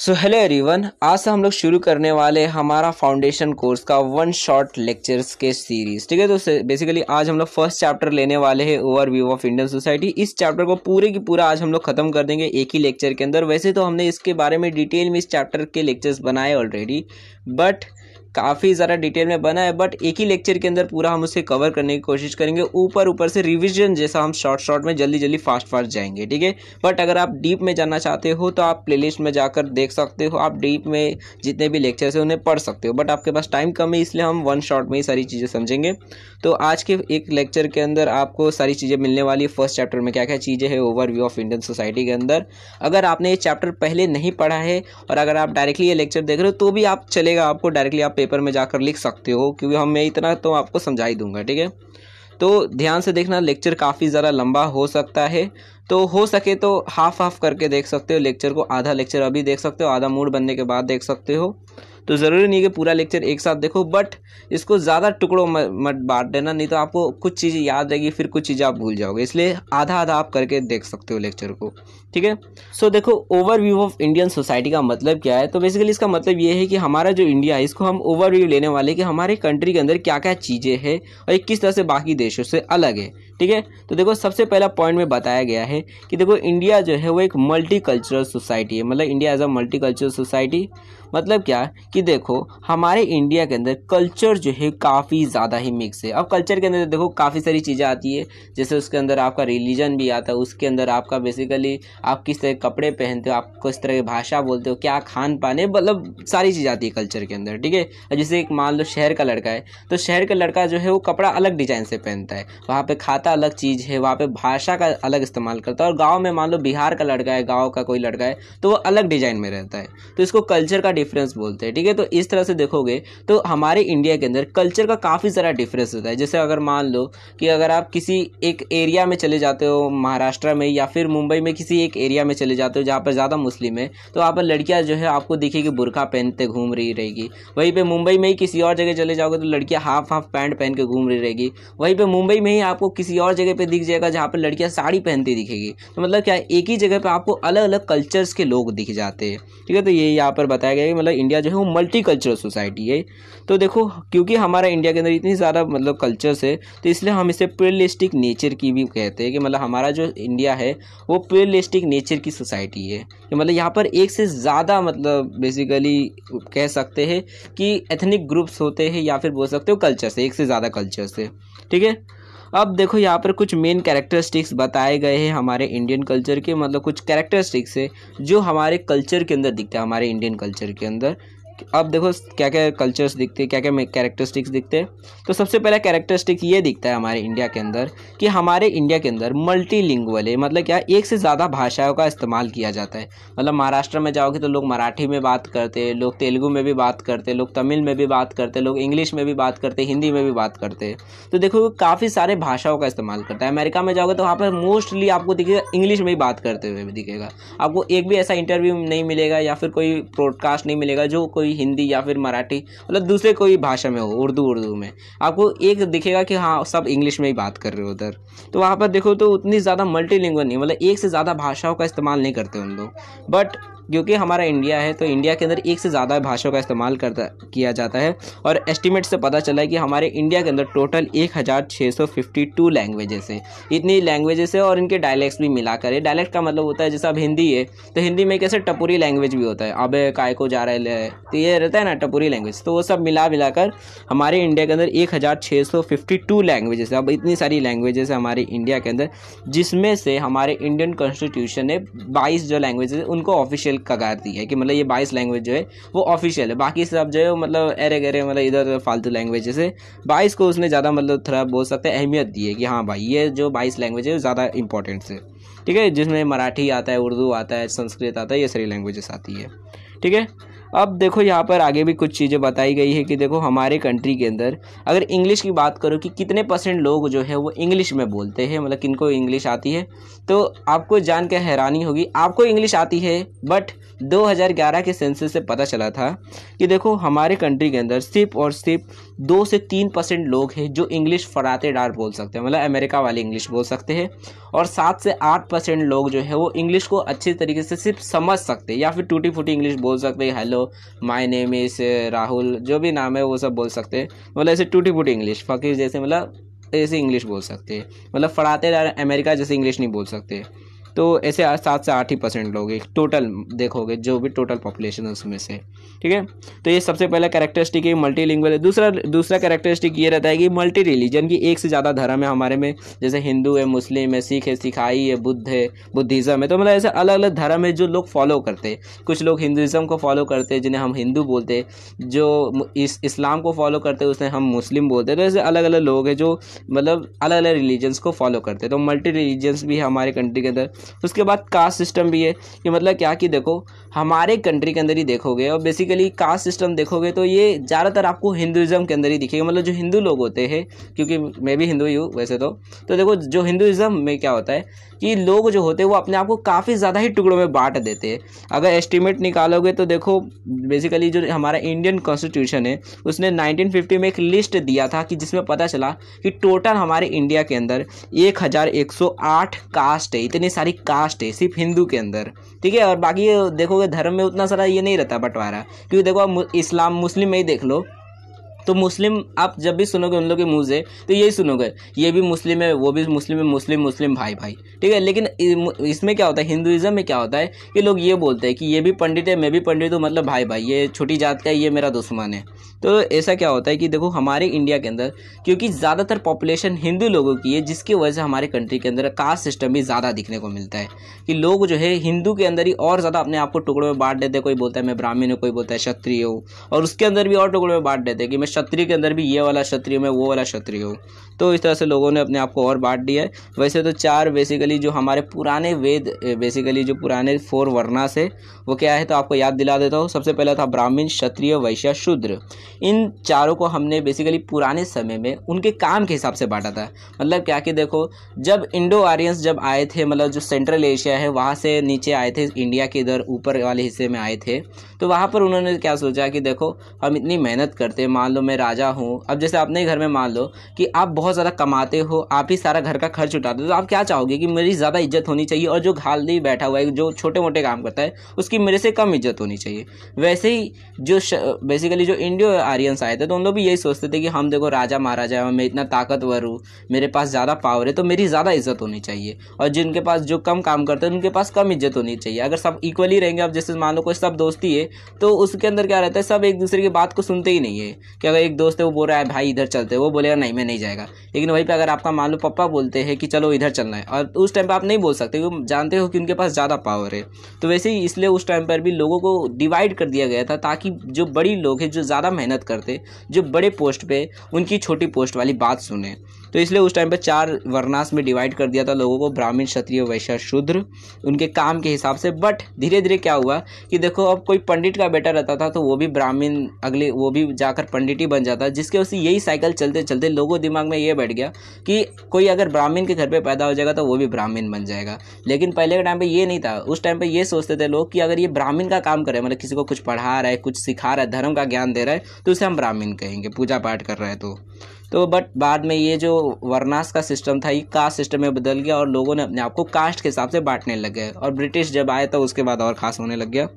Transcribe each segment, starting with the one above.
so hello everyone आज से हम लोग शुरू करने वाले हमारा फाउंडेशन कोर्स का वन शॉट लेक्चर्स के सीरीज ठीक है तो बेसिकली आज हम लोग फर्स्ट चैप्टर लेने वाले हैं overview of Indian society इस चैप्टर को पूरे की पूरा आज हम लोग खत्म कर देंगे एक ही लेक्चर के अंदर वैसे तो हमने इसके बारे में डिटेल में इस चैप्टर के लेक्चर्स बनाए ऑलरेडी बट काफ़ी ज्यादा डिटेल में बना है बट एक ही लेक्चर के अंदर पूरा हम उसे कवर करने की कोशिश करेंगे ऊपर ऊपर से रिविजन जैसा हम शॉर्ट शॉर्ट में जल्दी जल्दी फास्ट फास्ट जाएंगे ठीक है बट अगर आप डीप में जाना चाहते हो तो आप प्ले में जाकर देख सकते हो आप डीप में जितने भी लेक्चर्स हैं उन्हें पढ़ सकते हो बट आपके पास टाइम कम है इसलिए हम वन शॉट में ही सारी चीज़ें समझेंगे तो आज के एक लेक्चर के अंदर आपको सारी चीज़ें मिलने वाली है फर्स्ट चैप्टर में क्या क्या चीज़ें हैं ओवरव्यू ऑफ इंडियन सोसाइटी के अंदर अगर आपने ये चैप्टर पहले नहीं पढ़ा है और अगर आप डायरेक्टली ये लेक्चर देख रहे हो तो भी आप चलेगा आपको डायरेक्टली आप पेपर पेपर में जाकर लिख सकते हो क्योंकि हम मैं इतना तो आपको समझा ही दूंगा ठीक है तो ध्यान से देखना लेक्चर काफ़ी ज़्यादा लंबा हो सकता है तो हो सके तो हाफ हाफ करके देख सकते हो लेक्चर को आधा लेक्चर अभी देख सकते हो आधा मूड बनने के बाद देख सकते हो तो ज़रूरी नहीं कि पूरा लेक्चर एक साथ देखो बट इसको ज़्यादा टुकड़ों मत बांट देना नहीं तो आपको कुछ चीज़ें याद रहेगी फिर कुछ चीज़ें आप भूल जाओगे इसलिए आधा आधा आप करके देख सकते हो लेक्चर को ठीक है सो देखो ओवरव्यू ऑफ इंडियन सोसाइटी का मतलब क्या है तो बेसिकली इसका मतलब ये है कि हमारा जो इंडिया है इसको हम ओवरव्यू लेने वाले कि हमारे कंट्री के अंदर क्या क्या चीज़ें हैं और ये किस तरह से बाकी देशों से अलग है ठीक है तो देखो सबसे पहला पॉइंट में बताया गया है कि देखो इंडिया जो है वो एक मल्टी कल्चरल सोसाइटी है मतलब India as a multi cultural society मतलब क्या कि देखो हमारे इंडिया के अंदर कल्चर जो है काफ़ी ज़्यादा ही मिक्स है अब कल्चर के अंदर देखो काफ़ी सारी चीज़ें आती है जैसे उसके अंदर आपका रिलीजन भी आता है उसके अंदर आपका बेसिकली आप किस तरह के कपड़े पहनते हो आप किस तरह की भाषा बोलते हो क्या खान पान है मतलब सारी चीज़ आती है कल्चर के अंदर ठीक है जैसे एक मान लो शहर का लड़का है तो शहर का लड़का जो है वो कपड़ा अलग डिजाइन से पहनता है वहाँ पर खाता अलग चीज़ है वहाँ पर भाषा का अलग इस्तेमाल करता है और गाँव में मान लो बिहार का लड़का है गाँव का कोई लड़का है तो वो अलग डिजाइन में रहता है तो इसको कल्चर का डिफरेंस बोलते हैं ठीक है तो इस तरह से देखोगे तो हमारे इंडिया के अंदर कल्चर का काफ़ी सारा डिफरेंस होता है जैसे अगर मान लो कि अगर आप किसी एक एरिया में चले जाते हो महाराष्ट्र में या फिर मुंबई में किसी एक एक एरिया में चले जाते हो जहाँ पर ज़्यादा मुस्लिम है तो वहाँ पर लड़कियाँ जो है आपको दिखेगी बुरखा पहनते घूम रही रहेगी वहीं पर मुंबई में ही किसी और जगह चले जाओगे तो लड़कियाँ हाफ हाफ पैंट पहन के घूम रही रहेगी वहीं पर मुंबई में ही आपको किसी और जगह पर दिख जाएगा जहाँ पर लड़कियाँ साड़ी पहनती दिखेगी तो मतलब क्या एक ही जगह पर आपको अलग अलग कल्चर्स के लोग दिख जाते हैं ठीक है तो ये यहाँ पर बताया गया कि मतलब इंडिया जो है वो मल्टी कल्चरल सोसाइटी है तो देखो क्योंकि हमारा इंडिया के अंदर इतनी ज़्यादा मतलब कल्चर्स है तो इसलिए हम इसे प्लेलिस्टिक नेचर की भी कहते हैं कि मतलब हमारा जो इंडिया है वो प्लेलिस्टिक सिस्टमेटिक नेचर की सोसाइटी है कि मतलब यहाँ पर एक से ज़्यादा मतलब बेसिकली कह सकते हैं कि एथनिक ग्रुप्स होते हैं या फिर बोल सकते हो कल्चर से एक से ज़्यादा कल्चर से ठीक है अब देखो यहाँ पर कुछ मेन कैरेक्टरिस्टिक्स बताए गए हैं हमारे इंडियन कल्चर के मतलब कुछ कैरेक्टरिस्टिक्स है जो हमारे कल्चर के अंदर दिखता है हमारे इंडियन कल्चर के अंदर अब देखो क्या क्या कल्चर्स दिखते हैं क्या क्या कैरेक्टरिस्टिक्स दिखते हैं तो सबसे पहला कैरेक्टरिस्टिक ये दिखता है हमारे इंडिया के अंदर कि हमारे इंडिया के अंदर मल्टीलिंगुअल है मतलब क्या एक से ज़्यादा भाषाओं का इस्तेमाल किया जाता है मतलब महाराष्ट्र में जाओगे तो लोग मराठी में बात करते हैं लोग तेलुगू में भी बात करते हैं लोग तमिल में भी बात करते हैं लोग इंग्लिश में भी बात करते हैं हिंदी में भी बात करते हैं तो देखो काफ़ी सारे भाषाओं का इस्तेमाल करता है अमेरिका में जाओगे तो वहाँ पर मोस्टली आपको दिखेगा इंग्लिश में ही बात करते हुए भी दिखेगा आपको एक भी ऐसा इंटरव्यू नहीं मिलेगा या फिर कोई प्रोडकास्ट नहीं मिलेगा जो कोई कोई हिंदी या फिर मराठी मतलब दूसरे कोई भाषा में हो उर्दू उर्दू में आपको एक दिखेगा कि हाँ सब इंग्लिश में ही बात कर रहे हो उधर तो वहाँ पर देखो तो उतनी ज़्यादा मल्टी नहीं मतलब एक से ज़्यादा भाषाओं का इस्तेमाल नहीं करते उन लोग बट क्योंकि हमारा इंडिया है तो इंडिया के अंदर एक से ज़्यादा भाषाओं का इस्तेमाल करता किया जाता है और एस्टिमेट से पता चला है कि हमारे इंडिया के अंदर टोटल एक हज़ार छः सौ फिफ्टी टू लैंग्वेजेस हैं इतनी लैंग्वेजेस है और इनके डायलैक्ट्स भी मिलाकर है डायलैक्ट का मतलब होता है जैसे अब हिंदी है तो हिंदी में कैसे टपूरी लैंग्वेज भी होता है अब काय को जा रहा है तो ये रहता है ना टपूरी लैंग्वेज तो वो सब मिला मिलाकर हमारे इंडिया के अंदर एक हज़ार छः सौ फिफ्टी टू लैंग्वेजेस अब इतनी सारी लैंग्वेजेस है हमारे इंडिया के अंदर जिसमें से हमारे इंडियन कॉन्स्टिट्यूशन ने बाईस जो लैंग्वेजेस उनको ऑफिशियल ऑफिशियल कगार दी है कि मतलब ये बाईस लैंग्वेज जो है वो ऑफिशियल है बाकी सब जो है मतलब एरे गेरे मतलब इधर फालतू लैंग्वेज से बाईस को उसने ज़्यादा मतलब थोड़ा बोल सकते हैं अहमियत दी है कि हाँ भाई ये जो बाईस लैंग्वेज है ज़्यादा इंपॉर्टेंट है ठीक है जिसमें मराठी आता है उर्दू आता है संस्कृत आता है ये सारी लैंग्वेजेस आती है ठीक है अब देखो यहाँ पर आगे भी कुछ चीज़ें बताई गई है कि देखो हमारे कंट्री के अंदर अगर इंग्लिश की बात करो कि कितने परसेंट लोग जो है वो इंग्लिश में बोलते हैं मतलब किनको इंग्लिश आती है तो आपको जान के हैरानी होगी आपको इंग्लिश आती है बट 2011 के सेंसस से पता चला था कि देखो हमारे कंट्री के अंदर सिर्फ और सिर्फ दो से तीन परसेंट लोग हैं जो इंग्लिश फरातेदार बोल सकते हैं मतलब अमेरिका वाले इंग्लिश बोल सकते हैं और सात से आठ परसेंट लोग जो है वो इंग्लिश को अच्छे तरीके से सिर्फ समझ सकते हैं या फिर टूटी फूटी इंग्लिश बोल सकते हैं hello hello my name is Rahul जो भी नाम है वो सब बोल सकते हैं मतलब ऐसे टूटी फूटी इंग्लिश फकीर जैसे मतलब ऐसे इंग्लिश बोल सकते हैं मतलब फड़ाते अमेरिका जैसे इंग्लिश नहीं बोल सकते तो ऐसे सात से आठ ही परसेंट लोग एक टोटल देखोगे जो भी टोटल पॉपुलेशन है उसमें से ठीक है तो ये सबसे पहला कैरेक्टरिस्टिक है मल्टी लिंगुअल है दूसरा दूसरा कैरेक्टरिस्टिक ये रहता है कि मल्टी रिलीजन की एक से ज़्यादा धर्म है हमारे में जैसे हिंदू है मुस्लिम है सिख है सिखाई है बुद्ध है बुद्धिज़्म है तो मतलब ऐसे अलग अलग धर्म है जो लोग फॉलो करते हैं कुछ लोग हिंदुज़म को फॉलो करते हैं जिन्हें हम हिंदू बोलते हैं जो इस इस्लाम को फॉलो करते हैं उसे हम मुस्लिम बोलते हैं तो ऐसे अलग अलग लोग हैं जो मतलब अलग अलग रिलीजन्स को फॉलो करते हैं तो मल्टी रिलीजन्स भी हमारे कंट्री के अंदर उसके बाद कास्ट सिस्टम भी है कि मतलब क्या कि देखो हमारे कंट्री के अंदर ही देखोगे और बेसिकली कास्ट सिस्टम देखोगे तो ये ज़्यादातर आपको हिंदुज़म के अंदर ही दिखेगा मतलब जो हिंदू लोग होते हैं क्योंकि मैं भी हिंदू ही हूँ वैसे तो तो देखो जो हिंदुज़म में क्या होता है कि लोग जो होते हैं वो अपने आप को काफ़ी ज़्यादा ही टुकड़ों में बांट देते हैं अगर एस्टिमेट निकालोगे तो देखो बेसिकली जो हमारा इंडियन कॉन्स्टिट्यूशन है उसने 1950 में एक लिस्ट दिया था कि जिसमें पता चला कि टोटल हमारे इंडिया के अंदर 1108 कास्ट है इतनी सारी कास्ट है सिर्फ हिंदू के अंदर ठीक है और बाकी देखोगे में धर्म में उतना सारा ये नहीं रहता बंटवारा क्योंकि देखो आप इस्लाम मुस्लिम में ही देख लो तो मुस्लिम आप जब भी सुनोगे उन लोगों के मुंह से तो यही सुनोगे ये भी मुस्लिम है वो भी मुस्लिम है मुस्लिम मुस्लिम भाई भाई ठीक है लेकिन इसमें क्या होता है हिंदुज़म में क्या होता है कि लोग ये बोलते हैं कि ये भी पंडित है मैं भी पंडित हूँ मतलब भाई भाई ये छोटी जात का है ये मेरा दुश्मन है तो ऐसा क्या होता है कि देखो हमारे इंडिया के अंदर क्योंकि ज़्यादातर पॉपुलेशन हिंदू लोगों की है जिसकी वजह से हमारे कंट्री के अंदर कास्ट सिस्टम भी ज़्यादा दिखने को मिलता है कि लोग जो है हिंदू के अंदर ही और ज़्यादा अपने आप को टुकड़ों में बांट देते कोई बोलता है मैं ब्राह्मीण हूँ कोई बोलता है क्षत्रिय हूँ और उसके अंदर भी और टुकड़ों में बांट देते कि मैं क्षत्रिय के अंदर भी ये वाला क्षत्रिय मैं वो वाला क्षत्रिय हूँ तो इस तरह से लोगों ने अपने आप को और बांट दिया है वैसे तो चार बेसिकली जो हमारे पुराने वेद बेसिकली जो पुराने फोर वर्णास है वो क्या है तो आपको याद दिला देता हूँ सबसे पहला था ब्राह्मण क्षत्रिय वैश्य शूद्र इन चारों को हमने बेसिकली पुराने समय में उनके काम के हिसाब से बांटा था मतलब क्या कि देखो जब इंडो आर्यंस जब आए थे मतलब जो सेंट्रल एशिया है वहाँ से नीचे आए थे इंडिया के इधर ऊपर वाले हिस्से में आए थे तो वहाँ पर उन्होंने क्या सोचा कि देखो हम इतनी मेहनत करते मान लो मैं राजा हूँ अब जैसे अपने घर में मान लो कि आप बहुत बहुत ज़्यादा कमाते हो आप ही सारा घर का खर्च उठाते हो तो आप क्या चाहोगे कि मेरी ज़्यादा इज्जत होनी चाहिए और जो खाली बैठा हुआ है जो छोटे मोटे काम करता है उसकी मेरे से कम इज्जत होनी चाहिए वैसे ही जो बेसिकली जो इंडियो आर्यंस आए थे तो उन लोग भी यही सोचते थे कि हम देखो राजा महाराजा है मैं इतना ताकतवर हूँ मेरे पास ज़्यादा पावर है तो मेरी ज़्यादा इज्जत होनी चाहिए और जिनके पास जो कम काम करते हैं उनके पास कम इज्जत होनी चाहिए अगर सब इक्वली रहेंगे अब जैसे मान लो कोई सब दोस्ती है तो उसके अंदर क्या रहता है सब एक दूसरे की बात को सुनते ही नहीं है कि अगर एक दोस्त है वो बोल रहा है भाई इधर चलते वो बोलेगा नहीं मैं नहीं जाएगा लेकिन वहीं पर अगर आपका मान लो पप्पा बोलते हैं कि चलो इधर चलना है और उस टाइम पर आप नहीं बोल सकते क्योंकि जानते हो कि उनके पास ज़्यादा पावर है तो वैसे ही इसलिए उस टाइम पर भी लोगों को डिवाइड कर दिया गया था ताकि जो बड़ी लोग हैं जो ज़्यादा मेहनत करते जो बड़े पोस्ट पर उनकी छोटी पोस्ट वाली बात सुने तो इसलिए उस टाइम पर चार वर्णास में डिवाइड कर दिया था लोगों को ब्राह्मण क्षत्रिय वैश्य शूद्र उनके काम के हिसाब से बट धीरे धीरे क्या हुआ कि देखो अब कोई पंडित का बेटा रहता था तो वो भी ब्राह्मण अगले वो भी जाकर पंडित ही बन जाता जिसके उससे यही साइकिल चलते चलते लोगों दिमाग में ये बैठ गया कि कोई अगर ब्राह्मण के घर पर पैदा हो जाएगा तो वो भी ब्राह्मण बन जाएगा लेकिन पहले के टाइम पर ये नहीं था उस टाइम पर ये सोचते थे लोग कि अगर ये ब्राह्मण का काम करे मतलब किसी को कुछ पढ़ा रहा है कुछ सिखा रहा है धर्म का ज्ञान दे रहा है तो उसे हम ब्राह्मण कहेंगे पूजा पाठ कर रहे हैं तो तो बट बाद में ये जो वर्नास का सिस्टम था ये कास्ट सिस्टम में बदल गया और लोगों ने अपने आप को कास्ट के हिसाब से बांटने लग गए और ब्रिटिश जब आए तो उसके बाद और ख़ास होने लग गया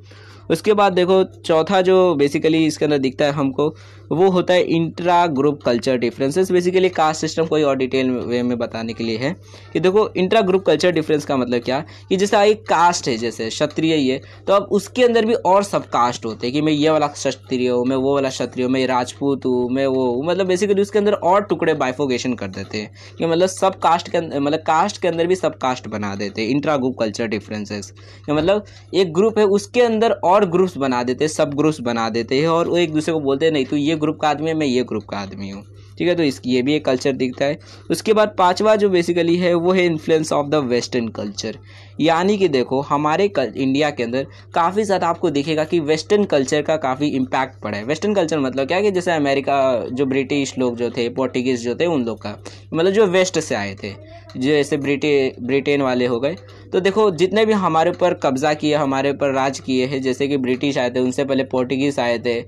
उसके बाद देखो चौथा जो बेसिकली इसके अंदर दिखता है हमको वो होता है intra group culture differences basically caste system कोई और डिटेल वे में बताने के लिए है कि देखो इंट्रा ग्रुप कल्चर डिफरेंस का मतलब क्या कि जैसा हाँ, एक कास्ट है जैसे क्षत्रिय ही है तो अब उसके अंदर भी और सब कास्ट होते हैं कि मैं ये वाला क्षत्रिय हूँ मैं वो वाला क्षत्रिय हूँ मैं राजपूत हूँ मैं वो हूँ मतलब बेसिकली उसके अंदर और टुकड़े बाइफोगेशन कर देते हैं कि मतलब सब कास्ट के अंदर मतलब कास्ट के अंदर भी सब कास्ट बना देते हैं इंट्रा ग्रुप कल्चर डिफरेंसेस मतलब एक ग्रुप है उसके अंदर और ग्रुप्स बना देते हैं सब ग्रुप्स बना देते हैं और वो एक दूसरे को बोलते हैं नहीं तो ये ग्रुप का आदमी है मैं ये ग्रुप का आदमी हूँ ठीक है तो इसकी ये भी एक कल्चर दिखता है उसके बाद पांचवा जो बेसिकली है वो है influence of the western culture यानी कि देखो हमारे कल, इंडिया के अंदर काफ़ी ज़्यादा आपको दिखेगा कि वेस्टर्न कल्चर का काफ़ी इम्पैक्ट पड़ा है वेस्टर्न कल्चर मतलब क्या कि जैसे अमेरिका जो ब्रिटिश लोग जो थे पोर्टुगीज़ जो थे उन लोग का मतलब जो वेस्ट से आए थे जैसे ब्रिटे ब्रिटेन वाले हो गए तो देखो जितने भी हमारे ऊपर कब्ज़ा किए हमारे ऊपर राज किए हैं जैसे कि ब्रिटिश आए थे उनसे पहले पोर्टुगीज़ आए थे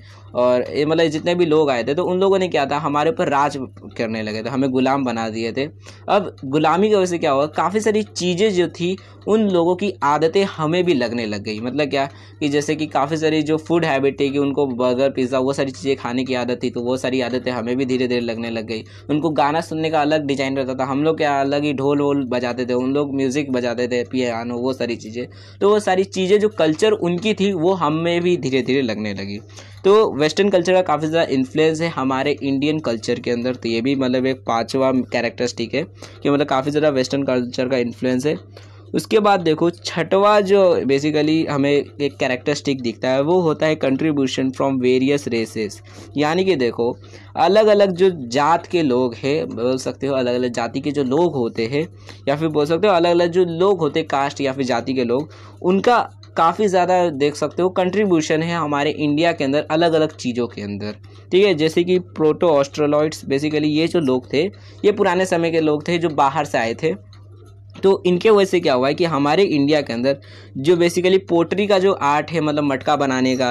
और ये मतलब जितने भी लोग आए थे तो उन लोगों ने क्या था हमारे ऊपर राज करने लगे थे हमें ग़ुलाम बना दिए थे अब ग़ुलामी की वजह से क्या हुआ काफ़ी सारी चीज़ें जो थी उन लोगों की आदतें हमें भी लगने लग गई मतलब क्या कि जैसे कि काफ़ी सारी जो फूड हैबिट थी कि उनको बर्गर पिज़्ज़ा वो सारी चीज़ें खाने की आदत थी तो वो सारी आदतें हमें भी धीरे धीरे लगने लग गई उनको गाना सुनने का अलग डिजाइन रहता था हम लोग क्या अलग ही नहीं ढोल वोल बजाते थे उन लोग म्यूज़िक बजाते थे पियानो वो सारी चीज़ें तो वो सारी चीज़ें जो कल्चर उनकी थी वो हम में भी धीरे धीरे लगने लगी तो वेस्टर्न कल्चर का काफ़ी ज़्यादा इन्फ्लुएंस है हमारे इंडियन कल्चर के अंदर तो ये भी मतलब एक पाँचवा कैरेक्टरिस्टिक है कि मतलब काफ़ी ज़्यादा वेस्टर्न कल्चर का इन्फ्लुएंस है उसके बाद देखो छठवा जो बेसिकली हमें एक कैरेक्टरिस्टिक दिखता है वो होता है कंट्रीब्यूशन फ्रॉम वेरियस रेसेस यानी कि देखो अलग अलग जो जात के लोग हैं बोल सकते हो अलग अलग जाति के जो लोग होते हैं या फिर बोल सकते हो अलग अलग जो लोग होते कास्ट या फिर जाति के लोग उनका काफ़ी ज़्यादा देख सकते हो कंट्रीब्यूशन है हमारे इंडिया के अंदर अलग अलग चीज़ों के अंदर ठीक है जैसे कि प्रोटो ऑस्ट्रोलॉइड्स बेसिकली ये जो लोग थे ये पुराने समय के लोग थे जो बाहर से आए थे तो इनके वजह से क्या हुआ है कि हमारे इंडिया के अंदर जो बेसिकली पोट्री का जो आर्ट है मतलब मटका बनाने का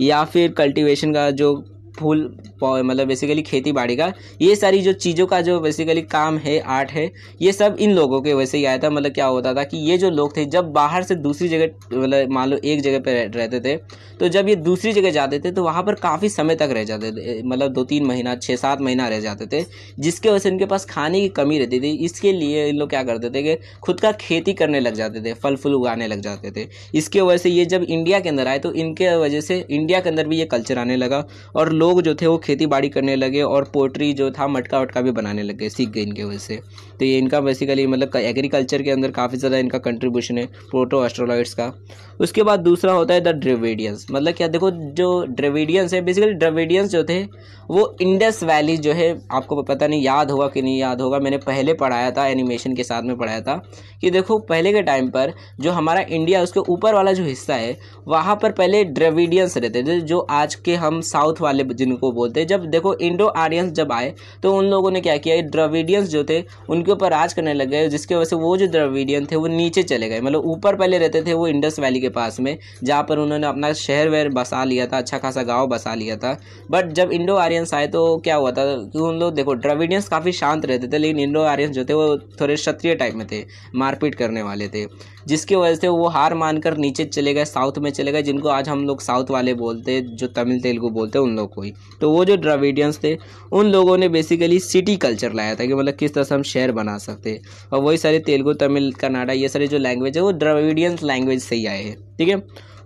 या फिर कल्टिवेशन का जो फूल मतलब बेसिकली खेती बाड़ी का ये सारी जो चीज़ों का जो बेसिकली काम है आर्ट है ये सब इन लोगों के वैसे ही आया था मतलब क्या होता था कि ये जो लोग थे जब बाहर से दूसरी जगह मतलब मान लो एक जगह पर रहते थे तो जब ये दूसरी जगह जाते थे तो वहाँ पर काफ़ी समय तक रह जाते थे मतलब दो तीन महीना छः सात महीना रह जाते थे जिसके वजह से इनके पास खाने की कमी रहती थी इसके लिए इन लोग क्या करते थे कि खुद का खेती करने लग जाते थे फल फूल उगाने लग जाते थे इसके वजह से ये जब इंडिया के अंदर आए तो इनके वजह से इंडिया के अंदर भी ये कल्चर आने लगा और लोग जो थे वो खेती बाड़ी करने लगे और पोट्री जो था मटका वटका भी बनाने लगे सीख गए इनके वजह से तो ये इनका बेसिकली मतलब एग्रीकल्चर के अंदर काफ़ी ज़्यादा इनका कंट्रीब्यूशन है प्रोटो एस्ट्रोलाइट्स का उसके बाद दूसरा होता है द ड्रेविडियंस मतलब क्या देखो जो ड्रेविडियंस है बेसिकली ड्रेविडियंस जो थे वो इंडस वैली जो है आपको पता नहीं याद होगा कि नहीं याद होगा मैंने पहले पढ़ाया था एनिमेशन के साथ में पढ़ाया था कि देखो पहले के टाइम पर जो हमारा इंडिया उसके ऊपर वाला जो हिस्सा है वहाँ पर पहले ड्रेविडियंस रहते थे जो आज के हम साउथ वाले जिनको बोलते हैं जब देखो इंडो आर्यंस जब आए तो उन लोगों ने क्या किया ड्रविडियंस जो थे उनके ऊपर राज करने लग गए जिसकी वजह से वो जो द्रविडियन थे वो नीचे चले गए मतलब ऊपर पहले रहते थे वो इंडस वैली के पास में जहाँ पर उन्होंने अपना शहर वहर बसा लिया था अच्छा खासा गाँव बसा लिया था बट जब इंडो आर्यन आर्यंस आए तो क्या हुआ था कि उन लोग देखो ड्रविडियंस काफ़ी शांत रहते थे लेकिन इंडो आर्यंस जो थे वो थोड़े क्षत्रिय टाइप में थे मारपीट करने वाले थे जिसकी वजह से वो हार मानकर नीचे चले गए साउथ में चले गए जिनको आज हम लोग साउथ वाले बोलते जो तमिल तेलुगु बोलते उन लोग को ही तो वो जो ड्रविडियंस थे उन लोगों ने बेसिकली सिटी कल्चर लाया था कि मतलब किस तरह से हम शहर बना सकते और वही सारे तेलुगु तमिल कन्नाडा ये सारे जो लैंग्वेज है वो ड्रविडियंस लैंग्वेज से ही आए हैं ठीक है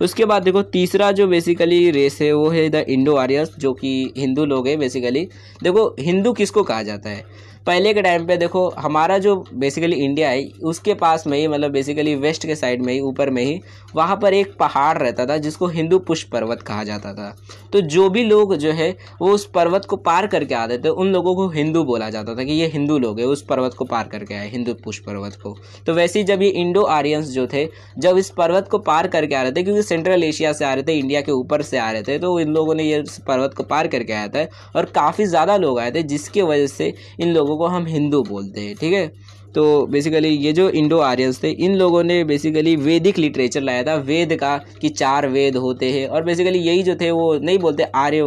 उसके बाद देखो तीसरा जो बेसिकली रेस है वो है द इंडो आर्यस जो कि हिंदू लोग हैं बेसिकली देखो हिंदू किसको कहा जाता है पहले के टाइम पे देखो हमारा जो बेसिकली इंडिया है उसके पास में ही मतलब बेसिकली वेस्ट के साइड में ही ऊपर में ही वहाँ पर एक पहाड़ रहता था जिसको हिंदू पुष्प पर्वत कहा जाता था तो जो भी लोग जो है वो उस पर्वत को पार करके आते थे उन लोगों को हिंदू बोला जाता था कि ये हिंदू लोग है उस पर्वत को पार करके आए हिंदू पुष्प पर्वत को तो वैसे ही जब ये इंडो आर्यंस जो थे जब इस पर्वत को पार करके आ रहे थे क्योंकि सेंट्रल एशिया से आ रहे थे इंडिया के ऊपर से आ रहे थे तो इन लोगों ने ये पर्वत को पार करके आया था और काफ़ी ज़्यादा लोग आए थे जिसकी वजह से इन लोगों लोगों को हम हिंदू बोलते हैं ठीक है तो बेसिकली ये जो इंडो आर्यस थे इन लोगों ने बेसिकली वैदिक लिटरेचर लाया था वेद का कि चार वेद होते हैं और बेसिकली यही जो थे वो नहीं बोलते आर्य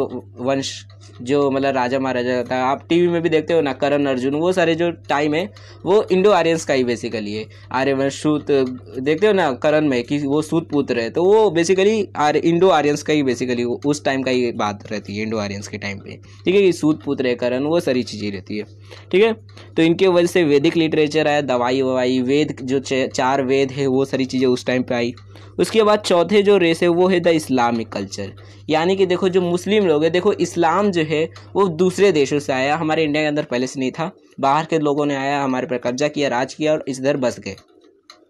वंश जो मतलब राजा महाराजा था आप टीवी में भी देखते हो ना करण अर्जुन वो सारे जो टाइम है वो इंडो आर्यंस का ही बेसिकली है आर्यवंश सूत देखते हो ना करण में कि वो सूत पुत्र है तो वो बेसिकली आर इंडो आर्यंस का ही बेसिकली उस टाइम का ही बात रहती है इंडो आर्यंस के टाइम पे ठीक है कि सूत पुत्र है करण वो सारी चीज़ें रहती है ठीक है तो इनके वजह से वैदिक लिटरेचर आया दवाई ववाई वेद जो चार वेद है वो सारी चीज़ें उस टाइम पर आई उसके बाद चौथे जो रेस है वो है द इस्लामिक कल्चर यानी कि देखो जो मुस्लिम लोग हैं देखो इस्लाम जो है वो दूसरे देशों से आया हमारे इंडिया के अंदर पहले से नहीं था बाहर के लोगों ने आया हमारे पर कब्जा किया राज किया और इस इधर बस गए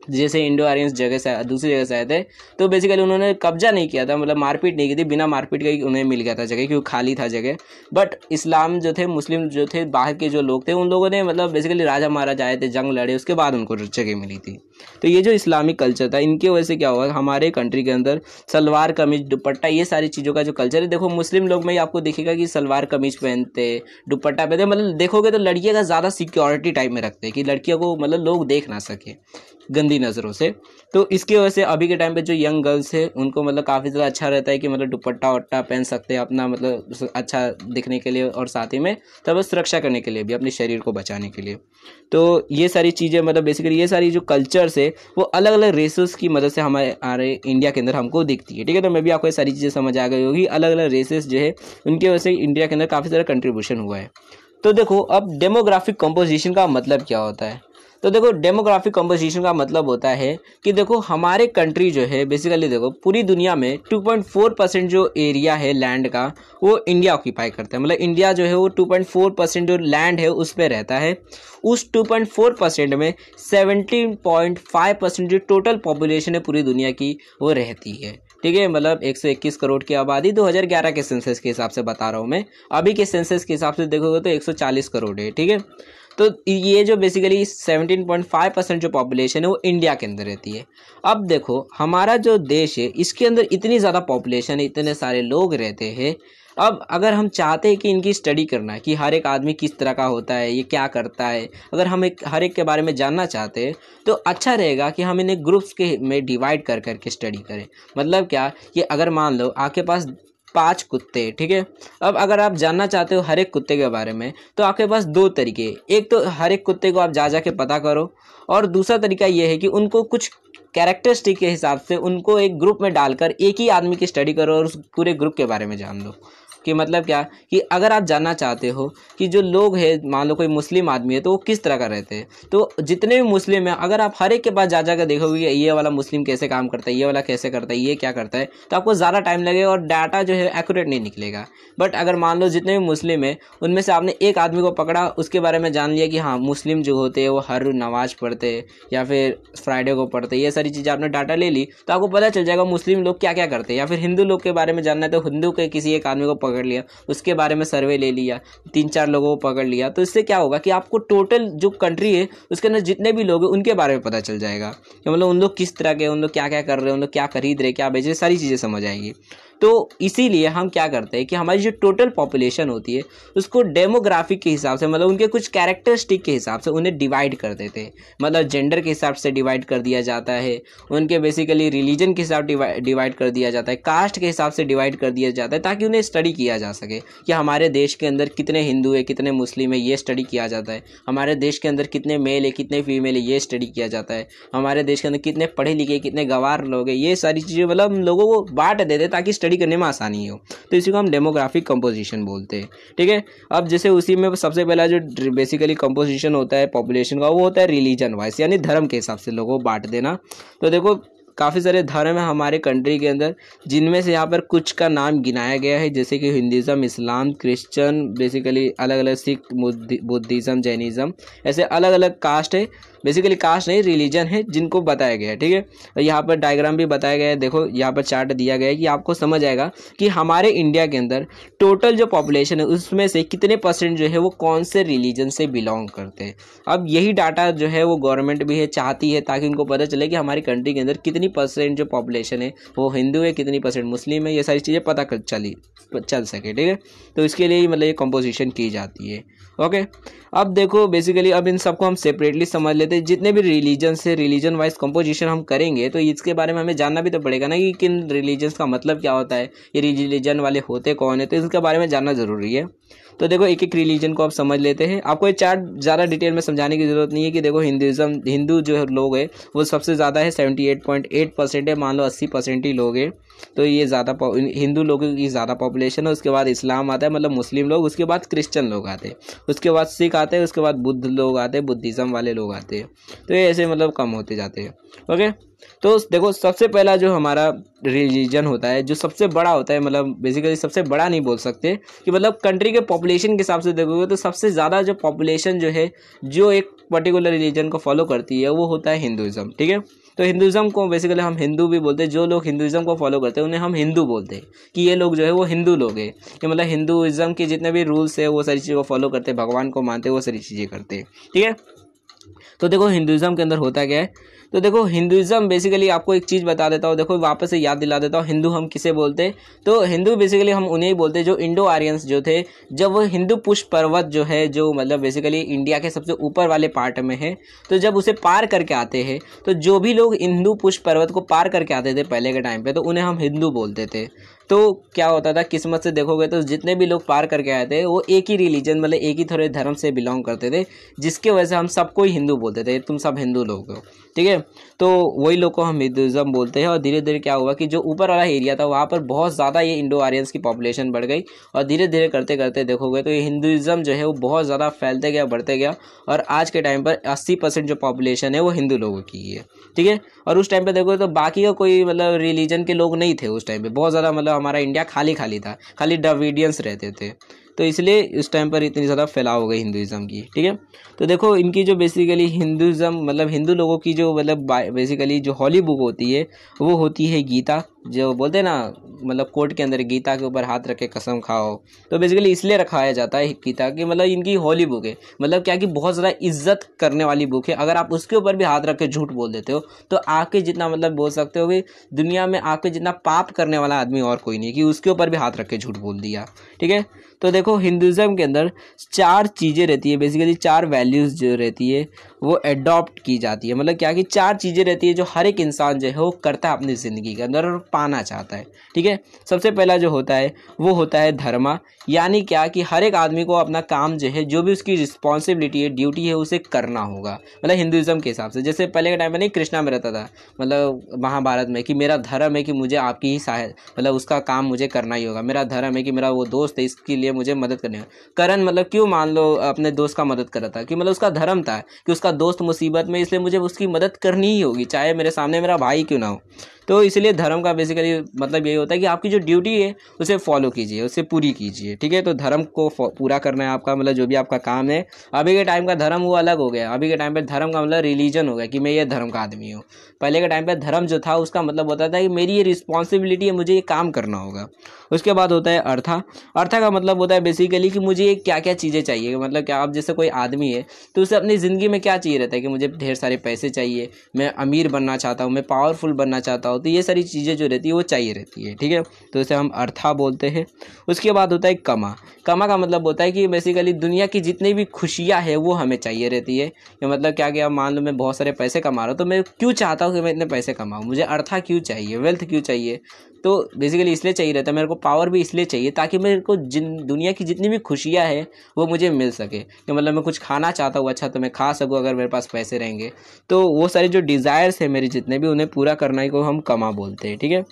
जैसे इंडो आर्यन जगह से दूसरी जगह से आए थे तो बेसिकली उन्होंने कब्जा नहीं किया था मतलब मारपीट नहीं की थी बिना मारपीट के उन्हें मिल गया था जगह क्योंकि खाली था जगह बट इस्लाम जो थे मुस्लिम जो थे बाहर के जो लोग थे उन लोगों ने मतलब बेसिकली राजा महाराजा आए थे जंग लड़े उसके बाद उनको जगह मिली थी तो ये जो इस्लामिक कल्चर था इनकी वजह से क्या हुआ हमारे कंट्री के अंदर सलवार कमीज दुपट्टा ये सारी चीज़ों का जो कल्चर है देखो मुस्लिम लोग में आपको देखेगा कि सलवार कमीज पहनते दुपट्टा पहनते मतलब देखोगे तो लड़कियाँ का ज़्यादा सिक्योरिटी टाइप में रखते कि लड़कियों को मतलब लोग देख ना सके गंदी नज़रों से तो इसकी वजह से अभी के टाइम पे जो यंग गर्ल्स है उनको मतलब काफ़ी ज़्यादा अच्छा रहता है कि मतलब दुपट्टा वट्टा पहन सकते हैं अपना मतलब अच्छा दिखने के लिए और साथ ही में तब सुरक्षा करने के लिए भी अपने शरीर को बचाने के लिए तो ये सारी चीज़ें मतलब बेसिकली ये सारी जो कल्चर्स है वो अलग अलग रेसेस की मदद से हमारे हमारे इंडिया के अंदर हमको दिखती है ठीक है तो मैं भी आपको ये सारी चीज़ें समझ आ गई होगी अलग अलग रेसेस जो है उनकी वजह से इंडिया के अंदर काफ़ी सारा कंट्रीब्यूशन हुआ है तो देखो अब डेमोग्राफिक कंपोजिशन का मतलब क्या होता है तो देखो डेमोग्राफिक कंपोजिशन का मतलब होता है कि देखो हमारे कंट्री जो है बेसिकली देखो पूरी दुनिया में 2.4 परसेंट जो एरिया है लैंड का वो इंडिया ऑक्यूपाई करता है मतलब इंडिया जो है वो 2.4 परसेंट जो लैंड है उस पर रहता है उस 2.4 परसेंट में 17.5 परसेंट जो टोटल पॉपुलेशन है पूरी दुनिया की वो रहती है ठीक है मतलब 121 करोड़ की आबादी 2011 के सेंसस के हिसाब से बता रहा हूँ मैं अभी के सेंसस के हिसाब से देखोगे तो 140 करोड़ है ठीक है तो ये जो बेसिकली 17.5 परसेंट जो पॉपुलेशन है वो इंडिया के अंदर रहती है अब देखो हमारा जो देश है इसके अंदर इतनी ज़्यादा पॉपुलेशन है इतने सारे लोग रहते हैं अब अगर हम चाहते हैं कि इनकी स्टडी करना कि हर एक आदमी किस तरह का होता है ये क्या करता है अगर हम एक हर एक के बारे में जानना चाहते हैं तो अच्छा रहेगा कि हम इन्हें ग्रुप्स के में डिवाइड कर करके स्टडी करें मतलब क्या कि अगर मान लो आपके पास पांच कुत्ते ठीक है अब अगर आप जानना चाहते हो हर एक कुत्ते के बारे में तो आपके पास दो तरीके एक तो हर एक कुत्ते को आप जा जा के पता करो और दूसरा तरीका ये है कि उनको कुछ कैरेक्टरिस्टिक के हिसाब से उनको एक ग्रुप में डालकर एक ही आदमी की स्टडी करो और उस पूरे ग्रुप के बारे में जान दो कि मतलब क्या कि अगर आप जानना चाहते हो कि जो लोग हैं मान लो कोई मुस्लिम आदमी है तो वो किस तरह का रहते हैं तो जितने भी मुस्लिम हैं अगर आप हर एक के पास जा जाकर देखोगे ये वाला मुस्लिम कैसे काम करता है ये वाला कैसे करता है ये क्या करता है तो आपको ज़्यादा टाइम लगेगा और डाटा जो है एक्यूरेट नहीं निकलेगा बट अगर मान लो जितने भी मुस्लिम हैं उनमें से आपने एक आदमी को पकड़ा उसके बारे में जान लिया कि हाँ मुस्लिम जो होते हैं वो हर नमाज पढ़ते हैं या फिर फ्राइडे को पढ़ते हैं ये सारी चीज़ें आपने डाटा ले ली तो आपको पता चल जाएगा मुस्लिम लोग क्या क्या करते हैं या फिर हिंदू लोग के बारे में जानना है तो हिंदू के किसी एक आदमी को पकड़ लिया उसके बारे में सर्वे ले लिया तीन चार लोगों को पकड़ लिया तो इससे क्या होगा कि आपको टोटल जो कंट्री है उसके अंदर जितने भी लोग हैं उनके बारे में पता चल जाएगा मतलब उन लोग किस तरह के उन लोग क्या क्या कर रहे हैं उन लोग क्या खरीद रहे क्या बेच रहे सारी चीज़ें समझ आएगी तो इसीलिए हम क्या करते हैं कि हमारी जो टोटल पॉपुलेशन होती है उसको डेमोग्राफिक के हिसाब से मतलब उनके कुछ कैरेक्टरिस्टिक के हिसाब से उन्हें डिवाइड कर देते हैं मतलब जेंडर के हिसाब से डिवाइड कर दिया जाता है उनके बेसिकली रिलीजन के हिसाब डिवाइड कर दिया जाता है कास्ट के हिसाब से डिवाइड कर दिया जाता है ताकि उन्हें स्टडी किया जा सके कि हमारे देश के अंदर कितने हिंदू है कितने मुस्लिम है ये स्टडी किया जाता है हमारे देश के अंदर कितने मेल है कितने फीमेल है ये स्टडी किया जाता है हमारे देश के अंदर कितने पढ़े लिखे कितने गवार लोग हैं ये सारी चीज़ें मतलब हम लोगों को बांट देते ताकि स्टडी स्टडी करने में आसानी हो तो इसी को हम डेमोग्राफिक कंपोजिशन बोलते हैं ठीक है अब जैसे उसी में सबसे पहला जो बेसिकली कंपोजिशन होता है पॉपुलेशन का वो होता है रिलीजन वाइज यानी धर्म के हिसाब से लोगों को बांट देना तो देखो काफ़ी सारे धर्म हैं हमारे कंट्री के अंदर जिनमें से यहाँ पर कुछ का नाम गिनाया गया है जैसे कि हिंदुज़म इस्लाम क्रिश्चियन बेसिकली अलग अलग सिख बुद्धिज़्म जैनिज़्म ऐसे अलग अलग कास्ट है बेसिकली कास्ट नहीं रिलीजन है जिनको बताया गया है ठीक है और यहाँ पर डायग्राम भी बताया गया है देखो यहाँ पर चार्ट दिया गया है कि आपको समझ आएगा कि हमारे इंडिया के अंदर टोटल जो पॉपुलेशन है उसमें से कितने परसेंट जो है वो कौन से रिलीजन से बिलोंग करते हैं अब यही डाटा जो है वो गवर्नमेंट भी है चाहती है ताकि उनको पता चले कि हमारी कंट्री के अंदर कितनी परसेंट जो पॉपुलेशन है वो हिंदू है कितनी परसेंट मुस्लिम है ये सारी चीज़ें पता कर चली चल सके ठीक है तो इसके लिए मतलब ये कंपोजिशन की जाती है ओके अब देखो बेसिकली अब इन सबको हम सेपरेटली समझ लेते थे जितने भी रिलीजन से रिलीजन वाइज कंपोजिशन हम करेंगे तो इसके बारे में हमें जानना भी तो पड़ेगा ना कि किन रिलीजन्स का मतलब क्या होता है ये रिलीजन वाले होते कौन है तो इसके बारे में जानना ज़रूरी है तो देखो एक एक रिलीजन को आप समझ लेते हैं आपको ये चार्ट ज़्यादा डिटेल में समझाने की ज़रूरत नहीं है कि देखो हिंदुज़म हिंदू जो लोग है वो सबसे ज़्यादा है seventy eight point eight percent है मान लो अस्सी परसेंट ही लोग हैं तो ये ज़्यादा हिंदू लोगों की ज़्यादा पॉपुलेशन है उसके बाद इस्लाम आता है मतलब मुस्लिम लोग उसके बाद क्रिश्चन लोग आते हैं उसके बाद सिख आते हैं उसके बाद बुद्ध लोग आते हैं बुद्धिज़्म वाले लोग आते हैं तो ये ऐसे मतलब कम होते जाते हैं ओके तो देखो सबसे पहला जो हमारा रिलीजन होता है जो सबसे बड़ा होता है मतलब बेसिकली सबसे बड़ा नहीं बोल सकते कि मतलब कंट्री के पॉपुलेशन के हिसाब से देखोगे तो सबसे ज़्यादा जो पॉपुलेशन जो है जो एक पर्टिकुलर रिलीजन को फॉलो करती है वो होता है हिंदुज़म ठीक है तो हिंदुज़म को बेसिकली हम हिंदू भी बोलते हैं जो लोग हिंदुज़म को फॉलो करते हैं उन्हें हम हिंदू बोलते हैं कि ये लोग जो है वो हिंदू लोग हैं कि मतलब हिंदुज़म के जितने भी रूल्स है वो सारी चीज़ों को फॉलो करते हैं भगवान को मानते हैं वो सारी चीज़ें करते हैं ठीक है तो देखो हिंदुज़म के अंदर होता क्या है तो देखो हिंदुज़म बेसिकली आपको एक चीज़ बता देता हूँ देखो वापस से याद दिला देता हूँ हिंदू हम किसे बोलते तो हिंदू बेसिकली हम उन्हें ही बोलते जो इंडो आर्यंस जो थे जब वो हिंदू पुष्प पर्वत जो है जो मतलब बेसिकली इंडिया के सबसे ऊपर वाले पार्ट में है तो जब उसे पार करके आते हैं तो जो भी लोग हिंदू पुष्प पर्वत को पार करके आते थे पहले के टाइम पर तो उन्हें हम हिंदू बोलते थे तो क्या होता था किस्मत से देखोगे तो जितने भी लोग पार करके आए थे वो एक ही रिलीजन मतलब एक ही थोड़े धर्म से बिलोंग करते थे जिसके वजह से हम सबको ही हिंदू बोलते थे तुम सब हिंदू लोग हो ठीक है तो वही लोग को हम हिंदुज़म बोलते हैं और धीरे धीरे क्या हुआ कि जो ऊपर वाला एरिया था वहाँ पर बहुत ज़्यादा ये इंडो आर्यंस की पॉपुलेशन बढ़ गई और धीरे धीरे करते करते देखोगे तो ये हिंदुज़म जो है वो बहुत ज़्यादा फैलते गया बढ़ते गया और आज के टाइम पर अस्सी परसेंट जो पॉपुलेशन है वो हिंदू लोगों की है ठीक है और उस टाइम पर देखोगे तो बाकी का कोई मतलब रिलीजन के लोग नहीं थे उस टाइम पर बहुत ज़्यादा मतलब हमारा इंडिया खाली खाली था खाली डविडियंस रहते थे तो इसलिए उस टाइम पर इतनी ज़्यादा फैलाव हो गई हिंदुज़म की ठीक है तो देखो इनकी जो बेसिकली हिंदुज़म मतलब हिंदू लोगों की जो मतलब बेसिकली जो हॉली बुक होती है वो होती है गीता जो बोलते हैं ना मतलब कोर्ट के अंदर गीता के ऊपर हाथ रख के कसम खाओ तो बेसिकली इसलिए रखाया जाता है गीता की मतलब इनकी होली बुक है मतलब क्या कि बहुत ज़्यादा इज्जत करने वाली बुक है अगर आप उसके ऊपर भी हाथ रख के झूठ बोल देते हो तो आपके जितना मतलब बोल सकते हो कि दुनिया में आपके जितना पाप करने वाला आदमी और कोई नहीं कि उसके ऊपर भी हाथ रख के झूठ बोल दिया ठीक है तो देखो हिंदुज़म के अंदर चार चीज़ें रहती है बेसिकली चार वैल्यूज़ जो रहती है वो एडॉप्ट की जाती है मतलब क्या कि चार चीज़ें रहती है जो हर एक इंसान जो है वो करता है अपनी ज़िंदगी के अंदर और पाना चाहता है ठीक है सबसे पहला जो होता है वो होता है धर्मा यानी क्या कि हर एक आदमी को अपना काम जो है जो भी उसकी रिस्पॉन्सिबिलिटी है ड्यूटी है उसे करना होगा मतलब हिंदुज़म के हिसाब से जैसे पहले के टाइम में नहीं कृष्णा में रहता था मतलब महाभारत में कि मेरा धर्म है कि मुझे आपकी ही सहायता मतलब उसका काम मुझे करना ही होगा मेरा धर्म है कि मेरा वो दोस्त है इसके लिए मुझे मदद करनी होगी करण मतलब क्यों मान लो अपने दोस्त का मदद कर रहा था कि मतलब उसका धर्म था कि उसका उसका दोस्त मुसीबत में इसलिए मुझे उसकी मदद करनी ही होगी चाहे मेरे सामने मेरा भाई क्यों ना हो तो इसलिए धर्म का बेसिकली मतलब यही होता है कि आपकी जो ड्यूटी है उसे फॉलो कीजिए उसे पूरी कीजिए ठीक है तो धर्म को पूरा करना है आपका मतलब जो भी आपका काम है अभी के टाइम का धर्म वो अलग हो गया अभी के टाइम पर धर्म का मतलब रिलीजन हो गया कि मैं ये धर्म का आदमी हूँ पहले के टाइम पर धर्म जो था उसका मतलब होता था कि मेरी ये रिस्पॉन्सिबिलिटी है मुझे ये काम करना होगा उसके बाद होता है अर्था अर्था का मतलब होता है बेसिकली कि मुझे क्या क्या चीज़ें चाहिए मतलब क्या आप जैसे कोई आदमी है तो उसे अपनी ज़िंदगी में क्या चाहिए रहता है कि मुझे ढेर सारे पैसे चाहिए मैं अमीर बनना चाहता हूँ मैं पावरफुल बनना चाहता हूँ हो तो ये सारी चीज़ें जो रहती है वो चाहिए रहती है ठीक है तो इसे हम अर्था बोलते हैं उसके बाद होता है कमा कमा का मतलब होता है कि बेसिकली दुनिया की जितनी भी खुशियाँ है वो हमें चाहिए रहती है कि मतलब क्या क्या मान लो मैं बहुत सारे पैसे कमा रहा हूँ तो मैं क्यों चाहता हूँ कि मैं इतने पैसे कमाऊँ मुझे अर्था क्यों चाहिए वेल्थ क्यों चाहिए तो बेसिकली इसलिए चाहिए रहता है मेरे को पावर भी इसलिए चाहिए ताकि मेरे को जिन दुनिया की जितनी भी खुशियाँ हैं वो मुझे मिल सके कि मतलब मैं कुछ खाना चाहता हूँ अच्छा तो मैं खा सकूँ अगर मेरे पास पैसे रहेंगे तो वो सारे जो डिज़ायर्स हैं मेरे जितने भी उन्हें पूरा करना ही को हम कमा बोलते हैं ठीक है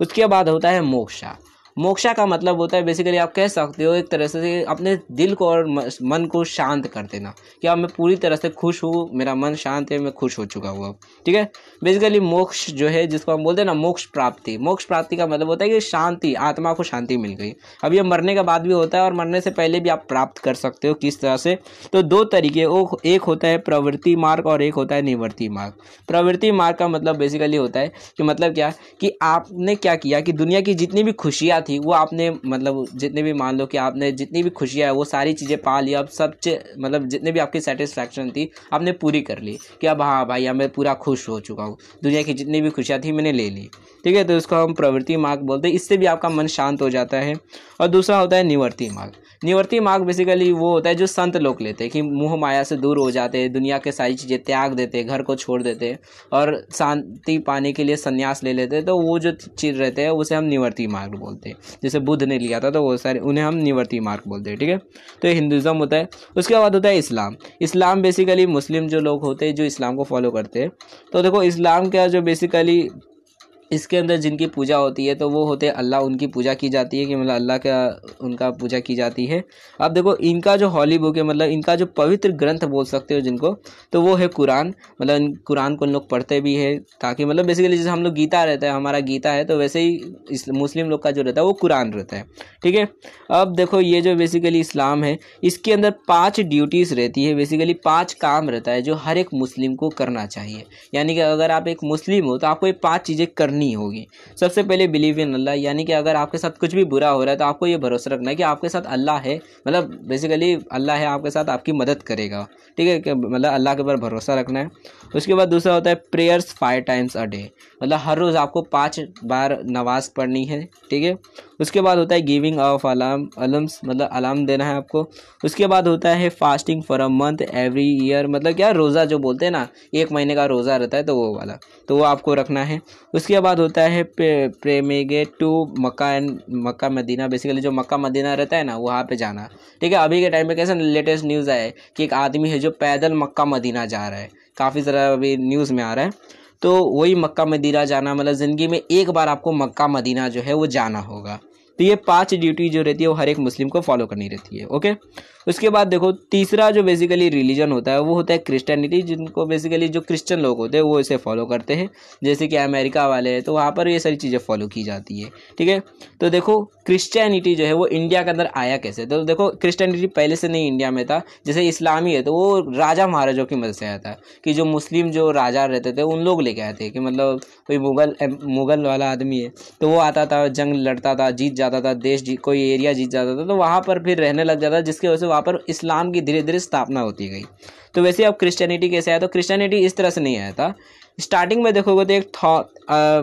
उसके बाद होता है मोक्षा मोक्षा का मतलब होता है बेसिकली आप कह सकते हो एक तरह से अपने दिल को और मन को शांत कर देना कि अब मैं पूरी तरह से खुश हूँ मेरा मन शांत है मैं खुश हो चुका हूँ अब ठीक है बेसिकली मोक्ष जो है जिसको हम बोलते हैं ना मोक्ष प्राप्ति मोक्ष प्राप्ति का मतलब होता है कि शांति आत्मा को शांति मिल गई अब ये मरने के बाद भी होता है और मरने से पहले भी आप प्राप्त कर सकते हो किस तरह से तो दो तरीके वो एक होता है प्रवृत्ति मार्ग और एक होता है निवृत्ति मार्ग प्रवृत्ति मार्ग का मतलब बेसिकली होता है कि मतलब क्या कि आपने क्या किया कि दुनिया की जितनी भी खुशियाँ साथ ही वो आपने मतलब जितने भी मान लो कि आपने जितनी भी खुशियाँ है वो सारी चीज़ें पा ली अब सब मतलब जितने भी आपकी सेटिस्फैक्शन थी आपने पूरी कर ली कि अब हाँ भाई अब मैं पूरा खुश हो चुका हूँ दुनिया की जितनी भी खुशियाँ थी मैंने ले ली ठीक है तो इसको हम प्रवृत्ति मार्ग बोलते हैं इससे भी आपका मन शांत हो जाता है और दूसरा होता है निवर्ती मार्ग निवर्ती मार्ग बेसिकली वो होता है जो संत लोग लेते हैं कि मुंह माया से दूर हो जाते हैं दुनिया के सारी चीज़ें त्याग देते घर को छोड़ देते और शांति पाने के लिए संन्यास ले लेते तो वो जो चीज़ रहते हैं उसे हम निवर्ती मार्ग बोलते हैं जैसे बुद्ध ने लिया था तो वो सारे उन्हें हम निवर्ती मार्ग बोलते हैं ठीक है तो ये हिंदुज़म होता है उसके बाद होता है इस्लाम इस्लाम बेसिकली मुस्लिम जो लोग होते हैं जो इस्लाम को फॉलो करते हैं तो देखो इस्लाम का जो बेसिकली इसके अंदर जिनकी पूजा होती है तो वो होते हैं अल्लाह उनकी पूजा की जाती है कि मतलब अल्लाह का उनका पूजा की जाती है अब देखो इनका जो हॉली बुक है मतलब इनका जो पवित्र ग्रंथ बोल सकते हो जिनको तो वो है कुरान मतलब कुरान को उन लोग पढ़ते भी है ताकि मतलब बेसिकली जैसे हम लोग गीता रहता है हमारा गीता है तो वैसे ही इस मुस्लिम लोग का जो रहता है वो कुरान रहता है ठीक है अब देखो ये जो बेसिकली इस्लाम है इसके अंदर पाँच ड्यूटीज़ रहती है बेसिकली पाँच काम रहता है जो हर एक मुस्लिम को करना चाहिए यानी कि अगर आप एक मुस्लिम हो तो आपको ये पाँच चीज़ें कर करनी होगी सबसे पहले बिलीव इन अल्लाह यानी कि अगर आपके साथ कुछ भी बुरा हो रहा है तो आपको ये भरोसा रखना है कि आपके साथ अल्लाह है मतलब बेसिकली अल्लाह है आपके साथ आपकी मदद करेगा ठीक है मतलब अल्लाह के ऊपर भरोसा रखना है उसके बाद दूसरा होता है prayers five times a day मतलब हर रोज़ आपको पाँच बार नमाज पढ़नी है ठीक है उसके बाद होता है गिविंग ऑफ अलार्म अलम्स मतलब अलार्म देना है आपको उसके बाद होता है fasting for a month every year मतलब क्या रोज़ा जो बोलते हैं ना एक महीने का रोज़ा रहता है तो वो वाला तो वो आपको रखना है उसके बाद होता है pilgrimage to Mecca and Mecca Medina basically जो मक्का मदीना रहता है ना वहाँ पर जाना ठीक है अभी के टाइम में कैसे लेटेस्ट न्यूज़ आए कि एक आदमी है जो पैदल मक्का मदीना जा रहा है काफ़ी ज़रा अभी न्यूज़ में आ रहा है तो वही मक्का मदीना जाना मतलब ज़िंदगी में एक बार आपको मक्का मदीना जो है वो जाना होगा तो ये पांच ड्यूटी जो रहती है वो हर एक मुस्लिम को फॉलो करनी रहती है ओके उसके बाद देखो तीसरा जो बेसिकली रिलीजन होता है वो होता है क्रिश्चियनिटी जिनको बेसिकली जो क्रिश्चियन लोग होते हैं वो इसे फॉलो करते हैं जैसे कि अमेरिका वाले हैं तो वहाँ पर ये सारी चीज़ें फॉलो की जाती है ठीक है तो देखो क्रिश्चियनिटी जो है वो इंडिया के अंदर आया कैसे तो देखो क्रिश्चियनिटी पहले से नहीं इंडिया में था जैसे इस्लामी है तो वो राजा महाराजों की मदद से आया था कि जो मुस्लिम जो राजा रहते थे उन लोग लेके आए थे कि मतलब कोई मुगल मुगल वाला आदमी है तो वो आता था जंग लड़ता था जीत जाता था देश जी कोई एरिया जीत जाता था तो वहाँ पर फिर रहने लग जाता जिसकी वजह से वहाँ पर इस्लाम की धीरे धीरे स्थापना होती गई तो वैसे अब क्रिश्चियनिटी कैसे आया तो क्रिश्चियनिटी इस तरह से नहीं आया था स्टार्टिंग में देखोगे तो एक थॉ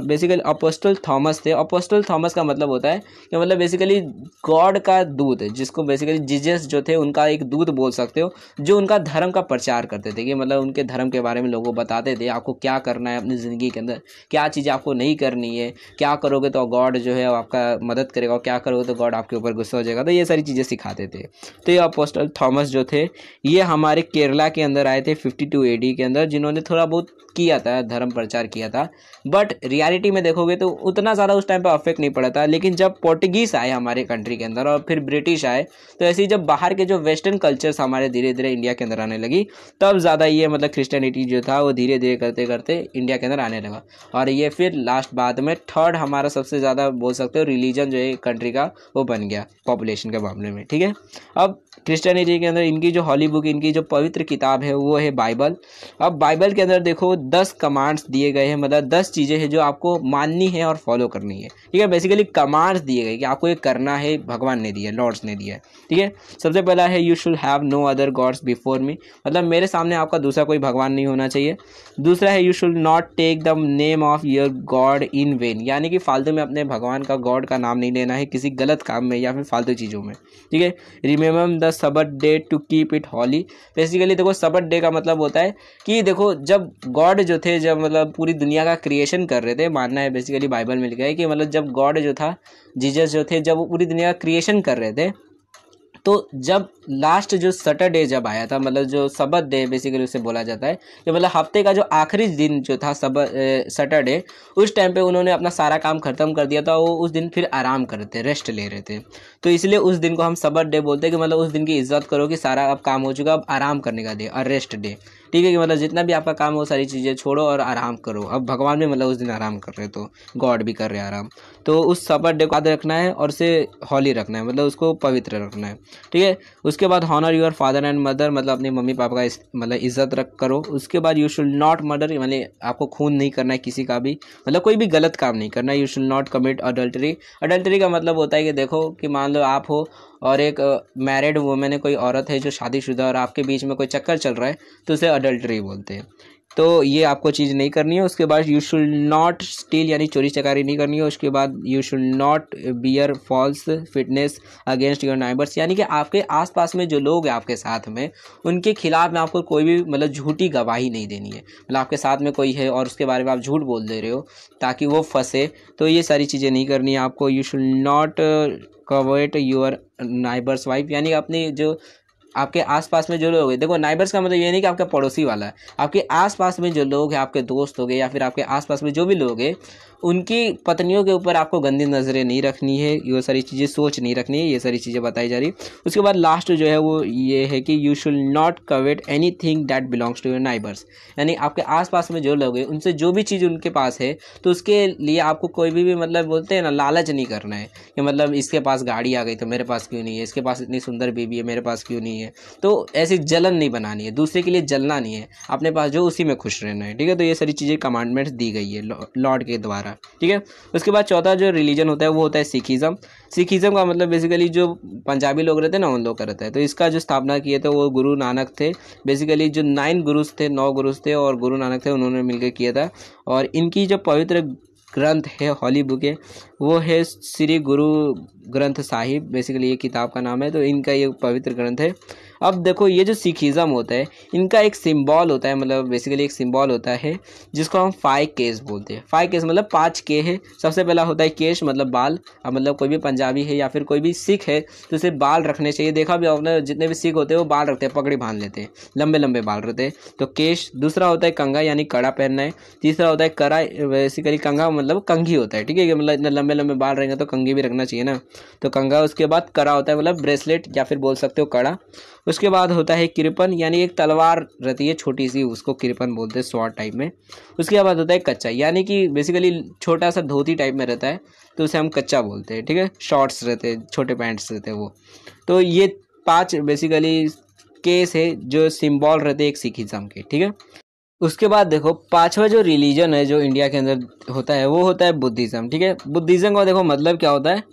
बेसिकली अपोस्टल थॉमस थे अपोस्टल थॉमस का मतलब होता है कि मतलब बेसिकली गॉड का दूत जिसको बेसिकली जीजस जो थे उनका एक दूत बोल सकते हो जो उनका धर्म का प्रचार करते थे कि मतलब उनके धर्म के बारे में लोगों को बताते थे आपको क्या करना है अपनी ज़िंदगी के अंदर क्या चीज़ें आपको नहीं करनी है क्या करोगे तो गॉड जो है आपका मदद करेगा और क्या करोगे तो गॉड आपके ऊपर गुस्सा हो जाएगा तो ये सारी चीज़ें सिखाते थे तो ये अपोस्टल थॉमस जो थे ये हमारे केरला के अंदर आए थे फिफ्टी टू के अंदर जिन्होंने थोड़ा बहुत किया था ज़्यादा धर्म प्रचार किया था बट रियलिटी में देखोगे तो उतना ज़्यादा उस टाइम पर अफेक्ट नहीं पड़ा था लेकिन जब पोर्टुगीज़ आए हमारे कंट्री के अंदर और फिर ब्रिटिश आए तो ऐसे ही जब बाहर के जो वेस्टर्न कल्चर्स हमारे धीरे धीरे इंडिया के अंदर आने लगी तब ज़्यादा ये मतलब क्रिस्टनिटी जो था वो धीरे धीरे करते करते इंडिया के अंदर आने लगा और ये फिर लास्ट बाद में थर्ड हमारा सबसे ज़्यादा बोल सकते हो रिलीजन जो है कंट्री का वो बन गया पॉपुलेशन के मामले में ठीक है अब क्रिस्टनिटी के अंदर इनकी जो हॉली बुक इनकी जो पवित्र किताब है वो है बाइबल अब बाइबल के अंदर देखो दस कम कमांड्स दिए गए हैं मतलब दस चीज़ें हैं जो आपको माननी है और फॉलो करनी है ठीक है बेसिकली कमांड्स दिए गए कि आपको ये करना है भगवान ने दिया लॉर्ड्स ने दिया ठीक है सबसे पहला है you should have no other gods before me मतलब मेरे सामने आपका दूसरा कोई भगवान नहीं होना चाहिए दूसरा है you should not take the name of your god in vain यानी कि फालतू में अपने भगवान का गॉड का नाम नहीं लेना है किसी गलत काम में या फिर फालतू चीज़ों में ठीक है remember the sabbath day to keep it holy basically देखो सबट डे का मतलब होता है कि देखो जब गॉड जो थे जब मतलब पूरी दुनिया का क्रिएशन कर रहे थे मानना है बेसिकली बाइबल में लिखा है कि मतलब जब गॉड जो था जीजस जो थे जब वो पूरी दुनिया का क्रिएशन कर रहे थे तो जब लास्ट जो सटरडे जब आया था मतलब जो सबद डे बेसिकली उसे बोला जाता है कि मतलब हफ्ते का जो आखिरी दिन जो था सब सटरडे उस टाइम पे उन्होंने अपना सारा काम ख़त्म कर दिया था वो उस दिन फिर आराम कर रहे थे रेस्ट ले रहे थे तो इसलिए उस दिन को हम सबद डे बोलते हैं कि मतलब उस दिन की इज्जत करो कि सारा अब काम हो चुका अब आराम करने का डे और रेस्ट डे ठीक है कि मतलब जितना भी आपका काम हो सारी चीज़ें छोड़ो और आराम करो अब भगवान भी मतलब उस दिन आराम कर रहे तो गॉड भी कर रहे हैं आराम तो उस सपर डे को याद रखना है और उसे हॉली रखना है मतलब उसको पवित्र रखना है ठीक है उसके बाद honour your father and mother मतलब अपने मम्मी पापा का मतलब इज्जत रख करो उसके बाद यू शुड नॉट मर्डर मतलब आपको खून नहीं करना है किसी का भी मतलब कोई भी गलत काम नहीं करना है you should not commit adultery adultery का मतलब होता है कि देखो कि मान लो आप हो और एक मैरिड वुमेन है कोई औरत है जो शादीशुदा और आपके बीच में कोई चक्कर चल रहा है तो उसे अडल्ट्री बोलते हैं तो ये आपको चीज़ नहीं करनी है उसके बाद यू शुड नॉट स्टील यानी चोरी चकारी नहीं करनी है उसके बाद you should not bear false witness against your neighbours यानी कि आपके आसपास में जो लोग हैं आपके साथ में उनके खिलाफ में आपको कोई भी मतलब झूठी गवाही नहीं देनी है मतलब आपके साथ में कोई है और उसके बारे में आप झूठ बोल दे रहे हो ताकि वो फंसे तो ये सारी चीज़ें नहीं करनी है आपको you should not covet your neighbour's wife यानी अपनी जो आपके आसपास में जो लोग हैं देखो नाइबर्स का मतलब ये नहीं कि आपका पड़ोसी वाला है आपके आसपास में जो लोग हैं आपके दोस्त हो गए या फिर आपके आसपास में जो भी लोग हैं उनकी पत्नियों के ऊपर आपको गंदी नज़रें नहीं रखनी है ये सारी चीज़ें सोच नहीं रखनी है ये सारी चीज़ें बताई जा रही उसके बाद लास्ट जो है वो ये है कि you should not covet anything that belongs to your neighbours यानी आपके आसपास में जो लोग हैं उनसे जो भी चीज़ उनके पास है तो उसके लिए आपको कोई भी, भी मतलब बोलते हैं ना लालच नहीं करना है कि मतलब इसके पास गाड़ी आ गई तो मेरे पास क्यों नहीं है इसके पास इतनी सुंदर बीबी है मेरे पास क्यों नहीं है तो ऐसी जलन नहीं बनानी है दूसरे के लिए जलना नहीं है अपने पास जो उसी में खुश रहना है ठीक है तो ये सारी चीज़ें कमांडमेंट्स दी गई है लॉर्ड के द्वारा है ठीक है उसके बाद चौथा जो रिलीजन होता है वो होता है सिखिज़म सिखिज़म का मतलब बेसिकली जो पंजाबी लोग रहते हैं ना उन लोग का रहता है तो इसका जो स्थापना किए थे वो गुरु नानक थे बेसिकली जो नाइन गुरुज थे नौ गुरुज थे और गुरु नानक थे उन्होंने मिलकर किया था और इनकी जो पवित्र ग्रंथ है हॉली बुक है वो है श्री गुरु ग्रंथ साहिब बेसिकली ये किताब का नाम है तो इनका ये पवित्र ग्रंथ है अब देखो ये जो सिखिज़म होता है इनका एक सिम्बॉल होता है मतलब बेसिकली एक सिम्बॉल होता है जिसको हम फाइव केस बोलते हैं फाइव केस मतलब पाँच के है सबसे पहला होता है केश मतलब बाल अब मतलब कोई भी पंजाबी है या फिर कोई भी सिख है तो उसे बाल रखने चाहिए देखा भी आपने जितने भी सिख होते हैं वो बाल रखते हैं पगड़ी बांध लेते हैं लंबे लंबे बाल रहते हैं तो केश दूसरा होता है कंगा यानी कड़ा पहनना है तीसरा होता है कड़ा बेसिकली कंगा मतलब कंघी होता है ठीक है मतलब इतने लंबे लंबे बाल रहेंगे तो कंघी भी रखना चाहिए ना तो कंगा उसके बाद करा होता है मतलब ब्रेसलेट या फिर बोल सकते हो कड़ा उसके बाद होता है किरपन यानी एक तलवार रहती है छोटी सी उसको किरपन बोलते हैं शॉर्ट टाइप में उसके बाद होता है कच्चा यानी कि बेसिकली छोटा सा धोती टाइप में रहता है तो उसे हम कच्चा बोलते हैं ठीक है शॉर्ट्स रहते हैं छोटे पैंट्स रहते हैं वो तो ये पाँच बेसिकली केस है जो सिम्बॉल रहते एक एक सिखिज़म के ठीक है उसके बाद देखो पांचवा जो रिलीजन है जो इंडिया के अंदर होता है वो होता है बुद्धिज़्म ठीक है बुद्धिज़्म का देखो मतलब क्या होता है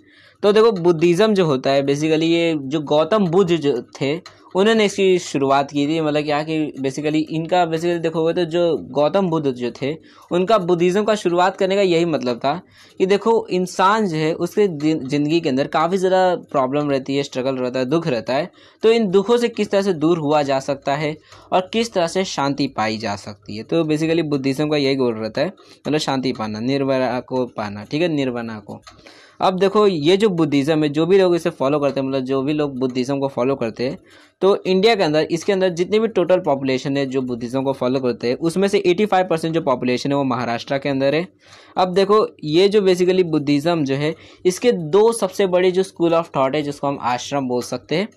तो देखो बुद्धिज़्म जो होता है बेसिकली ये जो गौतम बुद्ध जो थे उन्होंने इसकी शुरुआत की थी मतलब क्या कि बेसिकली इनका बेसिकली देखोगे तो जो गौतम बुद्ध जो थे उनका बुद्धिज़्म का शुरुआत करने का यही मतलब था कि देखो इंसान जो है उसके ज़िंदगी के अंदर काफ़ी ज़्यादा प्रॉब्लम रहती है स्ट्रगल रहता है दुख रहता है तो इन दुखों से किस तरह से दूर हुआ जा सकता है और किस तरह से शांति पाई जा सकती है तो बेसिकली बुद्धिज़्म का यही गोल रहता है मतलब शांति पाना निर्वरा को पाना ठीक है निर्वना को अब देखो ये जो बुद्धिज़्म है जो भी लोग इसे फॉलो करते हैं मतलब जो भी लोग बुद्धिज़्म को फॉलो करते हैं तो इंडिया के अंदर इसके अंदर जितनी भी टोटल पॉपुलेशन है जो बुद्धिज़्म को फॉलो करते हैं उसमें से 85 परसेंट जो पॉपुलेशन है वो महाराष्ट्र के अंदर है अब देखो ये जो बेसिकली बुद्धिज़्म जो है इसके दो सबसे बड़े जो स्कूल ऑफ थाट है जिसको हम आश्रम बोल सकते हैं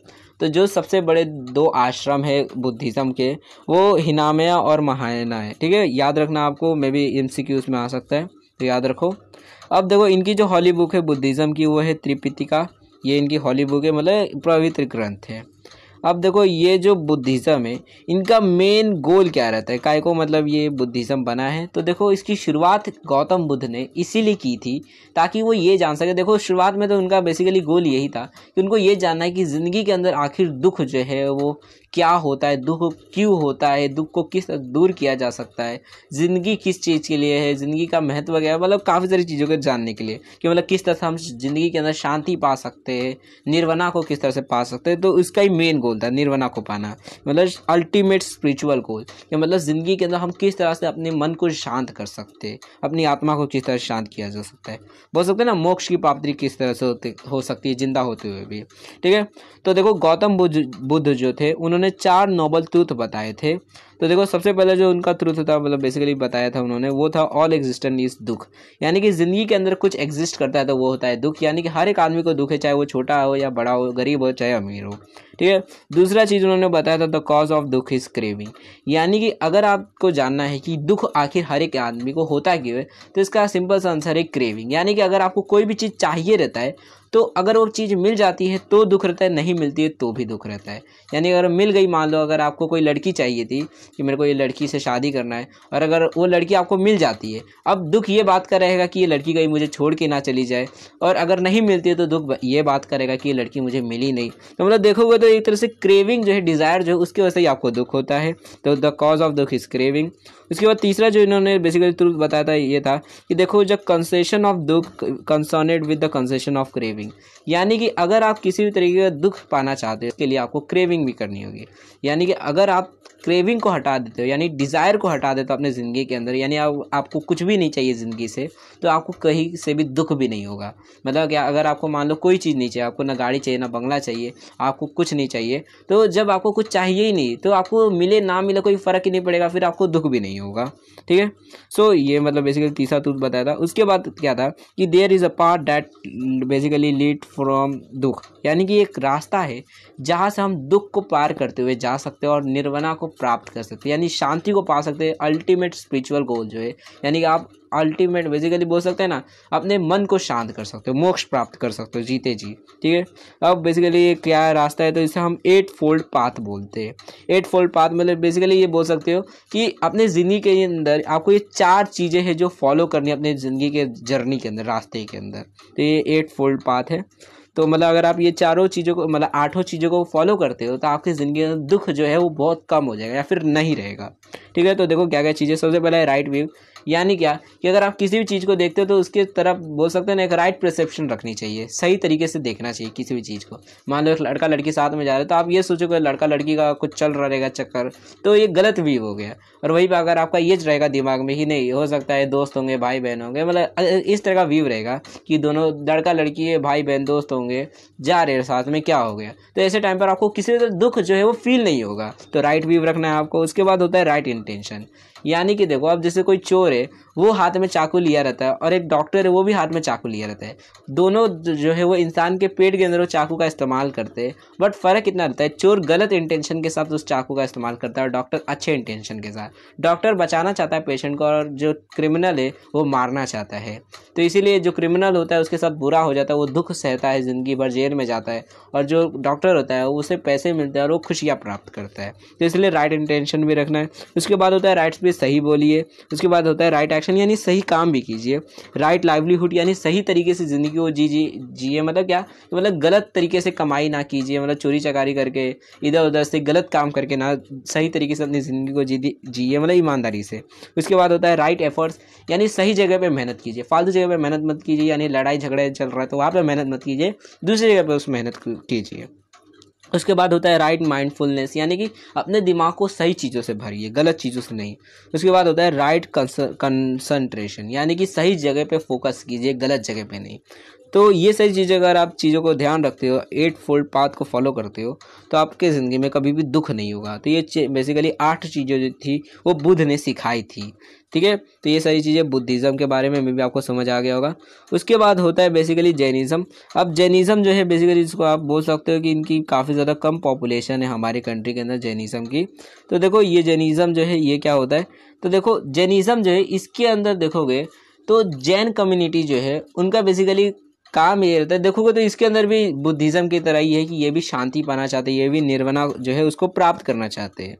तो जो सबसे बड़े दो आश्रम है बुद्धिज़्म के वो हिनामया और महायना है ठीक है याद रखना आपको मे बी एम में आ सकता है तो याद रखो अब देखो इनकी जो हॉली बुक है बुद्धिज़्म की वो है त्रिपितिका ये इनकी हॉली बुक है मतलब पवित्र ग्रंथ है अब देखो ये जो बुद्धिज़्म है इनका मेन गोल क्या रहता है काय को मतलब ये बुद्धिज़्म बना है तो देखो इसकी शुरुआत गौतम बुद्ध ने इसीलिए की थी ताकि वो ये जान सके देखो शुरुआत में तो उनका बेसिकली गोल यही था कि उनको ये जानना है कि ज़िंदगी के अंदर आखिर दुख जो है वो क्या होता है दुख क्यों होता है दुख को किस दूर किया जा सकता है ज़िंदगी किस चीज़ के लिए है ज़िंदगी का महत्व क्या है मतलब काफ़ी सारी चीज़ों को जानने के लिए कि मतलब किस तरह से हम ज़िंदगी के अंदर शांति पा सकते हैं निर्वना को किस तरह से पा सकते हैं तो उसका ही मेन गोल था निर्वना को पाना मतलब अल्टीमेट स्पिरिचुअल गोल कि मतलब ज़िंदगी के अंदर हम किस तरह से अपने मन को शांत कर सकते हैं अपनी आत्मा को किस तरह से शांत किया जा सकता है बोल सकते हैं ना मोक्ष की प्राप्ति किस तरह से होती हो सकती है जिंदा होते हुए भी ठीक है तो देखो गौतम बुद्ध बुद्ध जो थे उन्होंने उन्होंने चार नोबल ट्रूथ बताए थे तो देखो सबसे पहले जो उनका ट्रूथ था मतलब बेसिकली बताया था उन्होंने वो था ऑल एग्जिस्टेंट इज दुख यानी कि ज़िंदगी के अंदर कुछ एग्जिस्ट करता है तो वो होता है दुख यानी कि हर एक आदमी को दुख है चाहे वो छोटा हो या बड़ा हो गरीब हो चाहे अमीर हो ठीक है दूसरा चीज़ उन्होंने बताया था द कॉज ऑफ दुख इज़ क्रेविंग यानी कि अगर आपको जानना है कि दुख आखिर हर एक आदमी को होता क्यों है तो इसका सिंपल सा आंसर है क्रेविंग यानी कि अगर आपको कोई भी चीज़ चाहिए रहता है तो अगर वो चीज़ मिल जाती है तो दुख रहता है नहीं मिलती है तो भी दुख रहता है यानी अगर मिल गई मान लो अगर आपको कोई लड़की चाहिए थी कि मेरे को ये लड़की से शादी करना है और अगर वो लड़की आपको मिल जाती है अब दुख ये बात का रहेगा कि ये लड़की कहीं मुझे छोड़ के ना चली जाए और अगर नहीं मिलती है तो दुख ये बात करेगा कि ये लड़की मुझे मिली नहीं तो मतलब देखोगे तो एक तरह से क्रेविंग जो है डिज़ायर जो है उसकी वजह से ही आपको दुख होता है तो द कॉज ऑफ दुख इज़ क्रेविंग उसके बाद तीसरा जो इन्होंने बेसिकली तुरंत बताया था ये था कि देखो जब कंसेशन ऑफ दुख concerned with the cessation of craving यानी कि अगर आप किसी भी तरीके का दुख पाना चाहते हो उसके लिए आपको क्रेविंग भी करनी होगी यानी कि अगर आप क्रेविंग को हटा देते हो यानी डिज़ायर को हटा देते हो अपने ज़िंदगी के अंदर यानी आप, आपको कुछ भी नहीं चाहिए ज़िंदगी से तो आपको कहीं से भी दुख भी नहीं होगा मतलब क्या अगर आपको मान लो कोई चीज़ नहीं चाहिए आपको ना गाड़ी चाहिए ना बंगला चाहिए आपको कुछ नहीं चाहिए तो जब आपको कुछ चाहिए ही नहीं तो आपको मिले ना मिले कोई फ़र्क ही नहीं पड़ेगा फिर आपको दुख भी नहीं होगा होगा ठीक है सो ये मतलब बेसिकली तीसरा तूत बताया था उसके बाद क्या था कि there is a path that basically lead from दुख यानी कि एक रास्ता है जहाँ से हम दुख को पार करते हुए जा सकते हैं और निर्वना को प्राप्त कर सकते हैं यानी शांति को पा सकते हैं अल्टीमेट स्पिरिचुअल गोल जो है यानी कि आप अल्टीमेट बेसिकली बोल सकते हैं ना अपने मन को शांत कर सकते हो मोक्ष प्राप्त कर सकते हो जीते जी ठीक है अब बेसिकली ये क्या रास्ता है तो इसे हम एट फोल्ड पाथ बोलते हैं एट फोल्ड पाथ मतलब बेसिकली ये बोल सकते हो कि अपने ज़िंदगी के अंदर आपको ये चार चीज़ें हैं जो फॉलो करनी है अपने ज़िंदगी के जर्नी के अंदर रास्ते के अंदर तो ये एट फोल्ड पाथ है तो मतलब अगर आप ये चारों चीज़ों को मतलब आठों चीज़ों को फॉलो करते हो तो आपकी ज़िंदगी में दुख जो है वो बहुत कम हो जाएगा या फिर नहीं रहेगा ठीक है तो देखो क्या क्या चीज़ें सबसे पहले है राइट व्यू यानी क्या कि अगर आप किसी भी चीज़ को देखते हो तो उसके तरफ बोल सकते हैं ना एक राइट परसेप्शन रखनी चाहिए सही तरीके से देखना चाहिए किसी भी चीज़ को मान लो एक लड़का लड़की साथ में जा रहे तो आप ये सोचोगे लड़का लड़की का कुछ चल रहेगा चक्कर तो ये गलत भी हो गया और वही पर अगर आपका ये रहेगा दिमाग में ही नहीं हो सकता है दोस्त होंगे भाई बहन होंगे मतलब इस तरह का व्यू रहेगा कि दोनों लड़का लड़की भाई बहन दोस्त होंगे जा रहे साथ में क्या हो गया तो ऐसे टाइम पर आपको किसी तरह दुख जो है वो फील नहीं होगा तो राइट व्यू रखना है आपको उसके बाद होता है राइट इंटेंशन यानी कि देखो अब जैसे कोई चोर है वो हाथ में चाकू लिया रहता है और एक डॉक्टर है वो भी हाथ में चाकू लिया रहता है दोनों जो है वो इंसान के पेट के अंदर वो चाकू का इस्तेमाल करते हैं बट फ़र्क इतना रहता है चोर गलत इंटेंशन के साथ उस चाकू का इस्तेमाल करता है और डॉक्टर अच्छे इंटेंशन के साथ डॉक्टर बचाना चाहता है पेशेंट को और जो क्रिमिनल है वो मारना चाहता है तो इसीलिए जो क्रिमिनल होता है उसके साथ बुरा हो जाता है वो दुख सहता है ज़िंदगी भर जेल में जाता है और जो डॉक्टर होता है उसे पैसे मिलते हैं और वो खुशियाँ प्राप्त करता है तो इसलिए राइट इंटेंशन भी रखना है उसके बाद होता है राइट भी सही बोलिए उसके बाद होता है राइट एक्शन यानी सही काम भी कीजिए राइट लाइवलीहुड यानी सही तरीके से ज़िंदगी को जी जी जिए मतलब क्या मतलब गलत तरीके से कमाई ना कीजिए मतलब चोरी चकारी करके इधर उधर से गलत काम करके ना सही तरीके से अपनी ज़िंदगी को जी जिए मतलब ईमानदारी से उसके बाद होता है राइट एफर्ट्स यानी सही जगह पर मेहनत कीजिए फालतू जगह पर मेहनत मत कीजिए यानी लड़ाई झगड़े चल रहा है तो वहाँ पर मेहनत मत कीजिए दूसरी जगह पर उस मेहनत कीजिए उसके बाद होता है राइट माइंडफुलनेस यानी कि अपने दिमाग को सही चीज़ों से भरिए गलत चीज़ों से नहीं उसके बाद होता है राइट कंसंट्रेशन यानी कि सही जगह पे फोकस कीजिए गलत जगह पे नहीं तो ये सारी चीज़ें अगर आप चीज़ों को ध्यान रखते हो एट फोल्ड पाथ को फॉलो करते हो तो आपके ज़िंदगी में कभी भी दुख नहीं होगा तो ये बेसिकली आठ चीज़ें जो थी वो बुद्ध ने सिखाई थी ठीक है तो ये सारी चीज़ें बुद्धिज़्म के बारे में भी आपको समझ आ गया होगा उसके बाद होता है बेसिकली जैनिज़्म अब जैनिज़्म जो है बेसिकली इसको आप बोल सकते हो कि इनकी काफ़ी ज़्यादा कम पॉपुलेशन है हमारी कंट्री के अंदर जैनिज़्म की तो देखो ये जैनिज़्म जो है ये क्या होता है तो देखो जैनिज़्म जो है इसके अंदर देखोगे तो जैन कम्युनिटी जो है उनका बेसिकली काम ये रहता है देखोगे तो इसके अंदर भी बुद्धिज़्म की तरह ही है कि ये भी शांति पाना चाहते हैं ये भी निर्वना जो है उसको प्राप्त करना चाहते हैं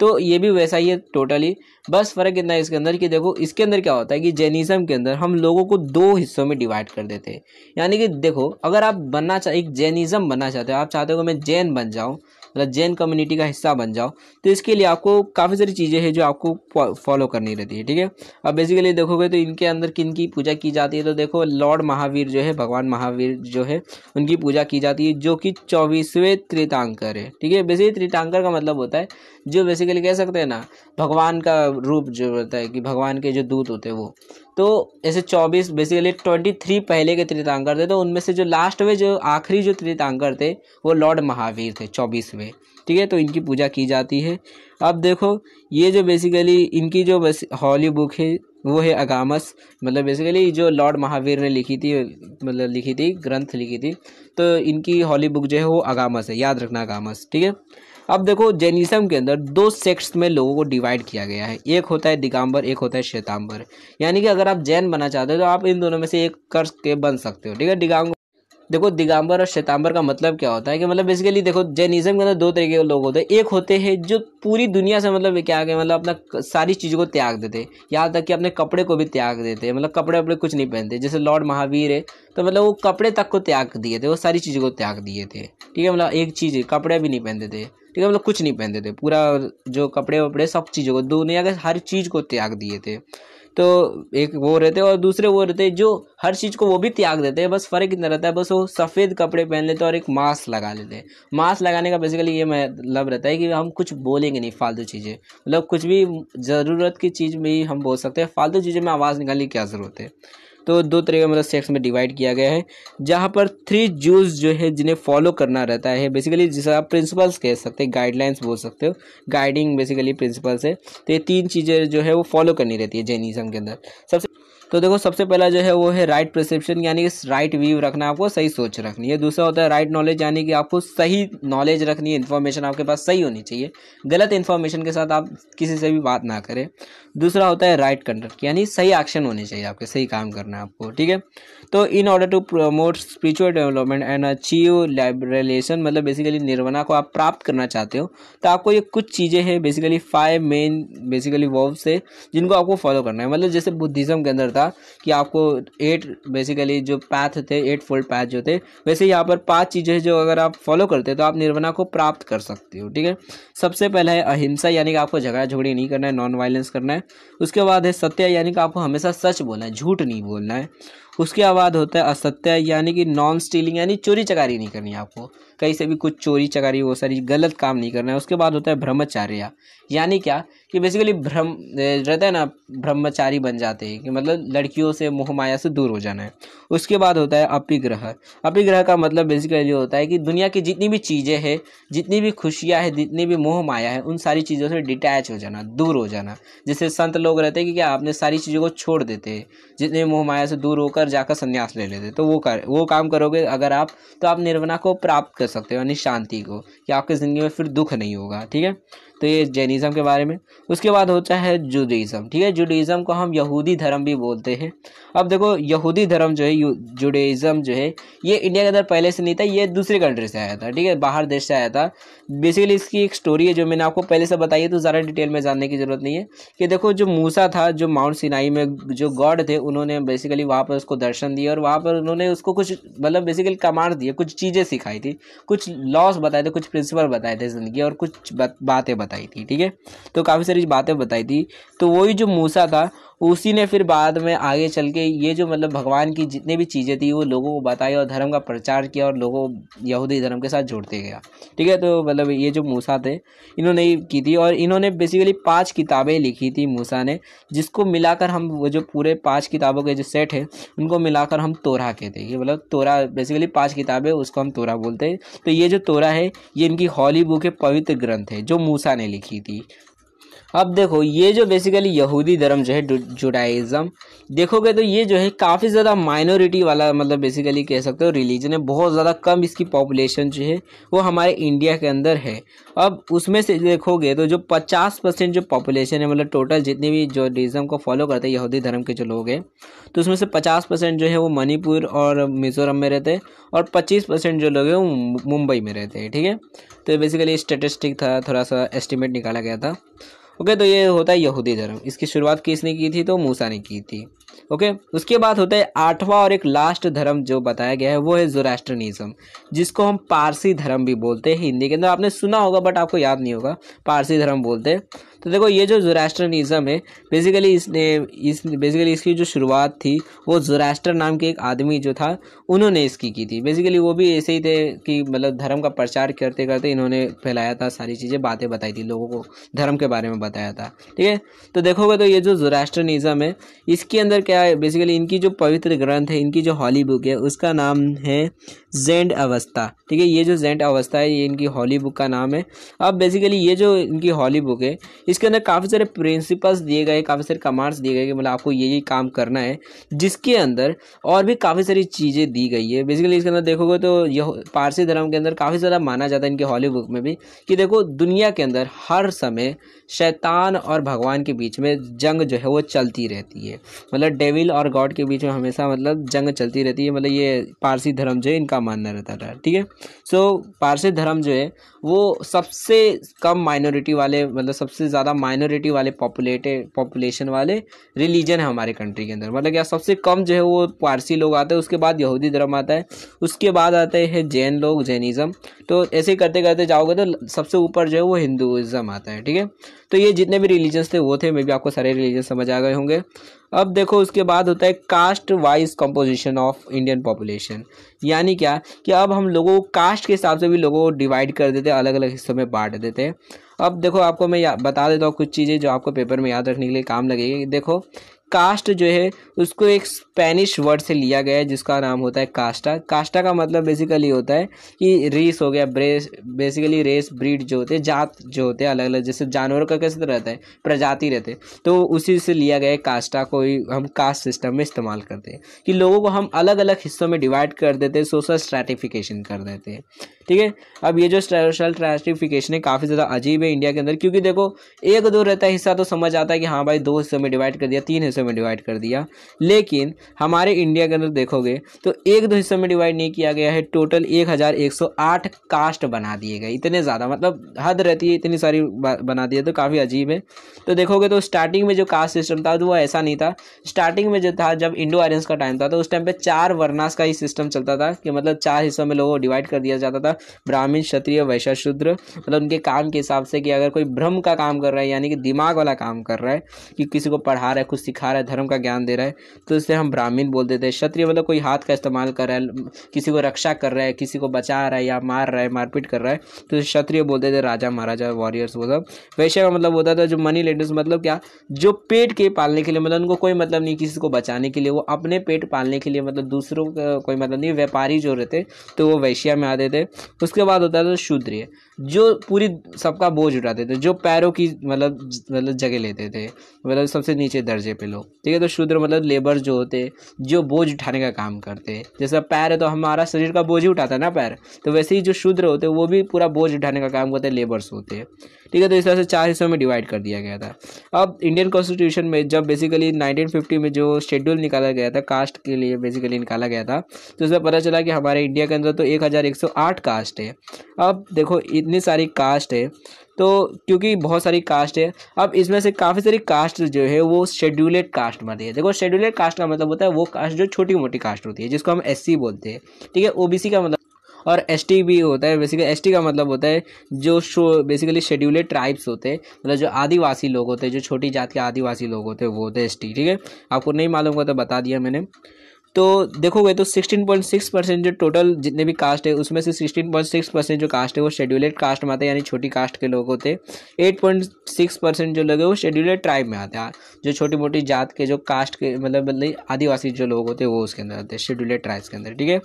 तो ये भी वैसा ही है टोटली बस फ़र्क इतना है इसके अंदर कि देखो इसके अंदर क्या होता है कि जैनिज़्म के अंदर हम लोगों को दो हिस्सों में डिवाइड कर देते हैं यानी कि देखो अगर आप बनना चाह एक जैनिज़्म बनना चाहते हो आप चाहते हो कि मैं जैन बन जाऊँ मतलब जैन कम्युनिटी का हिस्सा बन जाओ तो इसके लिए आपको काफ़ी सारी चीज़ें हैं जो आपको फॉलो करनी रहती है ठीक है अब बेसिकली देखोगे तो इनके अंदर किन की पूजा की जाती है तो देखो लॉर्ड महावीर जो है भगवान महावीर जो है उनकी पूजा की जाती है जो कि चौबीसवें त्रितांकर है ठीक है बेसिकली त्रितांकर का मतलब होता है जो बेसिकली कह सकते हैं ना भगवान का रूप जो होता है कि भगवान के जो दूत होते हैं वो तो ऐसे चौबीस बेसिकली ट्वेंटी थ्री पहले के तीर्थांकर थे तो उनमें से जो लास्ट में जो आखिरी जो तीर्थांकर थे वो लॉर्ड महावीर थे में ठीक है तो इनकी पूजा की जाती है अब देखो ये जो बेसिकली इनकी जो हॉली बुक है वो है अगामस मतलब बेसिकली जो लॉर्ड महावीर ने लिखी थी मतलब लिखी थी ग्रंथ लिखी थी तो इनकी हॉली बुक जो है वो अगामस है याद रखना अगामस ठीक है अब देखो जैनिज्म के अंदर दो सेक्ट्स में लोगों को डिवाइड किया गया है एक होता है दिगंबर एक होता है श्वेताम्बर यानी कि अगर आप जैन बनना चाहते हो तो आप इन दोनों में से एक कर के बन सकते हो ठीक है दिगाम देखो दिगंबर और श्वेताम्बर का मतलब क्या होता है कि मतलब बेसिकली देखो जैनिज्म के अंदर दो तरीके के लोग होते हैं एक होते हैं जो पूरी दुनिया से मतलब क्या है मतलब अपना सारी चीज़ों को त्याग देते हैं यहाँ तक कि अपने कपड़े को भी त्याग देते हैं मतलब कपड़े वपड़े कुछ नहीं पहनते जैसे लॉर्ड महावीर है तो मतलब वो कपड़े तक को त्याग दिए थे वो सारी चीज़ों को त्याग दिए थे ठीक है मतलब एक चीज़ कपड़े भी नहीं पहनते थे ठीक है मतलब कुछ नहीं पहनते थे पूरा जो कपड़े वपड़े सब चीज़ों को दुनिया के हर चीज़ को त्याग दिए थे तो एक वो रहते और दूसरे वो रहते जो हर चीज़ को वो भी त्याग देते हैं बस फ़र्क इतना रहता है बस वो सफ़ेद कपड़े पहन लेते हैं और एक मास्क लगा लेते हैं मास्क लगाने का बेसिकली ये मतलब रहता है कि हम कुछ बोलेंगे नहीं फालतू चीज़ें मतलब कुछ भी ज़रूरत की चीज़ में ही हम बोल सकते हैं फालतू चीज़ें में आवाज़ निकालने की क्या ज़रूरत है तो दो तरह का मतलब सेक्स में डिवाइड किया गया है जहाँ पर थ्री जूज जो है जिन्हें फॉलो करना रहता है बेसिकली जिसे आप प्रिंसिपल्स कह सकते हैं गाइडलाइंस बोल सकते हो गाइडिंग बेसिकली प्रिंसिपल्स है तो ये तीन चीज़ें जो है वो फॉलो करनी रहती है जैनिज़म के अंदर सबसे तो देखो सबसे पहला जो है वो है राइट परसेप्शन यानी कि राइट व्यू रखना आपको सही सोच रखनी है दूसरा होता है राइट नॉलेज यानी कि आपको सही नॉलेज रखनी है इन्फॉर्मेशन आपके पास सही होनी चाहिए गलत इन्फॉर्मेशन के साथ आप किसी से भी बात ना करें दूसरा होता है राइट कंडक्ट यानी सही एक्शन होने चाहिए आपके सही काम करना है आपको ठीक है तो in order to promote spiritual development and achieve liberation मतलब बेसिकली निर्वना को आप प्राप्त करना चाहते हो तो आपको ये कुछ चीज़ें हैं basically five main basically verbs है जिनको आपको फॉलो करना है मतलब जैसे बुद्धिज्म के अंदर था कि आपको एट बेसिकली जो पैथ थे एट फोल्ड पैथ जो थे वैसे यहाँ पर पांच चीज़ें जो अगर आप फॉलो करते हैं तो आप निर्वना को प्राप्त कर सकते हो ठीक है सबसे पहले है अहिंसा यानी कि आपको झगड़ा झगड़ी नहीं करना है नॉन वायलेंस करना है उसके बाद है सत्य यानी कि आपको हमेशा सच बोलना है झूठ नहीं बोलना है उसके बाद होता है असत्य यानी कि नॉन स्टीलिंग यानी चोरी चकारी नहीं करनी आपको कहीं से भी कुछ चोरी चकारी वो सारी गलत काम नहीं करना है उसके बाद होता है ब्रह्मचार्य यानी क्या कि बेसिकली ब्रह्म रहता है ना ब्रह्मचारी बन जाते हैं कि मतलब लड़कियों से मोह माया से दूर हो जाना है उसके बाद होता है अपिग्रह अपिग्रह का मतलब बेसिकली ये होता है कि दुनिया की जितनी भी चीज़ें हैं जितनी भी खुशियाँ हैं जितनी भी मोह माया है उन सारी चीज़ों से डिटैच हो जाना दूर हो जाना जैसे संत लोग रहते हैं कि क्या आपने सारी चीज़ों को छोड़ देते हैं जितने मोह माया से दूर होकर जाकर संन्यास ले लेते तो वो कर वो काम करोगे अगर आप तो आप निर्वना को प्राप्त कर कर सकते हो यानी शांति को कि आपकी ज़िंदगी में फिर दुख नहीं होगा ठीक है तो ये जैनिज़म के बारे में उसके बाद होता है जुडाइज़म ठीक है जुडाइज़म को हम यहूदी धर्म भी बोलते हैं अब देखो यहूदी धर्म जो है जुडाइज़म जो है ये इंडिया के अंदर पहले से नहीं था ये दूसरी कंट्री से आया था ठीक है बाहर देश से आया था बेसिकली इसकी एक स्टोरी है जो मैंने आपको पहले से बताई है तो ज़्यादा डिटेल में जानने की ज़रूरत नहीं है कि देखो जो मूसा था जो माउंट सिनाई में जो गॉड थे उन्होंने बेसिकली वहाँ पर उसको दर्शन दिए और वहाँ पर उन्होंने उसको कुछ मतलब बेसिकली कमांड दिए कुछ चीज़ें सिखाई थी कुछ लॉस बताए थे कुछ प्रिंसिपल बताए थे ज़िंदगी और कुछ बातें बताई बताई थी ठीक है तो काफ़ी सारी बातें बताई थी तो वही जो मूसा था उसी ने फिर बाद में आगे चल के ये जो मतलब भगवान की जितनी भी चीज़ें थी वो लोगों को बताई और धर्म का प्रचार किया और लोगों को यहूदी धर्म के साथ जोड़ते गया ठीक है तो मतलब ये जो मूसा थे इन्होंने की थी और इन्होंने बेसिकली पाँच किताबें लिखी थी मूसा ने जिसको मिलाकर हम वो जो पूरे पाँच किताबों के जो सेट है उनको मिलाकर हम तोरा कहते हैं मतलब तोरा बेसिकली पाँच किताबें उसको हम तोरा बोलते हैं तो ये जो तोरा है ये इनकी हॉली बुक है पवित्र ग्रंथ है जो मूसा ने लिखी थी अब देखो ये जो बेसिकली यहूदी धर्म जो है जुडाइज़म देखोगे तो ये जो है काफ़ी ज़्यादा माइनॉरिटी वाला मतलब बेसिकली कह सकते हो रिलीजन है बहुत ज़्यादा कम इसकी पॉपुलेशन जो है वो हमारे इंडिया के अंदर है अब उसमें से देखोगे तो जो पचास परसेंट जो पॉपुलेशन है मतलब टोटल जितने भी जो जुडाइज़म को फॉलो करते हैं यहूदी धर्म के जो लोग हैं तो उसमें से पचास परसेंट जो है वो मणिपुर और मिजोरम में रहते हैं और पच्चीस परसेंट जो लोग हैं वो मुंबई में रहते हैं ठीक है तो बेसिकली स्टेटिस्टिक था थोड़ा सा एस्टिमेट निकाला गया था ओके तो ये होता है यहूदी धर्म इसकी शुरुआत किसने की थी तो मूसा ने की थी ओके उसके बाद होता है आठवां और एक लास्ट धर्म जो बताया गया है वो है जोराष्ट्रनिज्म जिसको हम पारसी धर्म भी बोलते हैं हिंदी के अंदर आपने सुना होगा बट आपको याद नहीं होगा पारसी धर्म बोलते हैं तो देखो ये जो जोरास्ट्रनिज़म है बेसिकली इसने इस बेसिकली इसकी जो शुरुआत थी वो जोरास्टर नाम के एक आदमी जो था उन्होंने इसकी की थी बेसिकली वो भी ऐसे ही थे कि मतलब धर्म का प्रचार करते करते इन्होंने फैलाया था सारी चीज़ें बातें बताई थी लोगों को धर्म के बारे में बताया था ठीक है तो देखोगे तो ये जो जोरास्ट्रनिज़म है इसके अंदर क्या है बेसिकली इनकी जो पवित्र ग्रंथ है इनकी जो हॉली बुक है उसका नाम है जेंड अवस्था ठीक है ये जो जेंड अवस्था है ये इनकी हॉली बुक का नाम है अब बेसिकली ये जो इनकी हॉली बुक है इसके अंदर काफ़ी सारे प्रिंसिपल्स दिए गए काफ़ी सारे कमांड्स दिए गए कि मतलब आपको ये ये काम करना है जिसके अंदर और भी काफ़ी सारी चीज़ें दी गई है बेसिकली इसके अंदर देखोगे तो यह पारसी धर्म के अंदर काफ़ी ज़्यादा माना जाता है इनकी हॉली बुक में भी कि देखो दुनिया के अंदर हर समय शैतान और भगवान के बीच में जंग जो है वो चलती रहती है मतलब डेविल और गॉड के बीच में हमेशा मतलब जंग चलती रहती है मतलब ये पारसी धर्म जो है इनका मानना रहता था ठीक है सो पारसी धर्म जो है वो सबसे कम माइनॉरिटी वाले मतलब सबसे ज़्यादा माइनॉरिटी वाले पॉपुलेटेड पॉपुलेशन वाले रिलीजन है हमारे कंट्री के अंदर मतलब क्या सबसे कम जो है वो पारसी लोग आते हैं उसके बाद यहूदी धर्म आता है उसके बाद आते हैं जैन लोग जैनिज़्म तो ऐसे करते करते जाओगे तो सबसे ऊपर जो है वो हिंदुज़म आता है ठीक है तो ये जितने भी रिलीजन्स थे वो थे मे भी आपको सारे रिलीजन समझ आ गए होंगे अब देखो उसके बाद होता है caste wise composition of Indian population यानी क्या कि अब हम लोगों को कास्ट के हिसाब से भी लोगों को डिवाइड कर देते हैं अलग अलग हिस्सों में बांट देते हैं अब देखो आपको मैं बता देता हूँ कुछ चीज़ें जो आपको पेपर में याद रखने के लिए काम लगेगी देखो कास्ट जो है उसको एक स्पेनिश वर्ड से लिया गया है जिसका नाम होता है कास्टा कास्टा का मतलब बेसिकली होता है कि रेस हो गया ब्रेस बेसिकली रेस ब्रीड जो होते हैं जात जो होते हैं अलग अलग जैसे जानवरों का कैसे रहता है प्रजाति रहते हैं तो उसी से लिया गया है कास्टा को ही हम कास्ट सिस्टम में इस्तेमाल करते हैं कि लोगों को हम अलग अलग हिस्सों में डिवाइड कर देते हैं सोशल स्ट्रेटिफिकेशन कर देते हैं ठीक है अब ये जो सोशल स्ट्रेटिफिकेशन है काफ़ी ज़्यादा अजीब है इंडिया के अंदर क्योंकि देखो एक दो रहता है हिस्सा तो समझ आता है कि हाँ भाई दो हिस्सों में डिवाइड कर दिया तीन हिस्सों हिस्सों में डिवाइड कर दिया लेकिन हमारे इंडिया के अंदर देखोगे तो एक दो हिस्सों में डिवाइड नहीं किया गया है टोटल एक हज़ार एक सौ आठ कास्ट बना दिए गए इतने ज़्यादा मतलब हद रहती है इतनी सारी बना दिए तो काफ़ी अजीब है तो देखोगे तो स्टार्टिंग में जो कास्ट सिस्टम था तो वो ऐसा नहीं था स्टार्टिंग में जो था जब इंडो आर्यंस का टाइम था तो उस टाइम पर चार वर्नास का ही सिस्टम चलता था कि मतलब चार हिस्सों में लोगों को डिवाइड कर दिया जाता था ब्राह्मीण क्षत्रिय वैश्य शूद्र मतलब उनके काम के हिसाब से कि अगर कोई भ्रम का काम कर रहा है यानी कि दिमाग वाला काम कर रहा है कि किसी को पढ़ा रहा है कुछ सिखा सिखा रहा है धर्म का ज्ञान दे रहा है तो इसलिए हम ब्राह्मीण बोल देते हैं क्षत्रिय मतलब कोई हाथ का इस्तेमाल कर रहा है किसी को रक्षा कर रहा है किसी को बचा रहा है या मार रहा है मारपीट कर रहा है तो क्षत्रिय बोल देते राजा महाराजा वॉरियर्स वो सब वैश्य का मतलब होता था जो मनी लेडर्स मतलब क्या जो पेट के पालने के लिए मतलब उनको कोई मतलब नहीं किसी को बचाने के लिए वो अपने पेट पालने के लिए मतलब दूसरों का कोई मतलब नहीं व्यापारी जो रहते तो वो वैश्या में आते थे उसके बाद होता था शूद्रिय जो पूरी सबका बोझ उठाते थे जो पैरों की मतलब मतलब जगह लेते थे मतलब सबसे नीचे दर्जे पे लोग ठीक है तो शूद्र मतलब लेबर जो होते जो बोझ उठाने का काम करते जैसा पैर है तो हमारा शरीर का बोझ ही उठाता ना पैर तो वैसे ही जो शूद्र होते वो भी पूरा बोझ उठाने का काम करते लेबर्स होते ठीक है तो इस तरह से चार हिस्सों में डिवाइड कर दिया गया था अब इंडियन कॉन्स्टिट्यूशन में जब बेसिकली नाइनटीन में जो शेड्यूल निकाला गया था कास्ट के लिए बेसिकली निकाला गया था तो उसमें पता चला कि हमारे इंडिया के अंदर तो एक कास्ट है अब देखो इतनी सारी कास्ट है तो क्योंकि बहुत सारी कास्ट है अब इसमें से काफ़ी सारी कास्ट जो है वो शेड्यूलेड कास्ट में है देखो शेड्यूलेड कास्ट का मतलब होता है वो कास्ट जो छोटी मोटी कास्ट होती है जिसको हम एस बोलते हैं ठीक है ओ का मतलब और एस टी भी होता है बेसिकली एस टी का मतलब होता है जो शो बेसिकली शेड्यूलेड ट्राइब्स होते हैं मतलब जो आदिवासी लोग होते हैं जो छोटी जात के आदिवासी लोग होते हैं वो होते हैं एस टी ठीक है आपको नहीं मालूम होगा तो बता दिया मैंने तो देखोगे तो 16.6 परसेंट जो टोटल जितने भी कास्ट है उसमें से 16.6 परसेंट जो कास्ट है वो शेड्यूलेड कास्ट में आते हैं यानी छोटी कास्ट के लोग होते हैं 8.6 परसेंट जो लोग हैं वो शेड्यूलेड ट्राइब में आते हैं जो छोटी मोटी जात के जो कास्ट के मतलब आदिवासी जो लोग होते हैं वो उसके अंदर आते हैं शेड्यूलेड ट्राइब्स के अंदर ठीक है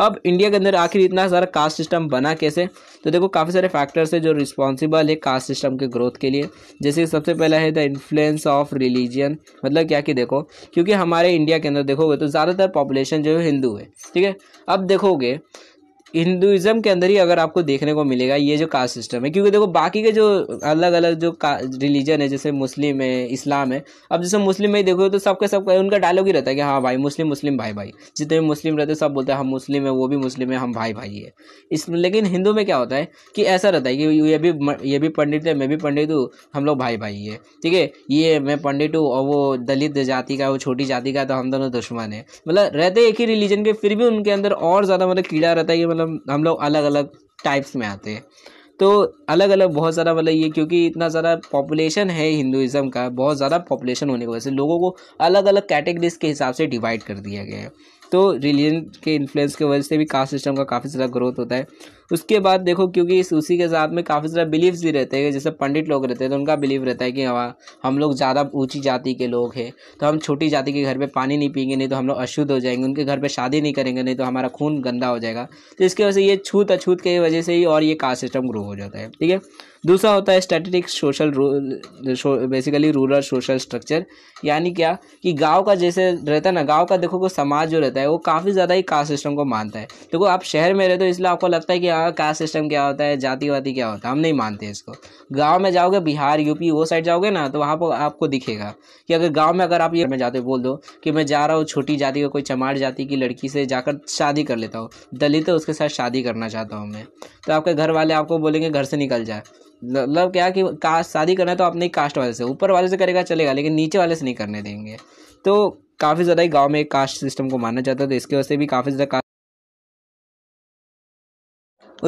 अब इंडिया के अंदर आखिर इतना सारा कास्ट सिस्टम बना कैसे तो देखो काफ़ी सारे फैक्टर्स है जो रिस्पॉन्सिबल है कास्ट सिस्टम के ग्रोथ के लिए जैसे सबसे पहला है द इन्फ्लुएंस ऑफ रिलीजियन मतलब क्या कि देखो क्योंकि हमारे इंडिया के अंदर देखोगे तो ज़्यादातर पॉपुलेशन जो है हिंदू है ठीक है अब देखोगे हिंदुज़म के अंदर ही अगर आपको देखने को मिलेगा ये जो कास्ट सिस्टम है क्योंकि देखो बाकी के जो अलग अलग जो रिलीजन है जैसे मुस्लिम है इस्लाम है अब जैसे मुस्लिम में देखो तो सबके सब उनका डायलॉग ही रहता है कि हाँ भाई मुस्लिम मुस्लिम भाई भाई जितने भी मुस्लिम रहते सब बोलते हैं हम मुस्लिम है वो भी मुस्लिम है हम भाई भाई है इस लेकिन हिंदू में क्या होता है कि ऐसा रहता है कि ये भी ये भी पंडित है मैं भी पंडित हूँ हम लोग भाई भाई है ठीक है ये मैं पंडित हूँ और वो दलित जाति का वो छोटी जाति का तो हम दोनों दुश्मन है मतलब रहते एक ही रिलीजन के फिर भी उनके अंदर और ज़्यादा मतलब कीड़ा रहता है कि मतलब मतलब हम लोग अलग अलग टाइप्स में आते हैं तो अलग अलग बहुत सारा मतलब ये क्योंकि इतना ज़्यादा पॉपुलेशन है हिंदुज़म का बहुत ज़्यादा पॉपुलेशन होने की वजह से लोगों को अलग अलग कैटेगरीज के हिसाब से डिवाइड कर दिया गया है तो रिलीजन के इन्फ्लुएंस की वजह से भी कास्ट सिस्टम का काफ़ी ज़्यादा ग्रोथ होता है उसके बाद देखो क्योंकि इस उसी के साथ में काफ़ी ज़्यादा बिलीव्स भी रहते हैं जैसे पंडित लोग रहते हैं तो उनका बिलीव रहता है कि हाँ हम लोग ज़्यादा ऊंची जाति के लोग हैं तो हम छोटी जाति के घर पर पानी नहीं पीएंगे नहीं तो हम लोग अशुद्ध हो जाएंगे उनके घर पर शादी नहीं करेंगे नहीं तो हमारा खून गंदा हो जाएगा तो इसकी वजह से ये छूत अछूत की वजह से ही और ये कास्ट सिस्टम ग्रो हो जाता है ठीक है दूसरा होता है static social basically rural social structure यानी क्या कि गांव का जैसे रहता है ना गांव का देखो समाज जो रहता है वो काफ़ी ज़्यादा ही कास्ट सिस्टम को मानता है देखो आप शहर में रहते हो इसलिए आपको लगता है कि हाँ कास्ट सिस्टम क्या होता है जातिवादी क्या होता है हम नहीं मानते इसको गाँव में जाओगे बिहार यूपी वो साइड जाओगे ना तो वहाँ पर आपको दिखेगा कि अगर गाँव में अगर आप ये में जाते हो बोल दो कि मैं जा रहा हूँ छोटी जाति का कोई चमार जाति की लड़की से जाकर शादी कर लेता हूँ दलित है उसके साथ शादी करना चाहता हूँ मैं तो आपके घर वाले आपको बोलेंगे घर से निकल जाए मतलब क्या कि कास्ट शादी करना तो आपने कास्ट वाले से ऊपर वाले से करेगा चलेगा लेकिन नीचे वाले से नहीं करने देंगे तो काफ़ी ज़्यादा ही गाँव में कास्ट सिस्टम को माना जाता है तो इसके वजह से भी काफ़ी ज़्यादा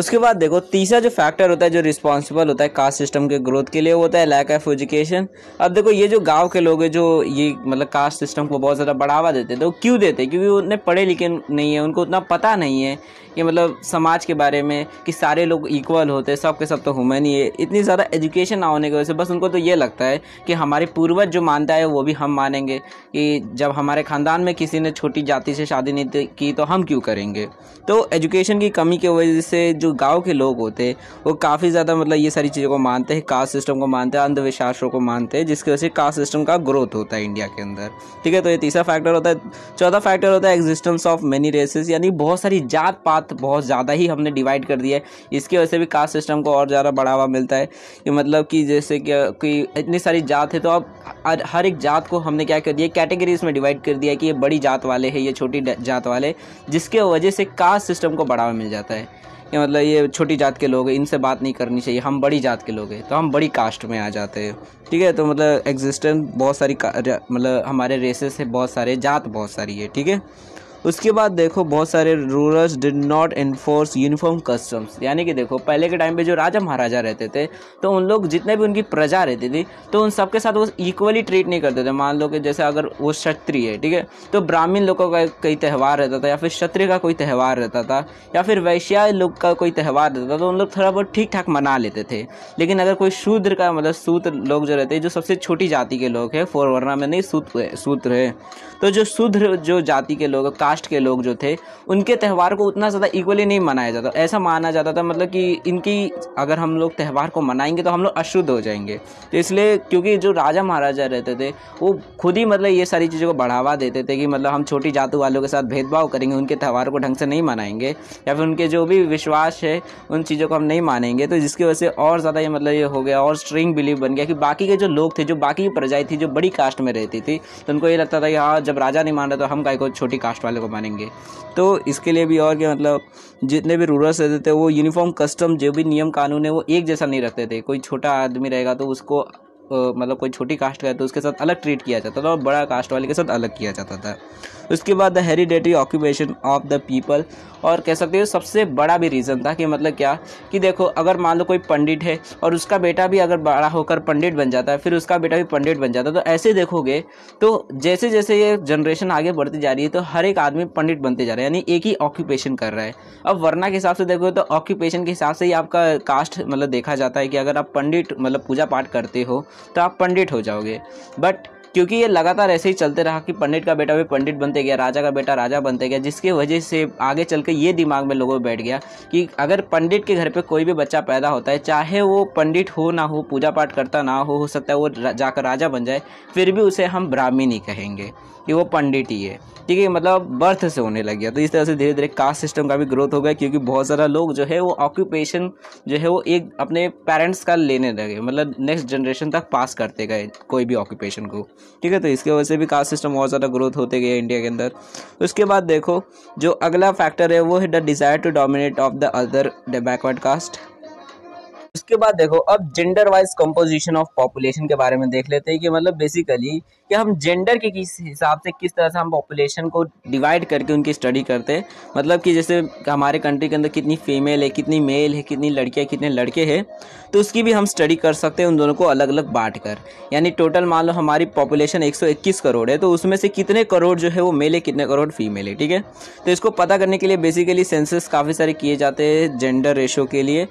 उसके बाद देखो तीसरा जो फैक्टर होता है जो रिस्पॉन्सिबल होता है कास्ट सिस्टम के ग्रोथ के लिए वो होता है लैक ऑफ एजुकेशन अब देखो ये जो गांव के लोग हैं जो ये मतलब कास्ट सिस्टम को बहुत ज़्यादा बढ़ावा देते हैं तो क्यों देते हैं क्योंकि उन्हें पढ़े लिखे नहीं है उनको उतना पता नहीं है कि मतलब समाज के बारे में कि सारे लोग इक्वल होते सब के सब तो ह्यूमन ही है इतनी ज़्यादा एजुकेशन ना होने की वजह से बस उनको तो ये लगता है कि हमारे पूर्वज जो मानता है वो भी हम मानेंगे कि जब हमारे ख़ानदान में किसी ने छोटी जाति से शादी नहीं की तो हम क्यों करेंगे तो एजुकेशन की कमी की वजह से जो गाँव के लोग होते हैं वो काफ़ी ज़्यादा मतलब ये सारी चीज़ों को मानते हैं कास्ट सिस्टम को मानते हैं अंधविश्वासों को मानते हैं जिसकी वजह से कास्ट सिस्टम का ग्रोथ होता है इंडिया के अंदर ठीक है तो ये तीसरा फैक्टर होता है चौथा फैक्टर होता है एग्जिस्टेंस ऑफ मेनी रेसेस यानी बहुत सारी जात पात साथ बहुत ज़्यादा ही हमने डिवाइड कर दिया है इसकी वजह से भी कास्ट सिस्टम को और ज़्यादा बढ़ावा मिलता है कि मतलब कि जैसे कि, कोई इतनी सारी जात है तो अब हर एक जात को हमने क्या कर दिया कैटेगरीज में डिवाइड कर दिया कि ये बड़ी जात वाले हैं ये छोटी जात वाले जिसके वजह से कास्ट सिस्टम को बढ़ावा मिल जाता है कि मतलब ये छोटी जात के लोग हैं इनसे बात नहीं करनी चाहिए हम बड़ी जात के लोग हैं तो हम बड़ी कास्ट में आ जाते हैं ठीक है तो मतलब एग्जिस्टेंस बहुत सारी मतलब हमारे रेसेस है बहुत सारे जात बहुत सारी है ठीक है उसके बाद देखो बहुत सारे rurals did not enforce uniform customs यानी कि देखो पहले के टाइम पे जो राजा महाराजा रहते थे तो उन लोग जितने भी उनकी प्रजा रहती थी तो उन सबके साथ वो इक्वली ट्रीट नहीं करते थे मान लो कि जैसे अगर वो क्षत्रिय है ठीक है तो ब्राह्मीण लोगों का कई त्यौहार रहता था या फिर क्षत्रिय का कोई त्यौहार रहता था या फिर वैश्या लोग का कोई त्यौहार रहता था तो उन लोग थोड़ा बहुत ठीक ठाक मना लेते थे लेकिन अगर कोई शूद्र का मतलब सूत्र लोग जो रहते हैं जो सबसे छोटी जाति के लोग हैं फोर वर्णा में नहीं सूत्र सूत्र है तो जो शूद्र जो जाति के लोग का कास्ट के लोग जो थे उनके त्यौहार को उतना ज़्यादा इक्वली नहीं मनाया जाता ऐसा माना जाता था मतलब कि इनकी अगर हम लोग त्यौहार को मनाएंगे तो हम लोग अशुद्ध हो जाएंगे तो इसलिए क्योंकि जो राजा महाराजा रहते थे वो खुद ही मतलब ये सारी चीज़ों को बढ़ावा देते थे कि मतलब हम छोटी जातु वालों के साथ भेदभाव करेंगे उनके त्यौहार को ढंग से नहीं मनाएंगे या फिर उनके जो भी विश्वास है उन चीज़ों को हम नहीं मानेंगे तो जिसकी वजह से और ज़्यादा ये मतलब ये हो गया और स्ट्रिंग बिलीव बन गया कि बाकी के जो लोग थे जो बाकी की थी जो बड़ी कास्ट में रहती थी तो उनको ये लगता था कि हाँ जब राजा नहीं मान रहा तो हम गाय को छोटी कास्ट वाले को मानेंगे तो इसके लिए भी और क्या मतलब जितने भी रूरल्स रहते थे वो यूनिफॉर्म कस्टम जो भी नियम कानून है वो एक जैसा नहीं रखते थे कोई छोटा आदमी रहेगा तो उसको मतलब कोई छोटी कास्ट का है तो उसके साथ अलग ट्रीट किया जाता था और बड़ा कास्ट वाले के साथ अलग किया जाता था उसके बाद the hereditary occupation of the people और कह सकते हो सबसे बड़ा भी रीज़न था कि मतलब क्या कि देखो अगर मान लो कोई पंडित है और उसका बेटा भी अगर बड़ा होकर पंडित बन जाता है फिर उसका बेटा भी पंडित बन जाता है तो ऐसे देखोगे तो जैसे जैसे ये जनरेशन आगे बढ़ती जा रही है तो हर एक आदमी पंडित बनते जा रहे हैं यानी एक ही ऑक्यूपेशन कर रहा है अब वरना के हिसाब से देखो तो ऑक्यूपेशन के हिसाब से ही आपका कास्ट मतलब देखा जाता है कि अगर आप पंडित मतलब पूजा पाठ करते हो तो आप पंडित हो जाओगे बट क्योंकि ये लगातार ऐसे ही चलते रहा कि पंडित का बेटा भी पंडित बनते गया राजा का बेटा राजा बनते गया जिसकी वजह से आगे चल के ये दिमाग में लोगों बैठ गया कि अगर पंडित के घर पर कोई भी बच्चा पैदा होता है चाहे वो पंडित हो ना हो पूजा पाठ करता ना हो हो सकता है वो जाकर राजा बन जाए फिर भी उसे हम ब्राह्मीण ही कहेंगे कि वो पंडित ही है ठीक है मतलब बर्थ से होने लग गया तो इस तरह से धीरे धीरे कास्ट सिस्टम का भी ग्रोथ हो गया क्योंकि बहुत सारा लोग जो है वो ऑक्यूपेशन जो है वो एक अपने पेरेंट्स का लेने लगे मतलब नेक्स्ट जनरेशन तक पास करते गए कोई भी ऑक्यूपेशन को ठीक है तो इसके वजह से भी कास्ट सिस्टम बहुत ज़्यादा ग्रोथ होते गए इंडिया के अंदर उसके तो बाद देखो जो अगला फैक्टर है वो है the desire to dominate of the other backward caste उसके बाद देखो अब gender wise composition of population के बारे में देख लेते हैं कि मतलब बेसिकली कि हम जेंडर के किस हिसाब से किस तरह से हम पॉपुलेशन को डिवाइड करके उनकी स्टडी करते हैं मतलब कि जैसे हमारे कंट्री के अंदर कितनी फीमेल है कितनी मेल है कितनी लड़कियाँ कितने लड़के हैं तो उसकी भी हम स्टडी कर सकते हैं उन दोनों को अलग अलग बांट कर यानी टोटल मान लो हमारी पॉपुलेशन एक करोड़ है तो उसमें से कितने करोड़ जो है वो मेल है कितने करोड़ फीमेल है ठीक है तो इसको पता करने के लिए बेसिकली सेंसस काफ़ी सारे किए जाते हैं जेंडर रेशो के लिए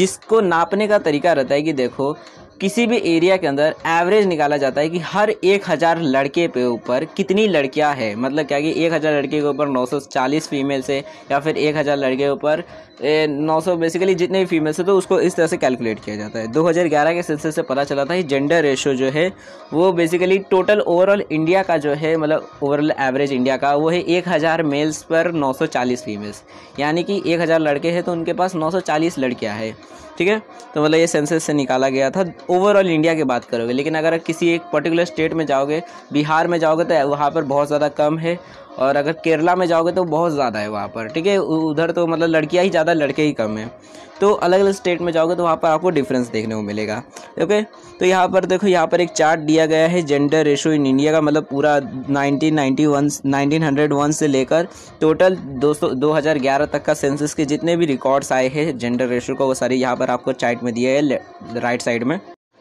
जिसको ना नापने का तरीका रहता है कि देखो किसी भी एरिया के अंदर एवरेज निकाला जाता है कि हर एक हज़ार लड़के पे ऊपर कितनी लड़कियां हैं मतलब क्या कि एक हज़ार लड़के के ऊपर 940 फीमेल है या फिर एक हज़ार लड़के के ऊपर नौ सौ बेसिकली जितने भी फीमेल्स हैं तो उसको इस तरह से कैलकुलेट किया जाता है 2011 के सिलसिले से पता चला था कि जेंडर रेशो जो है वो बेसिकली टोटल ओवरऑल इंडिया का जो है मतलब ओवरऑल एवरेज इंडिया का वो है एक हज़ार मेल्स पर 940 फीमेल्स यानी कि एक हज़ार लड़के हैं तो उनके पास नौ सौ चालीस लड़कियाँ हैं ठीक है तो मतलब ये सेंसस से निकाला गया था ओवरऑल इंडिया की बात करोगे लेकिन अगर किसी एक पर्टिकुलर स्टेट में जाओगे बिहार में जाओगे तो वहाँ पर बहुत ज़्यादा कम है और अगर केरला में जाओगे तो बहुत ज़्यादा है वहाँ पर ठीक है उधर तो मतलब लड़कियाँ ही ज़्यादा लड़के ही कम हैं तो अलग अलग स्टेट में जाओगे तो वहाँ पर आपको डिफरेंस देखने को मिलेगा ओके तो यहाँ पर देखो यहाँ पर एक चार्ट दिया गया है जेंडर रेशो इन इंडिया का मतलब पूरा 1991 1901 से लेकर टोटल 200 2011 तक का सेंसस के जितने भी रिकॉर्ड्स आए हैं जेंडर रेशो का वो सारे यहाँ पर आपको चार्ट में दिया है राइट साइड में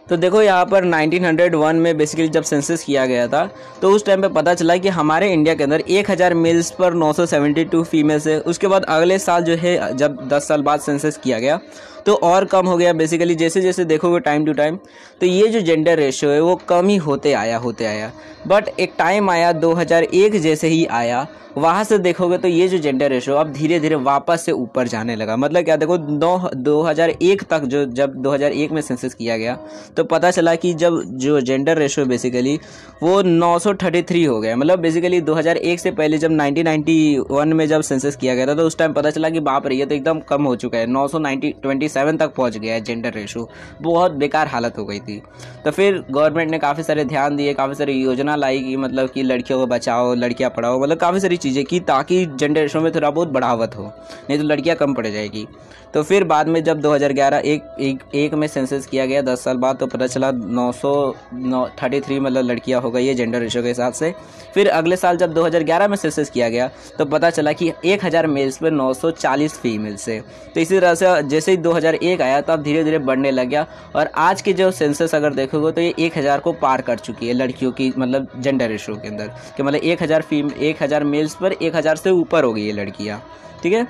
तो देखो यहाँ पर 1901 में बेसिकली जब सेंसस किया गया था तो उस टाइम पे पता चला कि हमारे इंडिया के अंदर 1000 मेल्स पर 972 फीमेल्स है उसके बाद अगले साल जो है जब 10 साल बाद सेंसस किया गया तो और कम हो गया बेसिकली जैसे जैसे देखोगे टाइम टू टाइम तो ये जो जेंडर रेशियो है वो कम ही होते आया होते आया बट एक टाइम आया 2001 जैसे ही आया वहाँ से देखोगे तो ये जो जेंडर रेशो अब धीरे धीरे वापस से ऊपर जाने लगा मतलब क्या देखो नौ दो तक जो जब 2001 में सेंसस किया गया तो पता चला कि जब जो जेंडर रेशो बेसिकली वो 933 हो गया मतलब बेसिकली 2001 से पहले जब 1991 में जब सेंसस किया गया था तो उस टाइम पता चला कि बाप रही है तो एकदम कम हो चुका है नौ सौ सेवन तक पहुंच गया है जेंडर रेशो बहुत बेकार हालत हो गई थी तो फिर गवर्नमेंट ने काफ़ी सारे ध्यान दिए काफ़ी सारी योजना लाई कि मतलब कि लड़कियों को बचाओ लड़कियाँ पढ़ाओ मतलब काफ़ी सारी चीज़ें की ताकि जेंडर रेशो में थोड़ा बहुत बढ़ावत हो नहीं तो लड़कियाँ कम पड़ जाएगी तो फिर बाद में जब 2011 एक एक, एक में सेंसस किया गया दस साल बाद तो पता चला नौ सौ मतलब लड़कियाँ हो गई है जेंडर रेशो के हिसाब से फिर अगले साल जब 2011 में सेंसस किया गया तो पता चला कि 1000 मेल्स पर 940 फीमेल्स है तो इसी तरह से जैसे ही 2001 आया तो अब धीरे धीरे बढ़ने लग गया और आज की जो सेंसस अगर देखोगे तो ये 1000 को पार कर चुकी है लड़कियों की मतलब जेंडर रेशो के अंदर कि मतलब 1000 हज़ार फीम एक हज़ार मेल्स पर 1000 से ऊपर हो गई है लड़कियाँ ठीक है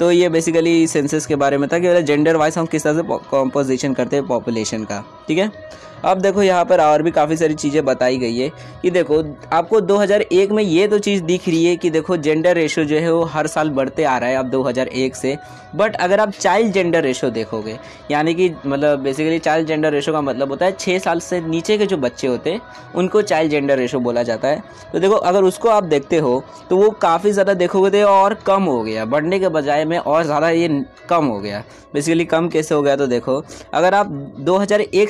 तो ये बेसिकली सेंसस के बारे में था कि मतलब जेंडर वाइज हम किस तरह से कॉम्पोजिशन करते हैं पॉपुलेशन का ठीक है अब देखो यहाँ पर और भी काफ़ी सारी चीज़ें बताई गई है कि देखो आपको 2001 में ये तो चीज़ दिख रही है कि देखो जेंडर रेशो जो है वो हर साल बढ़ते आ रहा है अब 2001 से बट अगर आप चाइल्ड जेंडर रेशो देखोगे यानी कि मतलब बेसिकली चाइल्ड जेंडर रेशो का मतलब होता है छः साल से नीचे के जो बच्चे होते हैं उनको चाइल्ड जेंडर रेशो बोला जाता है तो देखो अगर उसको आप देखते हो तो वो काफ़ी ज़्यादा देखोगे तो और कम हो गया बढ़ने के बजाय में और ज़्यादा ये कम हो गया बेसिकली कम कैसे हो गया तो देखो अगर आप दो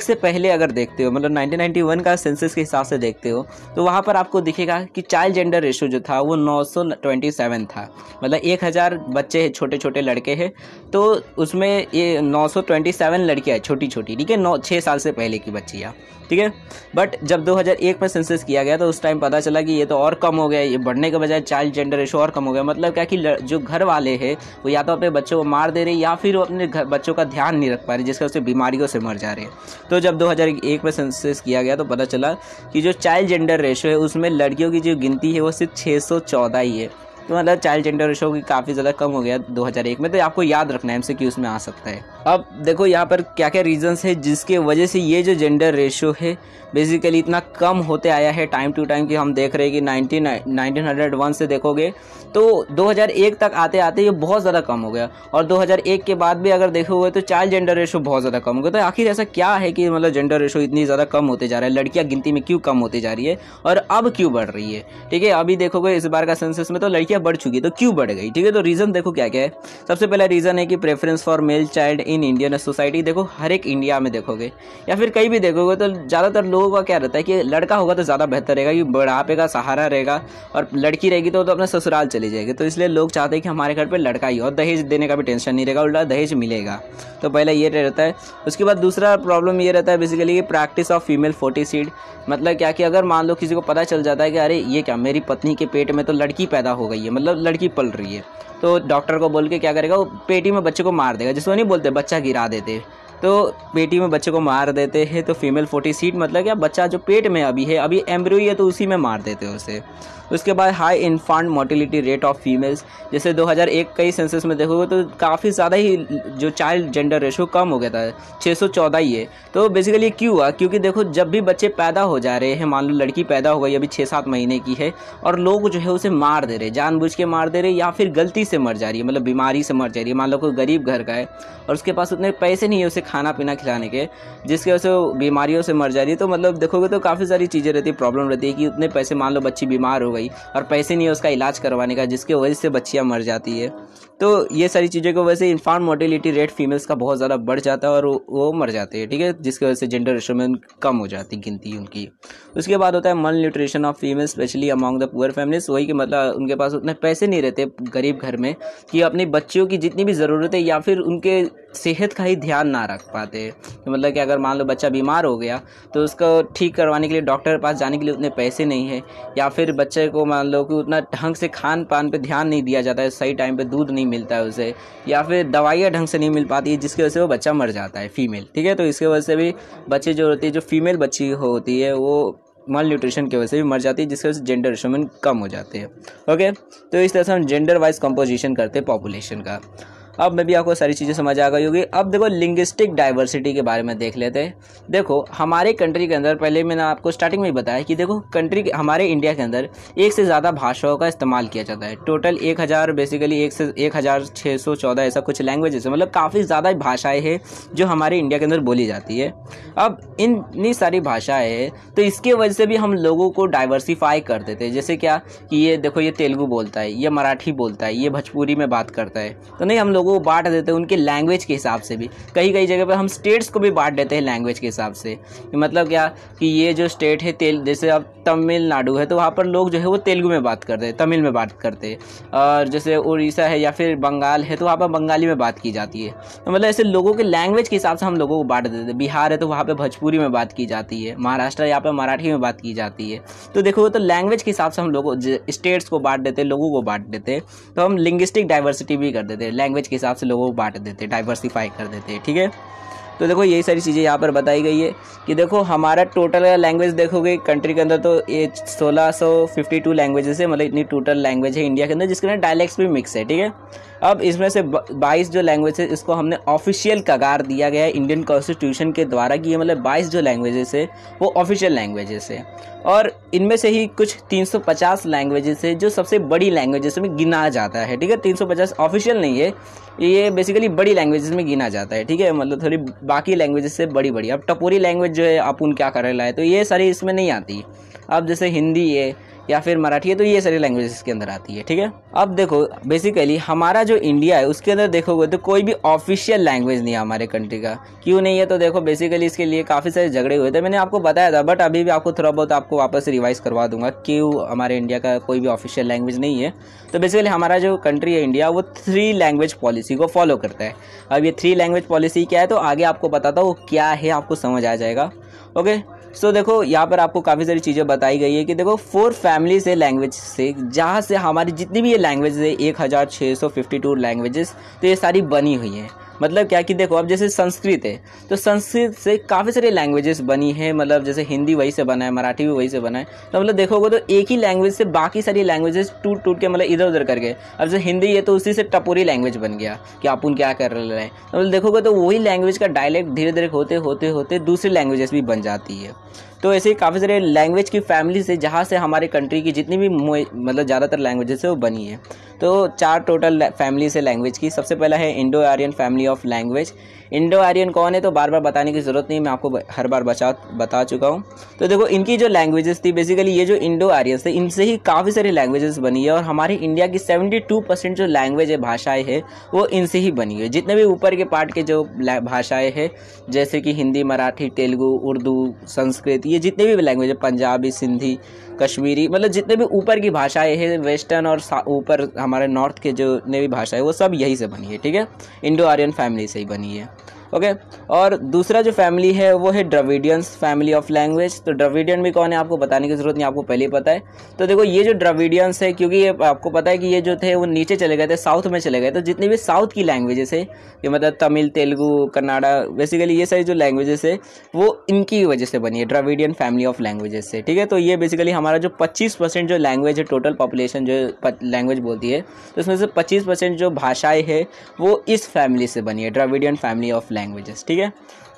से पहले अगर देखते हो मतलब 1991 का सेंसस के हिसाब से देखते हो तो वहाँ पर आपको दिखेगा कि चाइल्ड जेंडर रेशो जो था वो 927 था मतलब 1000 बच्चे हैं छोटे छोटे लड़के हैं तो उसमें ये 927 लड़कियां छोटी छोटी ठीक है नौ छः साल से पहले की बच्चियाँ ठीक है बट जब 2001 में सेंसस किया गया तो उस टाइम पता चला कि ये तो और कम हो गया ये बढ़ने के बजाय चाइल्ड जेंडर रेशो और कम हो गया मतलब क्या कि जो घर वाले हैं वो या तो अपने बच्चों को मार दे रहे या फिर वो अपने बच्चों का ध्यान नहीं रख पा रहे जिसका उससे बीमारियों से मर जा रहे हैं तो जब दो में सेंसस किया गया तो पता चला कि जो चाइल्ड जेंडर रेशो है उसमें लड़कियों की जो गिनती है वो सिर्फ छः ही है तो मतलब चाइल्ड जेंडर रेशो की काफ़ी ज़्यादा कम हो गया 2001 में तो आपको याद रखना है एम उसमें आ सकता है अब देखो यहाँ पर क्या क्या रीजंस है जिसके वजह से ये जो जेंडर रेशो है बेसिकली इतना कम होते आया है टाइम टू टाइम कि हम देख रहे हैं कि नाइनटीन नाइनटीन से देखोगे तो दो तक आते आते ये बहुत ज़्यादा कम हो गया और दो के बाद भी अगर देखोगे तो चाइल्ड जेंडर रेशो बहुत ज़्यादा कम हो गया तो आखिर ऐसा क्या है कि मतलब जेंडर रेशो इतनी ज़्यादा कम होते जा रहा है लड़कियाँ गिनती में क्यों कम होती जा रही है और अब क्यों बढ़ रही है ठीक है अभी देखोगे इस बार का सेंसस में तो लड़कियाँ क्या बढ़ चुकी है तो क्यों बढ़ गई ठीक है तो रीज़न देखो क्या क्या है सबसे पहला रीज़न है कि preference for male child in Indian society देखो हर एक इंडिया में देखोगे या फिर कहीं भी देखोगे तो ज़्यादातर लोगों का क्या रहता है कि लड़का होगा तो ज़्यादा बेहतर रहेगा कि बढ़ापे का सहारा रहेगा और लड़की रहेगी तो, तो अपने ससुराल चली जाएगी तो इसलिए लोग चाहते हैं कि हमारे घर पर लड़का ही हो दहेज देने का भी टेंशन नहीं रहेगा उल्टा दहेज मिलेगा तो पहला ये रहता है उसके बाद दूसरा प्रॉब्लम ये रहता है बेसिकली कि प्रैक्टिस ऑफ फीमेल फोर्टिसीड मतलब क्या कि अगर मान लो किसी को पता चल जाता है कि अरे ये क्या मेरी पत्नी के पेट में तो लड़की पैदा हो गई है है मतलब लड़की पल रही है तो डॉक्टर को बोल के क्या करेगा वो पेटी में बच्चे को मार देगा जिसको नहीं बोलते बच्चा गिरा देते तो पेटी में बच्चे को मार देते हैं तो फीमेल फोर्टी सीट मतलब क्या बच्चा जो पेट में अभी है अभी एम्ब्रोई है तो उसी में मार देते हैं उसे उसके बाद high infant mortality rate of females जैसे 2001 कई सेंसस में देखोगे तो काफ़ी ज़्यादा ही जो चाइल्ड जेंडर रेशो कम हो गया था छः ही है तो बेसिकली क्यों हुआ क्योंकि देखो जब भी बच्चे पैदा हो जा रहे हैं मान लो लड़की पैदा हो गई अभी छः सात महीने की है और लोग जो है उसे मार दे रहे जानबूझ के मार दे रहे या फिर गलती से मर जा रही है मतलब बीमारी से मर जा रही है मान लो कोई गरीब घर का है और उसके पास उतने पैसे नहीं है उसे खाना पीना खिलाने के जिसकी वजह से बीमारियों से मर जा रही है तो मतलब देखोगे तो काफ़ी सारी चीज़ें रहती है प्रॉब्लम रहती है कि उतने पैसे मान लो बच्ची बीमार हो गई और पैसे नहीं है उसका इलाज करवाने का जिसकी वजह से बच्चियाँ मर जाती है तो ये सारी चीज़ों की वजह से इन्फान मोटिलिटी रेट फीमेल्स का बहुत ज़्यादा बढ़ जाता है और वो मर जाते हैं ठीक है जिसकी वजह से जेंडर में कम हो जाती गिनती उनकी उसके बाद होता है malnutrition of female specially among the poor families वही कि मतलब उनके पास उतने पैसे नहीं रहते गरीब घर में कि अपने बच्चियों की जितनी भी ज़रूरत है या फिर उनके सेहत का ही ध्यान ना रख पाते तो मतलब कि अगर मान लो बच्चा बीमार हो गया तो उसको ठीक करवाने के लिए डॉक्टर के पास जाने के लिए उतने पैसे नहीं है या फिर बच्चे को मान लो कि उतना ढंग से खान पान पर ध्यान नहीं दिया जाता है सही टाइम पर दूध नहीं मिलता है उसे या फिर दवाइयाँ ढंग से नहीं मिल पाती है जिसकी वजह से वो बच्चा मर जाता है फीमेल ठीक है तो इसके वजह से भी बच्चे जो होती है जो फीमेल बच्ची होती है वो मल न्यूट्रिशन की वजह से भी मर जाती है जिसकी वजह से जेंडर रिशोमेंट कम हो जाते हैं ओके तो इस तरह से हम जेंडर वाइज कंपोजिशन करते हैं पॉपुलेशन का अब मैं भी आपको सारी चीज़ें समझ आ गई होगी अब देखो लिंग्विस्टिक डाइवर्सिटी के बारे में देख लेते हैं देखो हमारे कंट्री के अंदर पहले मैंने आपको स्टार्टिंग में बताया कि देखो कंट्री हमारे इंडिया के अंदर एक से ज़्यादा भाषाओं का इस्तेमाल किया जाता है टोटल एक हज़ार बेसिकली एक से एक हज़ार छः सौ चौदह ऐसा कुछ लैंग्वेजेस है मतलब काफ़ी ज़्यादा भाषाएँ हैं जो हमारे इंडिया के अंदर बोली जाती है अब इन इतनी सारी भाषाएँ हैं तो इसके वजह से भी हम लोगों को डाइवर्सिफाई कर देते हैं जैसे क्या कि ये देखो ये तेलुगू बोलता है ये मराठी बोलता है ये भोजपुरी में बात करता है तो नहीं हम लोगों को बांट देते हैं उनके लैंग्वेज के हिसाब से भी कई कई जगह पर हम स्टेट्स को भी बांट देते हैं लैंग्वेज के हिसाब से मतलब क्या कि ये जो स्टेट है तेल जैसे अब तमिलनाडु है तो वहाँ पर लोग जो है वो तेलुगु में बात करते हैं तमिल में बात करते हैं और जैसे उड़ीसा है या फिर बंगाल है तो वहाँ पर बंगाली में बात की जाती है तो मतलब ऐसे लोगों के लैंग्वेज के हिसाब से हम लोगों को बांट देते हैं बिहार है तो वहाँ पर भोजपुरी में बात की जाती है महाराष्ट्र यहाँ पर मराठी में बात की जाती है तो देखो तो लैंग्वेज के हिसाब से हम लोगों स्टेट्स को बांट देते हैं लोगों को बांट देते हैं तो हम लिंग्विस्टिक डाइवर्सिटी भी कर देते हैं लैंग्वेज के हिसाब से लोगों को बांट देते डाइवर्सिफाई कर देते ठीक है तो देखो यही सारी चीज़ें यहाँ पर बताई गई है कि देखो हमारा टोटल लैंग्वेज देखोगे कंट्री के अंदर तो ये सोलह सौ फिफ्टी टू लैंग्वेजेस है मतलब इतनी टोटल लैंग्वेज है इंडिया के अंदर जिसके अंदर डायलैक्ट्स भी मिक्स है ठीक है अब इसमें से 22 जो लैंग्वेजेस इसको हमने ऑफिशियल कगार दिया गया है इंडियन कॉन्स्टिट्यूशन के द्वारा कि ये मतलब 22 जो लैंग्वेजेस है वो ऑफिशियल लैंग्वेजेस है और इनमें से ही कुछ 350 लैंग्वेजेस है जो सबसे बड़ी लैंग्वेजेस में गिना जाता है ठीक है 350 ऑफिशियल नहीं है ये बेसिकली बड़ी लैंग्वेजेस में गिना जाता है ठीक है मतलब थोड़ी बाकी लैंग्वेजेस से बड़ी बड़ी अब टपोरी लैंग्वेज जो है आप उन क्या कर लाए तो ये सारी इसमें नहीं आती अब जैसे हिंदी है या फिर मराठी है तो ये सारी लैंग्वेज के अंदर आती है ठीक है अब देखो बेसिकली हमारा जो इंडिया है उसके अंदर देखोगे तो कोई भी ऑफिशियल लैंग्वेज नहीं है हमारे कंट्री का क्यों नहीं है तो देखो बेसिकली इसके लिए काफ़ी सारे झगड़े हुए थे मैंने आपको बताया था बट अभी भी आपको थोड़ा बहुत आपको वापस रिवाइज़ करवा दूंगा क्यों हमारे इंडिया का कोई भी ऑफिशियल लैंग्वेज नहीं है तो बेसिकली हमारा जो कंट्री है इंडिया वो थ्री लैंग्वेज पॉलिसी को फॉलो करता है अब ये थ्री लैंग्वेज पॉलिसी क्या है तो आगे आपको बताता हूँ क्या है आपको समझ आ जाएगा ओके सो so, देखो यहाँ पर आपको काफ़ी सारी चीज़ें बताई गई है कि देखो फोर फैमिली से लैंग्वेज से जहाँ से हमारी जितनी भी ये लैंग्वेज है एक हज़ार छः सौ फिफ्टी टू लैंग्वेजेस तो ये सारी बनी हुई है मतलब क्या कि देखो अब जैसे संस्कृत है तो संस्कृत से काफ़ी सारी लैंग्वेजेस बनी है मतलब जैसे हिंदी वही से बना है मराठी भी वहीं से बना है तो मतलब देखोगे तो एक ही लैंग्वेज से बाकी सारी लैंग्वेजेस टूट टूट के मतलब इधर उधर कर गए अब जैसे हिंदी है तो उसी से टपोरी लैंग्वेज बन गया कि आप उन क्या कर रहे हैं तो मतलब देखोगे तो वही लैंग्वेज का डायलेक्ट धीरे धीरे होते होते होते दूसरी लैंग्वेजेस भी बन जाती है तो ऐसे ही काफ़ी सारे लैंग्वेज की फैमिली से जहाँ से हमारे कंट्री की जितनी भी मतलब ज़्यादातर लैंग्वेजेस है वो बनी है तो चार टोटल फैमिली से लैंग्वेज की सबसे पहला है Indo Aryan family of language Indo Aryan कौन है तो बार बार बताने की ज़रूरत नहीं मैं आपको हर बार बचा बता चुका हूँ तो देखो इनकी जो लैंग्वेजेस थी बेसिकली ये जो इंडो आर्यन थे इनसे ही काफ़ी सारी लैंग्वेजेस बनी है और हमारे इंडिया की 72 परसेंट जो लैंग्वेज है भाषाएं है वो इनसे ही बनी है जितने भी ऊपर के पार्ट के जो भाषाएं हैं जैसे कि हिंदी मराठी तेलुगु उर्दू संस्कृत ये जितने भी लैंग्वेज है पंजाबी सिंधी कश्मीरी मतलब जितने भी ऊपर की भाषाएं हैं वेस्टर्न और ऊपर हमारे नॉर्थ के जो ने भी भाषा है वो सब यही से बनी है ठीक है इंडो आर्यन फैमिली से ही बनी है ओके और दूसरा जो फैमिली है वो है ड्रविडियंस फैमिली ऑफ लैंग्वेज तो ड्रविडियन भी कौन है आपको बताने की ज़रूरत नहीं आपको पहले ही पता है तो देखो ये जो ड्रविडियंस है क्योंकि ये आपको पता है कि ये जो थे वो नीचे चले गए थे साउथ में चले गए तो जितनी भी साउथ की लैंग्वेजेस है ये मतलब तमिल तेलुगु कन्नाडा बेसिकली ये सारी जो लैंग्वेजेस है वो इनकी वजह से बनी है ड्रविडियन फैमिली ऑफ लैंग्वेजेस से ठीक है तो ये बेसिकली हमारा जो पच्चीस जो लैंग्वेज है टोटल पॉपुलेशन जो लैंग्वेज बोलती है तो इसमें से पच्चीस जो भाषाएँ है वो इस फैमिली से बनी है ड्रविडियन फैमिली ऑफ लैंग्वेजेस ठीक है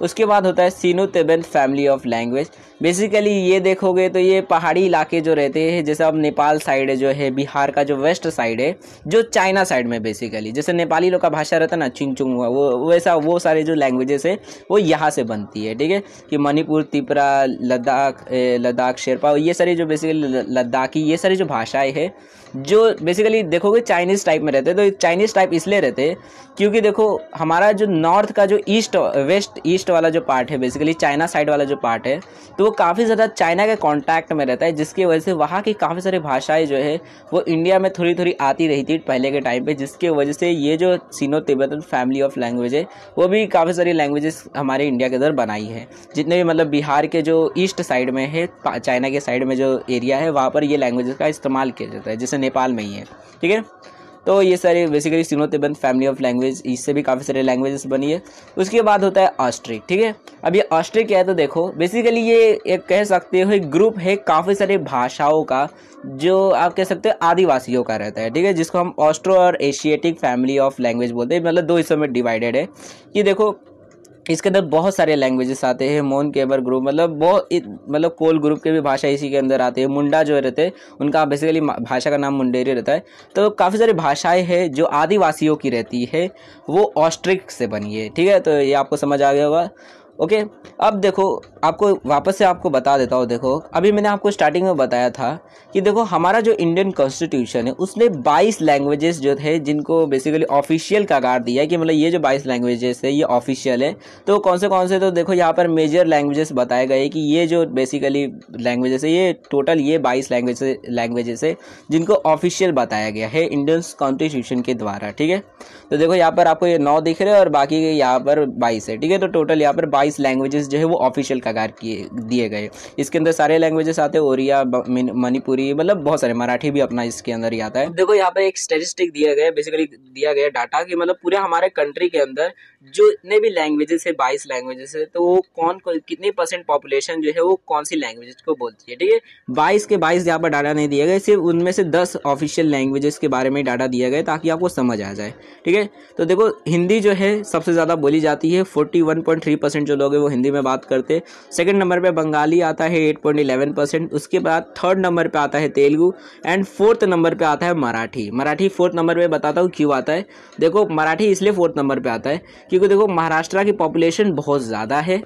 उसके बाद होता है Sino Tibetan family of language basically ये देखोगे तो ये पहाड़ी इलाके जो रहते हैं जैसे अब नेपाल साइड जो है बिहार का जो वेस्ट साइड है जो चाइना साइड में बेसिकली जैसे नेपाली लोग का भाषा रहता है ना चिंग चुंग हुआ वो वैसा वो सारे जो लैंग्वेजेस है वो यहाँ से बनती है ठीक है कि मणिपुर त्रिपुरा लद्दाख लद्दाख शेरपा ये सारी जो बेसिकली लद्दाखी ये सारी जो भाषाएँ है जो बेसिकली देखोगे चाइनीज़ टाइप में रहते तो चाइनीज़ टाइप इसलिए रहते क्योंकि देखो हमारा जो नॉर्थ का जो ईस्ट वेस्ट ईस्ट वाला जो पार्ट है बेसिकली चाइना साइड वाला जो पार्ट है तो वो काफ़ी ज़्यादा चाइना के कॉन्टैक्ट में रहता है जिसकी वजह से वहाँ की काफ़ी सारी भाषाएँ जो है वो इंडिया में थोड़ी थोड़ी आती रही थी पहले के टाइम पर जिसकी वजह से ये जो Sino Tibetan family of language है वो भी काफ़ी सारी लैंग्वेजेस हमारे इंडिया के अंदर बनाई है जितने भी मतलब बिहार के जो ईस्ट साइड में है चाइना के साइड में जो एरिया है वहाँ पर ये लैंग्वेज का इस्तेमाल किया जाता है जैसे नेपाल में ही है ठीक है तो ये सारे basically Tibetan family of language इससे भी काफ़ी सारे लैंग्वेजेस बनी है उसके बाद होता है ऑस्ट्रिक ठीक है अब ये ऑस्ट्रिक क्या है तो देखो बेसिकली ये एक कह सकते हो एक ग्रुप है काफ़ी सारे भाषाओं का जो आप कह सकते हो आदिवासियों का रहता है ठीक है जिसको हम ऑस्ट्रो और एशियाटिक फैमिली ऑफ लैंग्वेज बोलते हैं मतलब दो हिस्सों में डिवाइडेड है कि देखो इसके अंदर बहुत सारे लैंग्वेजेस आते हैं मोन केबर ग्रुप मतलब बहुत मतलब कोल ग्रुप के भी भाषा इसी के अंदर आते हैं मुंडा जो रहते हैं उनका बेसिकली भाषा का नाम मुंडेरी रहता है तो काफ़ी सारी भाषाएं हैं जो आदिवासियों की रहती है वो ऑस्ट्रिक से बनी है ठीक है तो ये आपको समझ आ गया होगा ओके अब देखो आपको वापस से आपको बता देता हूँ देखो अभी मैंने आपको स्टार्टिंग में बताया था कि देखो हमारा जो इंडियन कॉन्स्टिट्यूशन है उसने 22 लैंग्वेजेस जो थे जिनको बेसिकली ऑफिशियल कगार दिया है कि मतलब ये जो 22 लैंग्वेजेस है ये ऑफिशियल है तो कौन से कौन से तो देखो यहाँ पर मेजर लैंग्वेजेस बताए गए कि ये जो बेसिकली लैंग्वेजेस है ये टोटल ये बाईस लैंग्वेज लैंग्वेजेस है जिनको ऑफिशियल बताया गया है इंडियन कॉन्स्टिट्यूशन के द्वारा ठीक है तो देखो यहाँ पर आपको ये नौ दिख रहे हैं और बाकी यहाँ पर बाईस है ठीक है तो टोटल यहाँ पर बाईस बाईस लैंग्वेजेस जो है वो ऑफिशियल कगार किए दिए गए इसके अंदर सारे लैंग्वेजेस आते हैं ओरिया मणिपुरी मतलब बहुत सारे मराठी भी अपना इसके अंदर ही आता है देखो यहाँ पे एक स्टेटिस्टिक दिया गया बेसिकली दिया गया डाटा कि मतलब पूरे हमारे कंट्री के अंदर जो जितने भी लैंग्वेजेस है बाईस लैंग्वेजेस है तो वो कौन कितने परसेंट पॉपुलेशन जो है वो कौन सी लैंग्वेजेस को बोलती है ठीक है बाईस के बाईस यहाँ पर डाटा नहीं दिया गया सिर्फ उनमें से दस ऑफिशियल लैंग्वेजेस के बारे में डाटा दिया गया ताकि आपको समझ आ जाए ठीक है तो देखो हिंदी जो है सबसे ज़्यादा बोली जाती है forty one point three percent जो लोग हैं वो हिंदी में बात करते हैं सेकेंड नंबर पर बंगाली आता है एट पॉइंट परसेंट उसके बाद थर्ड नंबर पर आता है तेलुगू एंड फोर्थ नंबर पर आता है मराठी मराठी फोर्थ नंबर पर बताता हूँ क्यों आता है देखो मराठी इसलिए फोर्थ नंबर पर आता है क्योंकि देखो महाराष्ट्र की पॉपुलेशन बहुत ज़्यादा है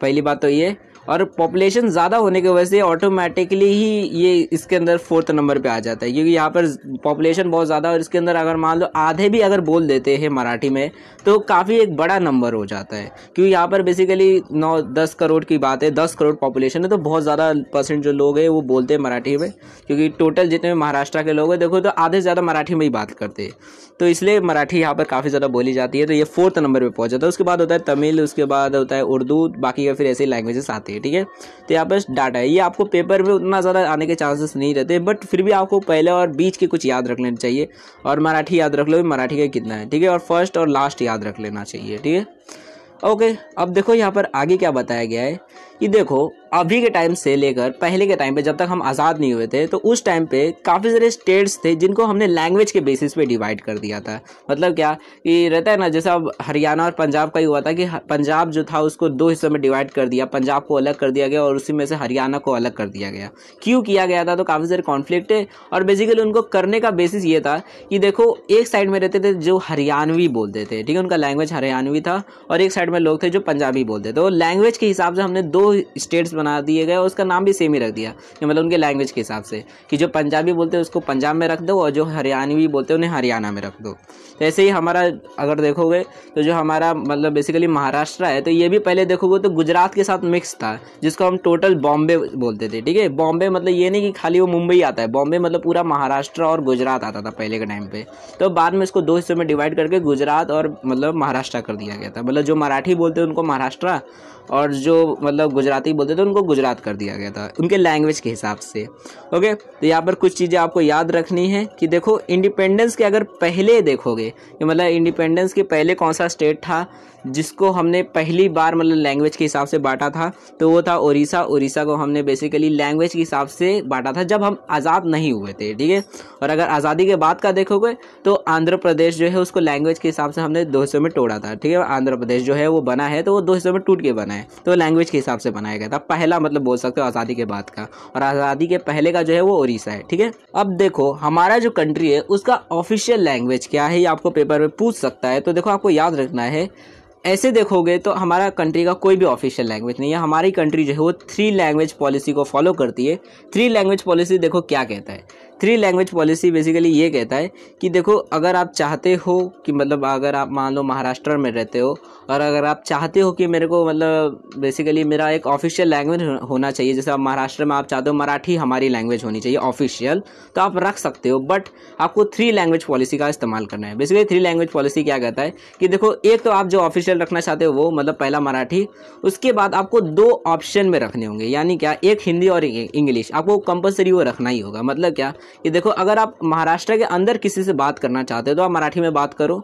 पहली बात तो ये और पॉपुलेशन ज़्यादा होने की वजह से ऑटोमेटिकली ही ये इसके अंदर फोर्थ नंबर पे आ जाता है क्योंकि यहाँ पर पॉपुलेशन बहुत ज़्यादा और इसके अंदर अगर मान लो आधे भी अगर बोल देते हैं मराठी में तो काफ़ी एक बड़ा नंबर हो जाता है क्योंकि यहाँ पर बेसिकली नौ दस करोड़ की बात है दस करोड़ पॉपुलेशन है तो बहुत ज़्यादा परसेंट जो लोग हैं वो बोलते हैं मराठी में क्योंकि टोटल जितने महाराष्ट्र के लोग हैं देखो तो आधे से ज़्यादा मराठी में ही बात करते हैं तो इसलिए मराठी यहाँ पर काफ़ी ज़्यादा बोली जाती है तो ये फोर्थ नंबर पर पहुँच जाता है उसके बाद होता है तमिल उसके बाद होता है उर्दू बाकी का फिर ऐसे लैंग्वेजेस आती है जाएगी ठीक है तो यहाँ पर डाटा है ये आपको पेपर में उतना ज़्यादा आने के चांसेस नहीं रहते बट फिर भी आपको पहले और बीच के कुछ याद रख लेना चाहिए और मराठी याद रख लो मराठी का कितना है ठीक है और फर्स्ट और लास्ट याद रख लेना चाहिए ठीक है ओके अब देखो यहाँ पर आगे क्या बताया गया है कि देखो अभी के टाइम से लेकर पहले के टाइम पे जब तक हम आज़ाद नहीं हुए थे तो उस टाइम पे काफ़ी सारे स्टेट्स थे जिनको हमने लैंग्वेज के बेसिस पे डिवाइड कर दिया था मतलब क्या कि रहता है ना जैसे अब हरियाणा और पंजाब का ही हुआ था कि पंजाब जो था उसको दो हिस्सों में डिवाइड कर दिया पंजाब को अलग कर दिया गया और उसी में से हरियाणा को अलग कर दिया गया क्यों किया गया था तो काफ़ी सारे कॉन्फ्लिक्ट और बेसिकली उनको करने का बेसिस ये था कि देखो एक साइड में रहते थे जो हरियाणवी बोलते थे ठीक है उनका लैंग्वेज हरियाणवी था और एक साइड में लोग थे जो पंजाबी बोलते थे तो लैंग्वेज के हिसाब से हमने दो स्टेट्स बना दिए गए और उसका नाम भी सेम ही रख दिया कि मतलब उनके लैंग्वेज के हिसाब से कि जो पंजाबी बोलते हैं उसको पंजाब में रख दो और जो हरियाणवी बोलते हैं उन्हें हरियाणा में रख दो तो ऐसे ही हमारा अगर देखोगे तो जो हमारा मतलब बेसिकली महाराष्ट्र है तो ये भी पहले देखोगे तो गुजरात के साथ मिक्स था जिसको हम टोटल बॉम्बे बोलते थे ठीक है बॉम्बे मतलब ये नहीं कि खाली वो मुंबई आता है बॉम्बे मतलब पूरा महाराष्ट्र और गुजरात आता था पहले के टाइम पर तो बाद में इसको दो हिस्सों में डिवाइड करके गुजरात और मतलब महाराष्ट्र कर दिया गया था मतलब जो मराठी बोलते हैं उनको महाराष्ट्र और जो मतलब गुजराती बोलते थे उनको गुजरात कर दिया गया था उनके लैंग्वेज के हिसाब से ओके तो यहाँ पर कुछ चीज़ें आपको याद रखनी है कि देखो इंडिपेंडेंस के अगर पहले देखोगे कि मतलब इंडिपेंडेंस के पहले कौन सा स्टेट था जिसको हमने पहली बार मतलब लैंग्वेज के हिसाब से बांटा था तो वो था उड़ीसा उड़ीसा को हमने बेसिकली लैंग्वेज के हिसाब से बांटा था जब हम आज़ाद नहीं हुए थे ठीक है और अगर आज़ादी के बाद का देखोगे तो आंध्र प्रदेश जो है उसको लैंग्वेज के हिसाब से हमने दो हिस्सों में तोड़ा था ठीक है आंध्र प्रदेश जो है वो बना है तो वो दो हिस्सों में टूट के बना है तो लैंग्वेज के हिसाब से बनाया गया था पहला मतलब बोल सकते हो आज़ादी के बाद का और आज़ादी के पहले का जो है वो उड़ीसा है ठीक है अब देखो हमारा जो कंट्री है उसका ऑफिशियल लैंग्वेज क्या है ये आपको पेपर में पूछ सकता है तो देखो आपको याद रखना है ऐसे देखोगे तो हमारा कंट्री का कोई भी ऑफिशियल लैंग्वेज नहीं है हमारी कंट्री जो है वो थ्री लैंग्वेज पॉलिसी को फॉलो करती है थ्री लैंग्वेज पॉलिसी देखो क्या कहता है थ्री लैंग्वेज पॉलिसी बेसिकली ये कहता है कि देखो अगर आप चाहते हो कि मतलब अगर आप मान लो महाराष्ट्र में रहते हो और अगर आप चाहते हो कि मेरे को मतलब बेसिकली मेरा एक ऑफिशियल लैंग्वेज होना चाहिए जैसे आप महाराष्ट्र में आप चाहते हो मराठी हमारी लैंग्वेज होनी चाहिए ऑफिशियल तो आप रख सकते हो बट आपको थ्री लैंग्वेज पॉलिसी का इस्तेमाल करना है बेसिकली थ्री लैंग्वेज पॉलिसी क्या कहता है कि देखो एक तो आप जो ऑफिशियल रखना चाहते हो वो मतलब पहला मराठी उसके बाद आपको दो ऑप्शन में रखने होंगे यानी क्या एक हिंदी और इंग्लिश आपको कंपलसरी वो रखना ही होगा मतलब क्या कि देखो अगर आप महाराष्ट्र के अंदर किसी से बात करना चाहते हो तो आप मराठी में बात करो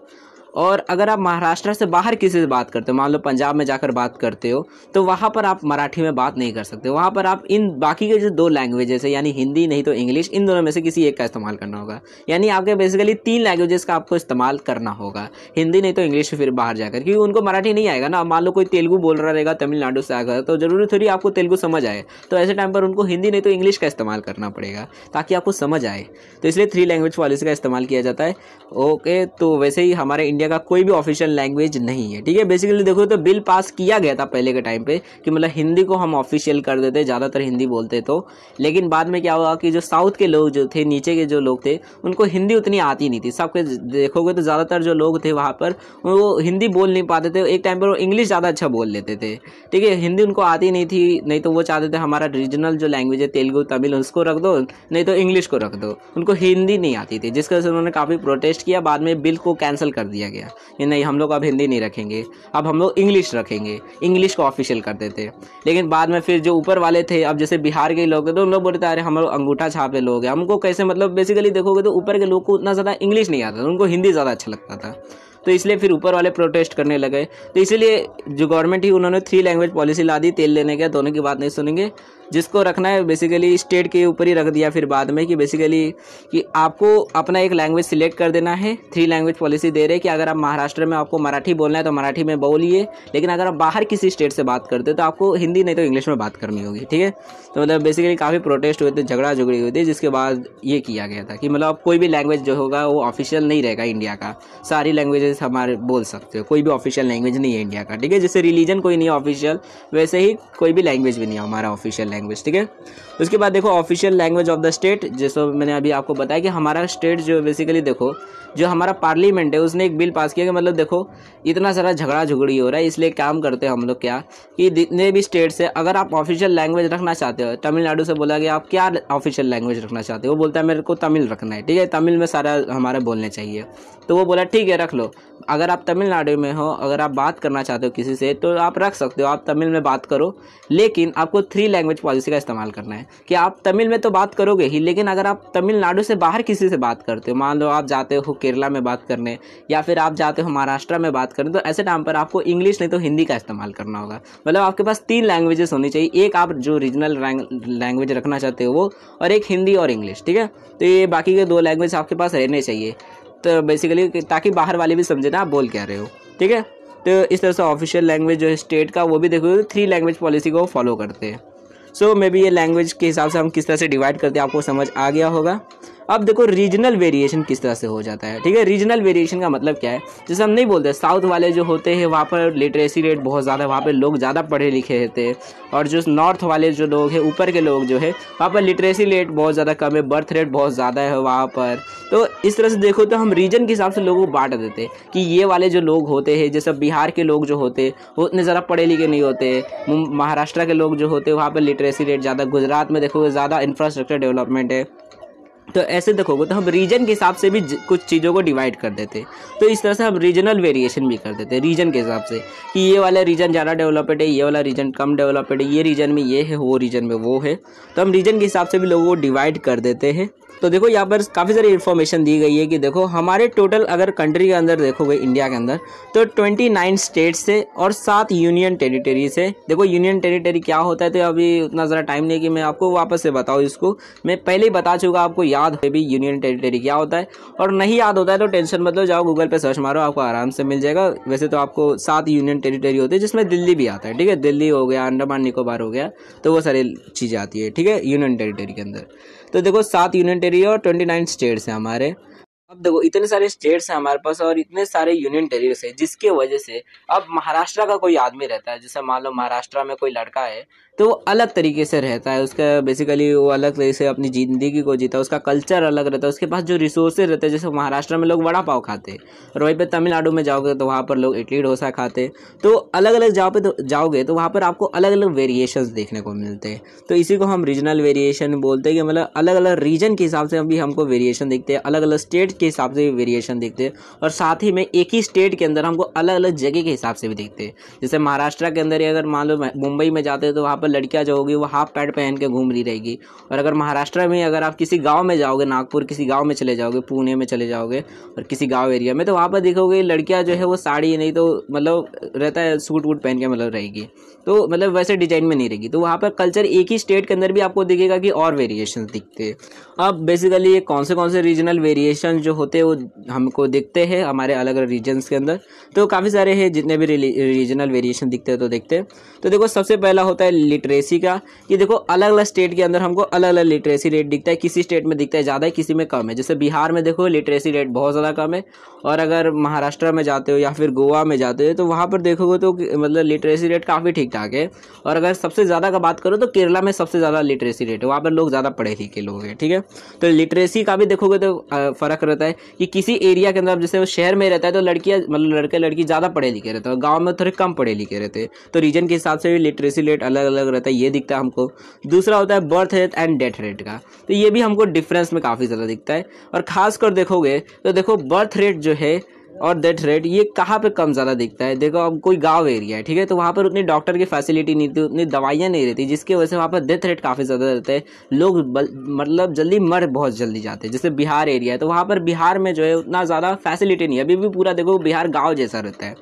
और अगर आप महाराष्ट्र से बाहर किसी से बात करते हो मान लो पंजाब में जाकर बात करते हो तो वहाँ पर आप मराठी में बात नहीं कर सकते वहाँ पर आप इन बाकी के जो दो लैंग्वेजेस है यानी हिंदी नहीं तो इंग्लिश इन दोनों में से किसी एक का इस्तेमाल करना होगा यानी आपके बेसिकली तीन लैंग्वेजेस का आपको इस्तेमाल करना होगा हिंदी नहीं तो इंग्लिश फिर बाहर जाकर क्योंकि उनको मराठी नहीं आएगा ना मान लो कोई तेलुगू बोल रहा रहेगा तमिलनाडु से आकर तो जरूरी थोड़ी आपको तेलुगू समझ आए तो ऐसे टाइम पर उनको हिंदी नहीं तो इंग्लिश का इस्तेमाल करना पड़ेगा ताकि आपको समझ आए तो इसलिए थ्री लैंग्वेज पॉलिसी का इस्तेमाल किया जाता है ओके तो वैसे ही हमारे इंडिया इंडिया का कोई भी ऑफिशियल लैंग्वेज नहीं है ठीक है बेसिकली देखो तो बिल पास किया गया था पहले के टाइम पे कि मतलब हिंदी को हम ऑफिशियल कर देते ज़्यादातर हिंदी बोलते तो लेकिन बाद में क्या हुआ कि जो साउथ के लोग जो थे नीचे के जो लोग थे उनको हिंदी उतनी आती नहीं थी सबके देखोगे तो ज़्यादातर जो लोग थे वहाँ पर वो हिंदी बोल नहीं पाते थे एक टाइम पर वो इंग्लिश ज़्यादा अच्छा बोल लेते थे ठीक है हिंदी उनको आती नहीं थी नहीं तो वो चाहते थे हमारा रीजनल जो लैंग्वेज है तेलुगु तमिल उसको रख दो नहीं तो इंग्लिश को रख दो उनको हिंदी नहीं आती थी जिसकी वजह से उन्होंने काफ़ी प्रोटेस्ट किया बाद में बिल को कैंसिल कर दिया गया कि नहीं हम लोग अब हिंदी नहीं रखेंगे अब हम लोग इंग्लिश रखेंगे इंग्लिश को ऑफिशियल कर देते लेकिन बाद में फिर जो ऊपर वाले थे अब जैसे बिहार के लोग थे तो उन लोग बोलते अरे हम लोग अंगूठा छापे लोग हैं हमको कैसे मतलब बेसिकली देखोगे तो ऊपर के लोग को उतना ज़्यादा इंग्लिश नहीं आता था उनको हिंदी ज़्यादा अच्छा लगता था तो इसलिए फिर ऊपर वाले प्रोटेस्ट करने लगे तो इसीलिए जो गवर्नमेंट ही उन्होंने थ्री लैंग्वेज पॉलिसी ला दी तेल लेने के दोनों की बात नहीं सुनेंगे जिसको रखना है बेसिकली स्टेट के ऊपर ही रख दिया फिर बाद में कि बेसिकली कि आपको अपना एक लैंग्वेज सिलेक्ट कर देना है थ्री लैंग्वेज पॉलिसी दे रहे कि अगर आप महाराष्ट्र में आपको मराठी बोलना है तो मराठी में बोलिए लेकिन अगर आप बाहर किसी स्टेट से बात करते हो तो आपको हिंदी नहीं तो इंग्लिश में बात करनी होगी ठीक है तो मतलब बेसिकली काफ़ी प्रोटेस्ट हुए थे झगड़ा झुगड़ी हुई थी जिसके बाद ये किया गया था कि मतलब कोई भी लैंग्वेज जो होगा वो ऑफिशियल नहीं रहेगा इंडिया का सारी लैंग्वेजेस हमारे बोल सकते हो कोई भी ऑफिशियल लैंग्वेज नहीं है इंडिया का ठीक है जैसे रिलीजन कोई नहीं है ऑफिशियल वैसे ही कोई भी लैंग्वेज भी नहीं है हमारा ऑफिशियल लैंग्वेज ठीक है उसके बाद देखो official language of the state जैसे मैंने अभी आपको बताया कि हमारा स्टेट जो बेसिकली देखो जो हमारा पार्लियामेंट है उसने एक बिल पास किया कि मतलब देखो इतना सारा झगड़ा झुगड़ी हो रहा है इसलिए काम करते हैं हम लोग क्या कि जितने भी स्टेट्स है अगर आप ऑफिशियल लैंग्वेज रखना चाहते हो तमिलनाडु से बोला गया आप क्या ऑफिशियल लैंग्वेज रखना चाहते हो वो बोलता है मेरे को तमिल रखना है ठीक है तमिल में सारा हमारे बोलने चाहिए तो वो बोला ठीक है रख लो अगर आप तमिलनाडु में हो अगर आप बात करना चाहते हो किसी से तो आप रख सकते हो आप तमिल में बात करो लेकिन आपको थ्री लैंग्वेज पॉलिसी का इस्तेमाल करना है कि आप तमिल में तो बात करोगे ही लेकिन अगर आप तमिलनाडु से बाहर किसी से बात करते हो मान लो आप जाते हो केरला में बात करने या फिर आप जाते हो महाराष्ट्र में बात करें तो ऐसे टाइम पर आपको इंग्लिश नहीं तो हिंदी का इस्तेमाल करना होगा मतलब आपके पास तीन लैंग्वेजेस होनी चाहिए एक आप जो रीजनल लैंग्वेज रखना चाहते हो वो और एक हिंदी और इंग्लिश ठीक है तो ये बाकी के दो लैंग्वेज आपके पास रहने चाहिए तो बेसिकली ताकि बाहर वाले भी समझे ना आप बोल क्या रहे हो ठीक है तो इस तरह से ऑफिशियल लैंग्वेज जो है स्टेट का वो भी देखो थ्री लैंग्वेज पॉलिसी को फॉलो करते हैं सो मे बी ये लैंग्वेज के हिसाब से हम किस तरह से डिवाइड करते हैं आपको समझ आ गया होगा अब देखो रीजनल वेरिएशन किस तरह से हो जाता है ठीक है रीजनल वेरिएशन का मतलब क्या है जैसे हम नहीं बोलते साउथ वाले जो होते हैं वहाँ पर लिटरेसी रेट बहुत ज़्यादा वहाँ पर लोग ज़्यादा पढ़े लिखे रहते हैं और जो नॉर्थ वाले जो लोग हैं ऊपर के लोग जो है वहाँ पर लिटरेसी रेट बहुत ज़्यादा कम है बर्थ रेट बहुत ज़्यादा है वहाँ पर तो इस तरह से देखो तो हम रीजन के हिसाब से लोगों को बांट देते हैं कि ये वाले जो लोग होते हैं जैसे बिहार के लोग जो होते हैं वो उतने ज़्यादा पढ़े लिखे नहीं होते महाराष्ट्र के लोग जो होते हैं वहाँ पर लिटरेसी रेट ज़्यादा गुजरात में देखोगे ज़्यादा इंफ्रास्ट्रक्चर डेवलपमेंट है तो ऐसे देखोगे तो हम रीजन के हिसाब से भी कुछ चीज़ों को डिवाइड कर देते तो इस तरह से हम रीजनल वेरिएशन भी कर देते रीजन के हिसाब से कि ये वाला रीजन ज़्यादा डेवलप्ड है ये वाला रीजन कम डेवलपड है ये रीजन में ये है वो रीजन में वो है तो हम रीजन के हिसाब से भी लोगों को डिवाइड कर देते हैं तो देखो यहाँ पर काफ़ी सारी इन्फॉर्मेशन दी गई है कि देखो हमारे टोटल अगर कंट्री के अंदर देखोगे इंडिया के अंदर तो 29 स्टेट्स से और सात यूनियन टेरिटरी से देखो यूनियन टेरिटरी क्या होता है तो अभी उतना ज़रा टाइम नहीं कि मैं आपको वापस से बताऊँ इसको मैं पहले ही बता चुका आपको याद है भी यूनियन टेरिटरी क्या होता है और नहीं याद होता है तो टेंशन मतलब जाओ गूगल पर सर्च मारो आपको आराम से मिल जाएगा वैसे तो आपको सात यूनियन टेरिटरी होती है जिसमें दिल्ली भी आता है ठीक है दिल्ली हो गया अंडमान निकोबार हो गया तो वो सारी चीज़ें आती है ठीक है यूनियन टेरीटरी के अंदर तो देखो सात यूनियन टेरिटरी और ट्वेंटी नाइन स्टेट्स हैं हमारे अब देखो इतने सारे स्टेट्स हैं हमारे पास और इतने सारे यूनियन टेरिटरीज है जिसके वजह से अब महाराष्ट्र का कोई आदमी रहता है जैसे मान लो महाराष्ट्र में कोई लड़का है तो वो अलग तरीके से रहता है उसका बेसिकली वो अलग तरीके से अपनी ज़िंदगी को जीता है उसका कल्चर अलग रहता है उसके पास जो रिसोर्सेज रहते हैं जैसे महाराष्ट्र में लोग वड़ा पाव खाते हैं और वहीं पर तमिलनाडु में जाओगे तो वहाँ पर लोग इडली डोसा खाते तो अलग अलग जगह पर तो जाओगे तो वहाँ पर आपको अलग अलग वेरिएशन देखने को मिलते हैं तो इसी को हम रीजनल वेरिएशन बोलते हैं कि मतलब अलग अलग रीजन के हिसाब से भी हमको वेरिएशन दिखते हैं अलग अलग स्टेट के हिसाब से भी वेरिएशन दिखते हैं और साथ ही में एक ही स्टेट के अंदर हमको अलग अलग जगह के हिसाब से भी दिखते हैं जैसे महाराष्ट्र के अंदर ही अगर मान लो मुंबई में जाते हैं तो वहाँ पर लड़कियाँ जो होगी वो हाफ पैंट पहन के घूम रही रहेगी और अगर महाराष्ट्र में अगर आप किसी गाँव में जाओगे नागपुर किसी गाँव में चले जाओगे पुणे में चले जाओगे और किसी गाँव एरिया में तो वहाँ पर देखोगे लड़कियाँ जो है वो साड़ी नहीं तो मतलब रहता है सूट वूट पहन के मतलब रहेगी तो मतलब वैसे डिजाइन में नहीं रहेगी तो वहाँ पर कल्चर एक ही स्टेट के अंदर भी आपको दिखेगा कि और वेरिएशन दिखते हैं अब बेसिकली ये कौन से कौन से रीजनल वेरिएशन जो होते हैं वो हमको दिखते हैं हमारे अलग अलग रीजन्स के अंदर तो काफ़ी सारे हैं जितने भी रीजनल वेरिएशन दिखते हैं तो देखते हैं तो देखो सबसे पहला होता है लिटरेसी का कि देखो अलग अलग स्टेट के अंदर हमको अलग अलग लिटरेसी रेट दिखता है किसी स्टेट में दिखता है ज़्यादा है किसी में कम है जैसे बिहार में देखो लिटरेसी रेट बहुत ज़्यादा कम है और अगर महाराष्ट्र में जाते हो या फिर गोवा में जाते हो तो वहाँ पर देखोगे तो मतलब लिटरेसी रेट काफ़ी ठीक ठीक है और अगर सबसे ज़्यादा का बात करो तो केरला में सबसे ज़्यादा लिटरेसी रेट है वहाँ पर लोग ज़्यादा पढ़े लिखे लोग हैं ठीक है तो लिटरेसी का भी देखोगे तो फ़र्क रहता है कि किसी एरिया के अंदर जैसे वो शहर में रहता है तो लड़कियाँ मतलब लड़के लड़की ज़्यादा पढ़े लिखे रहते हैं गाँव में थोड़े कम पढ़े लिखे रहते हैं तो रीजन के हिसाब से भी लिटरेसी रेट अलग अलग रहता है ये दिखता है हमको दूसरा होता है birth rate and death rate का तो ये भी हमको डिफरेंस में काफ़ी ज़्यादा दिखता है और ख़ास कर देखोगे तो देखो बर्थ रेट जो है और दैट रेट ये कहाँ पे कम ज़्यादा दिखता है देखो अब कोई गांव एरिया है ठीक है तो वहाँ पर उतनी डॉक्टर की फैसिलिटी नहीं थी उतनी दवाइयाँ नहीं रहती जिसकी वजह से वहाँ पर डेथ रेट काफ़ी ज़्यादा रहता है लोग मतलब जल्दी मर बहुत जल्दी जाते हैं जैसे बिहार एरिया है तो वहाँ पर बिहार में जो है उतना ज़्यादा फैसिलिटी नहीं है अभी भी पूरा देखो बिहार गाँव जैसा रहता है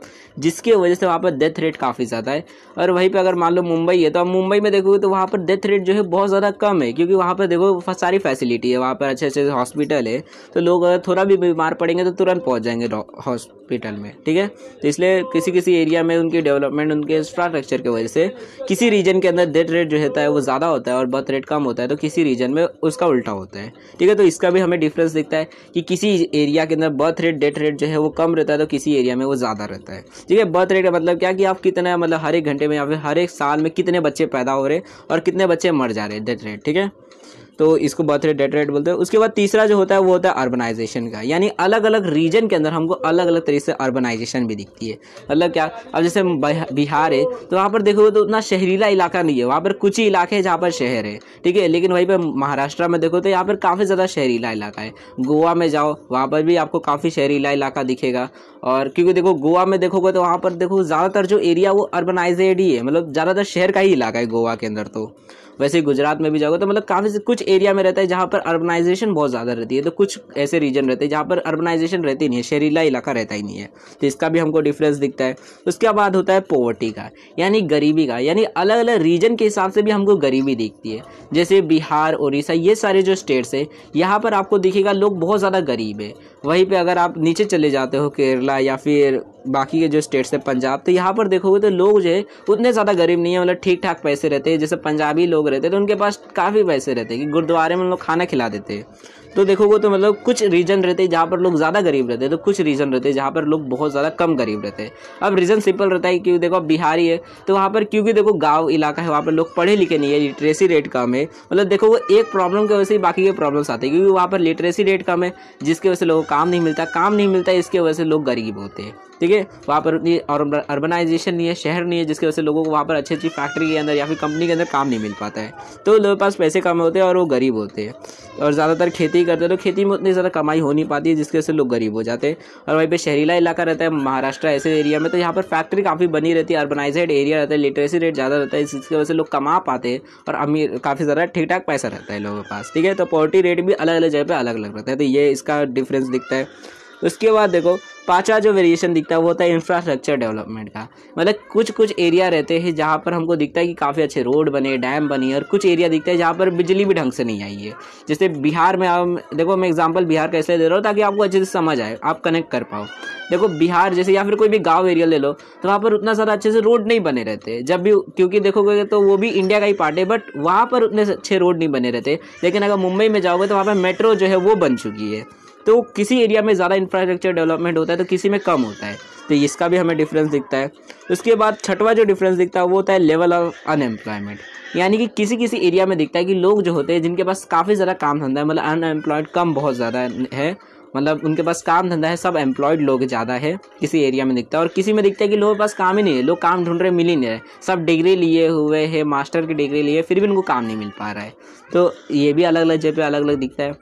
जिसकी वजह से वहाँ पर डेथ रेट काफ़ी ज़्यादा है और वहीं पर अगर मान लो मुंबई है तो अब मुंबई में देखोगे तो वहाँ पर डेथ रेट जो है बहुत ज़्यादा कम है क्योंकि वहाँ पर देखो सारी फैसिलिटी है वहाँ पर अच्छे अच्छे हॉस्पिटल है तो लोग अगर थोड़ा भी बीमार पड़ेंगे तो तुरंत पहुँच जाएंगे हॉस्पिटल में ठीक है तो इसलिए किसी किसी एरिया में उनकी डेवलपमेंट उनके इंफ्रास्ट्रक्चर की वजह से किसी रीजन के अंदर डेथ रेट जो रहता है वो ज़्यादा होता है और बर्थ रेट कम होता है तो किसी रीजन में उसका उल्टा होता है ठीक है तो इसका भी हमें डिफरेंस दिखता है कि किसी एरिया के अंदर बर्थ रेट डेथ रेट जो है वो कम रहता है तो किसी एरिया में वो ज़्यादा रहता है ठीक है बर्थ रेट का मतलब क्या कि आप कितना मतलब हर एक घंटे में या फिर हर एक साल में कितने बच्चे पैदा हो रहे हैं और कितने बच्चे मर जा रहे हैं डेथ रेट ठीक है तो इसको बर्थ रेट डेट रेट बोलते हैं उसके बाद तीसरा जो होता है वो होता है अर्बनाइजेशन का यानी अलग अलग रीजन के अंदर हमको अलग अलग तरीके से अर्बनाइजेशन भी दिखती है मतलब क्या अब जैसे बिहार है तो वहाँ पर देखोगे तो उतना शहरीला इलाका नहीं है वहाँ पर कुछ ही इलाके हैं जहाँ पर शहर है ठीक है लेकिन वहीं पर महाराष्ट्र में देखो तो यहाँ पर काफ़ी ज़्यादा शहरीला इलाका है गोवा में जाओ वहाँ पर भी आपको काफ़ी शहरीला इलाका दिखेगा और क्योंकि देखो गोवा में देखोगे तो वहाँ पर देखो ज़्यादातर जो एरिया वो अर्बनाइजेड ही है मतलब ज़्यादातर शहर का ही इलाका है गोवा के अंदर तो वैसे गुजरात में भी जाओगे तो मतलब काफ़ी कुछ एरिया में रहता है जहाँ पर अर्बनाइजेशन बहुत ज़्यादा रहती है तो कुछ ऐसे रीजन रहते हैं जहाँ पर अर्बनाइजेशन रहती नहीं है शहरीला इलाका रहता ही नहीं है तो इसका भी हमको डिफरेंस दिखता है उसके बाद होता है पोवर्टी का यानी गरीबी का यानी अलग अलग रीजन के हिसाब से भी हमको गरीबी दिखती है जैसे बिहार उड़ीसा ये सारे जो स्टेट्स है यहाँ पर आपको दिखेगा लोग बहुत ज़्यादा गरीब है वहीं पर अगर आप नीचे चले जाते हो केरला केरला या फिर बाकी के जो स्टेट्स हैं पंजाब तो यहाँ पर देखोगे तो लोग जो है उतने ज़्यादा गरीब नहीं है मतलब ठीक ठाक पैसे रहते हैं जैसे पंजाबी लोग रहते हैं तो उनके पास काफ़ी पैसे रहते हैं कि गुरुद्वारे में उन लोग खाना खिला देते हैं तो देखोगे तो मतलब कुछ रीजन रहते हैं जहाँ पर लोग ज़्यादा गरीब रहते हैं तो कुछ रीजन रहते हैं जहाँ पर लोग बहुत ज़्यादा कम गरीब रहते हैं अब रीज़न सिंपल रहता है कि देखो अब बिहारी है तो वहाँ पर क्योंकि देखो गाँव इलाका है वहाँ पर लोग पढ़े लिखे नहीं है लिटरेसी रेट कम है मतलब देखो वो एक प्रॉब्लम की वजह से बाकी के प्रॉब्लम्स आते हैं क्योंकि वहाँ पर लिटरेसी रेट कम है जिसकी वजह से लोगों को काम नहीं मिलता काम नहीं मिलता इसकी वजह से लोग गरीब होते हैं ठीक है वहाँ पर उतनी अर्बनाइजेशन नहीं है शहर नहीं है जिसकी वजह से लोगों को वहाँ पर अच्छी अच्छी फैक्ट्री के अंदर या फिर कंपनी के अंदर काम नहीं मिल पाता है तो लोगों के पास पैसे कम होते हैं और वो गरीब होते हैं और ज़्यादातर खेती खेती करते तो खेती में उतनी ज़्यादा कमाई हो नहीं पाती है जिसकी वजह से लोग गरीब हो जाते हैं और वहीं पर शहरीला इलाका रहता है महाराष्ट्र ऐसे एरिया में तो यहाँ पर फैक्ट्री काफ़ी बनी रहती है अर्बनाइजेड एरिया रहता है लिटरेसी रेट ज़्यादा रहता है जिसकी वजह से लोग कमा पाते हैं और अमीर काफ़ी ज़्यादा ठीक ठाक पैसा रहता है लोगों के पास ठीक है तो पॉवर्टी रेट भी अलग अलग जगह पर अलग अलग रहता है तो ये इसका डिफरेंस दिखता है उसके बाद देखो पांचवा जो वेरिएशन दिखता है वो होता है इंफ्रास्ट्रक्चर डेवलपमेंट का मतलब कुछ कुछ एरिया रहते हैं जहाँ पर हमको दिखता है कि काफ़ी अच्छे रोड बने डैम बने और कुछ एरिया दिखता है जहाँ पर बिजली भी ढंग से नहीं आई है जैसे बिहार में आप देखो मैं एग्जाम्पल बिहार का इसलिए दे रहा हूँ ताकि आपको अच्छे से समझ आए आप कनेक्ट कर पाओ देखो बिहार जैसे या फिर कोई भी गाँव एरिया ले लो तो वहाँ पर उतना सारा अच्छे से रोड नहीं बने रहते जब भी क्योंकि देखोगे तो वो भी इंडिया का ही पार्ट है बट वहाँ पर उतने अच्छे रोड नहीं बने रहते लेकिन अगर मुंबई में जाओगे तो वहाँ पर मेट्रो जो है वो बन चुकी है तो किसी एरिया में ज़्यादा इंफ्रास्ट्रक्चर डेवलपमेंट होता है तो किसी में कम होता है तो इसका भी हमें डिफरेंस दिखता है उसके बाद छठवा जो डिफरेंस दिखता है वो होता है लेवल ऑफ अनएम्प्लॉयमेंट यानी कि किसी किसी एरिया में दिखता है कि लोग जो होते हैं जिनके पास काफ़ी ज़्यादा काम धंधा है मतलब अनएम्प्लॉयड कम बहुत ज़्यादा है मतलब उनके पास काम धंधा है सब एम्प्लॉयड लोग ज़्यादा है किसी एरिया में दिखता है और किसी में दिखता है कि लोगों के पास काम ही नहीं है लोग काम ढूंढ रहे मिल ही नहीं रहे सब डिग्री लिए हुए हैं मास्टर की डिग्री लिए फिर भी उनको काम नहीं मिल पा रहा है तो ये भी अलग अलग जगह पर अलग अलग दिखता है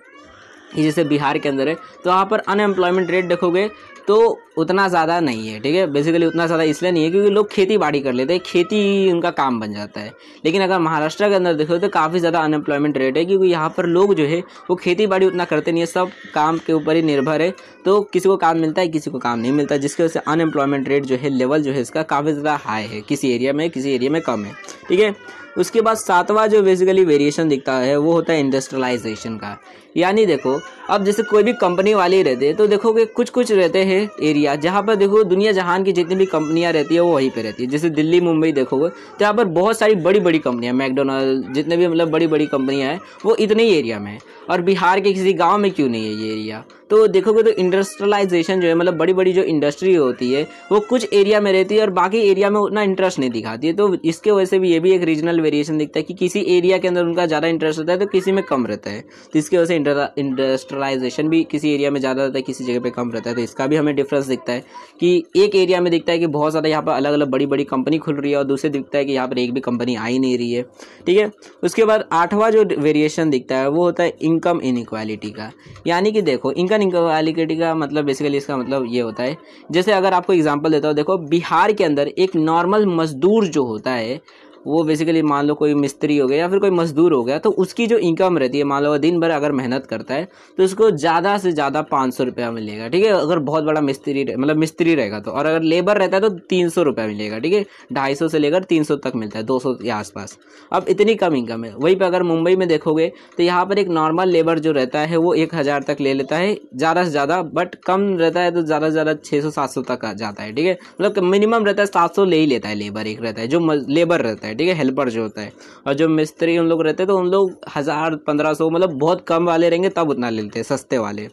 जैसे बिहार के अंदर है तो वहाँ पर अनएम्प्लॉयमेंट रेट देखोगे तो उतना ज़्यादा नहीं है ठीक है बेसिकली उतना ज़्यादा इसलिए नहीं है क्योंकि लोग खेती बाड़ी कर लेते हैं खेती उनका काम बन जाता है लेकिन अगर महाराष्ट्र के अंदर देखो तो काफ़ी ज़्यादा अनएम्प्लॉयमेंट रेट है क्योंकि यहाँ पर लोग जो है वो खेती बाड़ी उतना करते नहीं है सब काम के ऊपर ही निर्भर है तो किसी को काम मिलता है किसी को काम नहीं मिलता जिसकी वजह से अनएम्प्लॉयमेंट रेट जो है लेवल जो है इसका काफ़ी ज़्यादा हाई है किसी एरिया में किसी एरिया में कम है ठीक है उसके बाद सातवां जो बेसिकली वेरिएशन दिखता है वो होता है इंडस्ट्रियलाइजेशन का यानी देखो अब जैसे कोई भी कंपनी वाले रहते हैं तो देखो कि कुछ कुछ रहते हैं एरिया जहाँ पर देखो दुनिया जहान की जितनी भी कंपनियाँ रहती है वो वहीं पर रहती है जैसे दिल्ली मुंबई देखोगे तो यहाँ पर बहुत सारी बड़ी बड़ी कंपनियाँ मैकडोनल्ड जितने भी मतलब बड़ी बड़ी कंपनियाँ हैं वो इतने ही एरिया में है और बिहार के किसी गाँव में क्यों नहीं है ये एरिया तो देखोगे तो इंडस्ट्रियलाइजेशन जो है मतलब बड़ी बड़ी जो इंडस्ट्री होती है वो कुछ एरिया में रहती है और बाकी एरिया में उतना इंटरेस्ट नहीं दिखाती है तो इसके वजह से भी ये भी एक रीजनल रीजनल वेरिएशन दिखता है कि किसी एरिया के अंदर उनका ज़्यादा इंटरेस्ट होता है तो किसी में कम रहता है तो इसकी वजह से इंडस्ट्रलाइजेशन भी किसी एरिया में ज़्यादा रहता है किसी जगह पर कम रहता है तो इसका भी हमें डिफरेंस दिखता है कि एक एरिया में दिखता है कि बहुत ज़्यादा यहाँ पर अलग अलग बड़ी बड़ी कंपनी खुल रही है और दूसरे दिखता है कि यहाँ पर एक भी कंपनी आ ही नहीं रही है ठीक है उसके बाद आठवां जो वेरिएशन दिखता है वो होता है इनकम इनक्वालिटी का यानी कि देखो इनकम इनक्वालिटी का मतलब बेसिकली इसका मतलब ये होता है जैसे अगर आपको एग्जाम्पल देता हूँ देखो बिहार के अंदर एक नॉर्मल मजदूर जो होता है वो बेसिकली मान लो कोई मिस्त्री हो गया या फिर कोई मजदूर हो गया तो उसकी जो इनकम रहती है मान लो दिन भर अगर मेहनत करता है तो उसको ज़्यादा से ज़्यादा पाँच सौ रुपया मिलेगा ठीक है अगर बहुत बड़ा मिस्त्री मतलब मिस्त्री रहेगा तो और अगर लेबर रहता है तो तीन सौ रुपया मिलेगा ठीक है ढाई सौ से लेकर तीन सौ तक मिलता है दो सौ के आसपास अब इतनी कम इनकम है वहीं पर अगर मुंबई में देखोगे तो यहाँ पर एक नॉर्मल लेबर जो रहता है वो एक हज़ार तक ले लेता है ज़्यादा से ज़्यादा बट कम रहता है तो ज़्यादा से ज़्यादा छः सौ सात सौ तक जाता है ठीक है मतलब मिनिमम रहता है सात सौ ले ही लेता है लेबर एक रहता है जो लेबर रहता है है ठीक है हेल्पर जो होता है और जो मिस्त्री उन लोग रहते हैं तो उन लोग हज़ार पंद्रह सौ मतलब बहुत कम वाले रहेंगे तब उतना ले लेते हैं सस्ते वाले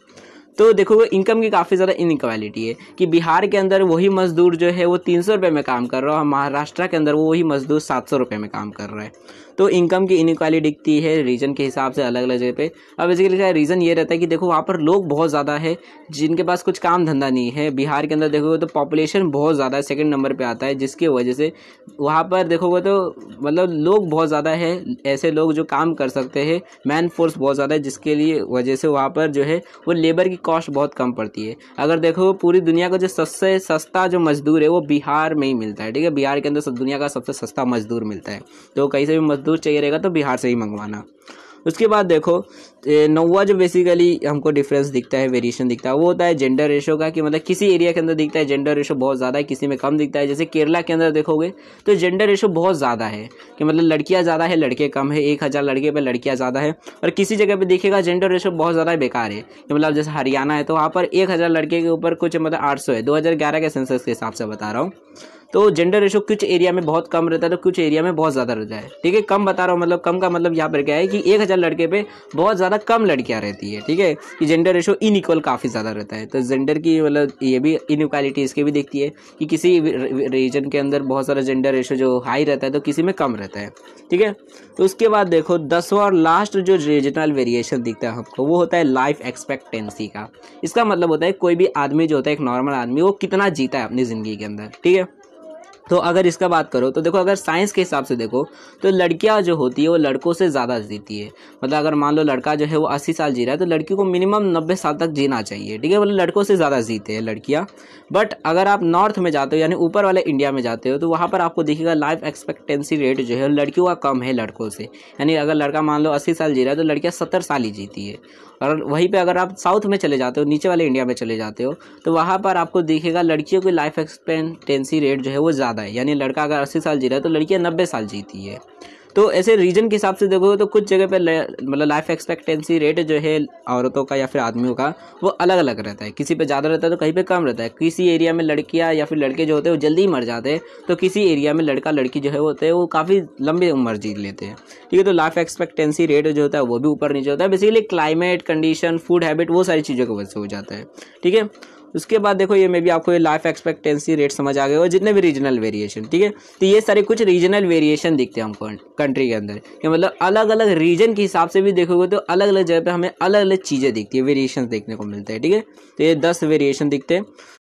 तो देखो इनकम की काफ़ी ज़्यादा इनक्वालिटी है कि बिहार के अंदर वही मज़दूर जो है वो तीन सौ रुपये में काम कर रहा है और महाराष्ट्र के अंदर वो वही मज़दूर सात सौ रुपये में काम कर रहा है तो इनकम की इनक्वाली दिखती है रीजन के हिसाब से अलग अलग जगह पे अब बेसिकली क्या रीज़न ये रहता है कि देखो वहाँ पर लोग बहुत ज़्यादा है जिनके पास कुछ काम धंधा नहीं है बिहार के अंदर देखोगे तो पॉपुलेशन बहुत ज़्यादा है सेकेंड नंबर पर आता है जिसकी वजह से वहाँ पर देखोगे तो मतलब लोग बहुत ज़्यादा है ऐसे लोग जो काम कर सकते हैं मैन फोर्स बहुत ज़्यादा है जिसके लिए वजह से वहाँ पर जो है वो लेबर की कॉस्ट बहुत कम पड़ती है अगर देखो पूरी दुनिया का जो सबसे सस्ता जो मजदूर है वो बिहार में ही मिलता है ठीक है बिहार के अंदर दुनिया का सबसे सस्ता मजदूर मिलता है तो कहीं से भी मजदूर दूर चाहिए रहेगा तो बिहार से ही मंगवाना उसके बाद देखो नौवा जो बेसिकली हमको डिफरेंस दिखता है वेरिएशन दिखता है वो होता है जेंडर रेशो का कि मतलब किसी एरिया के अंदर दिखता है जेंडर रेशो बहुत ज़्यादा है किसी में कम दिखता है जैसे केरला के अंदर देखोगे तो जेंडर रेशो बहुत ज़्यादा है कि मतलब लड़कियाँ ज़्यादा है लड़के कम है एक हज़ार लड़के पर लड़कियाँ ज़्यादा है और किसी जगह पर देखेगा जेंडर रेशो बहुत ज़्यादा बेकार है कि मतलब जैसे हरियाणा है तो वहाँ पर एक लड़के के ऊपर कुछ मतलब आठ है दो के सेंसस के हिसाब से बता रहा हूँ तो जेंडर रेशो कुछ एरिया में बहुत कम रहता है तो कुछ एरिया में बहुत ज़्यादा रहता है ठीक है कम बता रहा हूँ मतलब कम का मतलब यहाँ पर क्या है कि एक हज़ार लड़के पे बहुत ज़्यादा कम लड़कियाँ रहती है ठीक है कि जेंडर रेशो इन इक्वल काफ़ी ज़्यादा रहता है तो जेंडर की मतलब ये भी इन इक्वालिटी इसके भी देखती है कि किसी रीजन के अंदर बहुत सारा जेंडर रेशो जो हाई रहता है तो किसी में कम रहता है ठीक है तो उसके बाद देखो दसवा और लास्ट जो रीजनल वेरिएशन दिखता है हमको वो होता है लाइफ एक्सपेक्टेंसी का इसका मतलब होता है कोई भी आदमी जो होता है एक नॉर्मल आदमी वो कितना जीता है अपनी ज़िंदगी के अंदर ठीक है तो अगर इसका बात करो तो देखो अगर साइंस के हिसाब से देखो तो लड़कियां जो होती है वो लड़कों से ज़्यादा जीती है मतलब अगर मान लो लड़का जो है वो अस्सी साल जी रहा है तो लड़की को मिनिमम नब्बे साल तक जीना चाहिए ठीक है मतलब लड़कों से ज़्यादा जीते हैं लड़कियाँ बट अगर आप नॉर्थ में जाते हो यानी ऊपर वाले इंडिया में जाते हो तो वहाँ पर आपको देखिएगा लाइफ एक्सपेक्टेंसी रेट जो है लड़कियों का कम है लड़कों से यानी अगर लड़का मान लो अस्सी साल जी रहा है तो लड़कियाँ सत्तर साल ही जीती है और वहीं पे अगर आप साउथ में चले जाते हो नीचे वाले इंडिया में चले जाते हो तो वहाँ पर आपको देखेगा लड़कियों की लाइफ एक्सपेक्टेंसी रेट जो है वो ज़्यादा है यानी लड़का अगर अस्सी साल जी रहा है तो लड़कियाँ नब्बे साल जीती है तो ऐसे रीजन के हिसाब से देखोगे तो कुछ जगह पर मतलब लाइफ एक्सपेक्टेंसी रेट जो है औरतों का या फिर आदमियों का वो अलग अलग रहता है किसी पर ज़्यादा रहता है तो कहीं पर कम रहता है किसी एरिया में लड़कियाँ या फिर लड़के जो होते हैं वो जल्दी मर जाते हैं तो किसी एरिया में लड़का लड़की जो है होते हैं वो काफ़ी लंबी उम्र जी लेते हैं ठीक है तो लाइफ एक्सपेक्टेंसी रेट जो होता है वो भी ऊपर नीचे होता है basically climate condition food habit वो सारी चीज़ों की वजह से हो जाता है ठीक है उसके बाद देखो ये मे भी आपको ये लाइफ एक्सपेक्टेंसी रेट समझ आ गए और जितने भी रीजनल वेरिएशन ठीक है तो ये सारे कुछ रीजनल वेरिएशन दिखते हैं हमको कंट्री के अंदर कि मतलब अलग अलग रीजन के हिसाब से भी देखोगे तो अलग अलग जगह पर हमें अलग अलग चीज़ें दिखती है वेरिएशन देखने को मिलते हैं ठीक है तो ये दस वेरिएशन दिखते हैं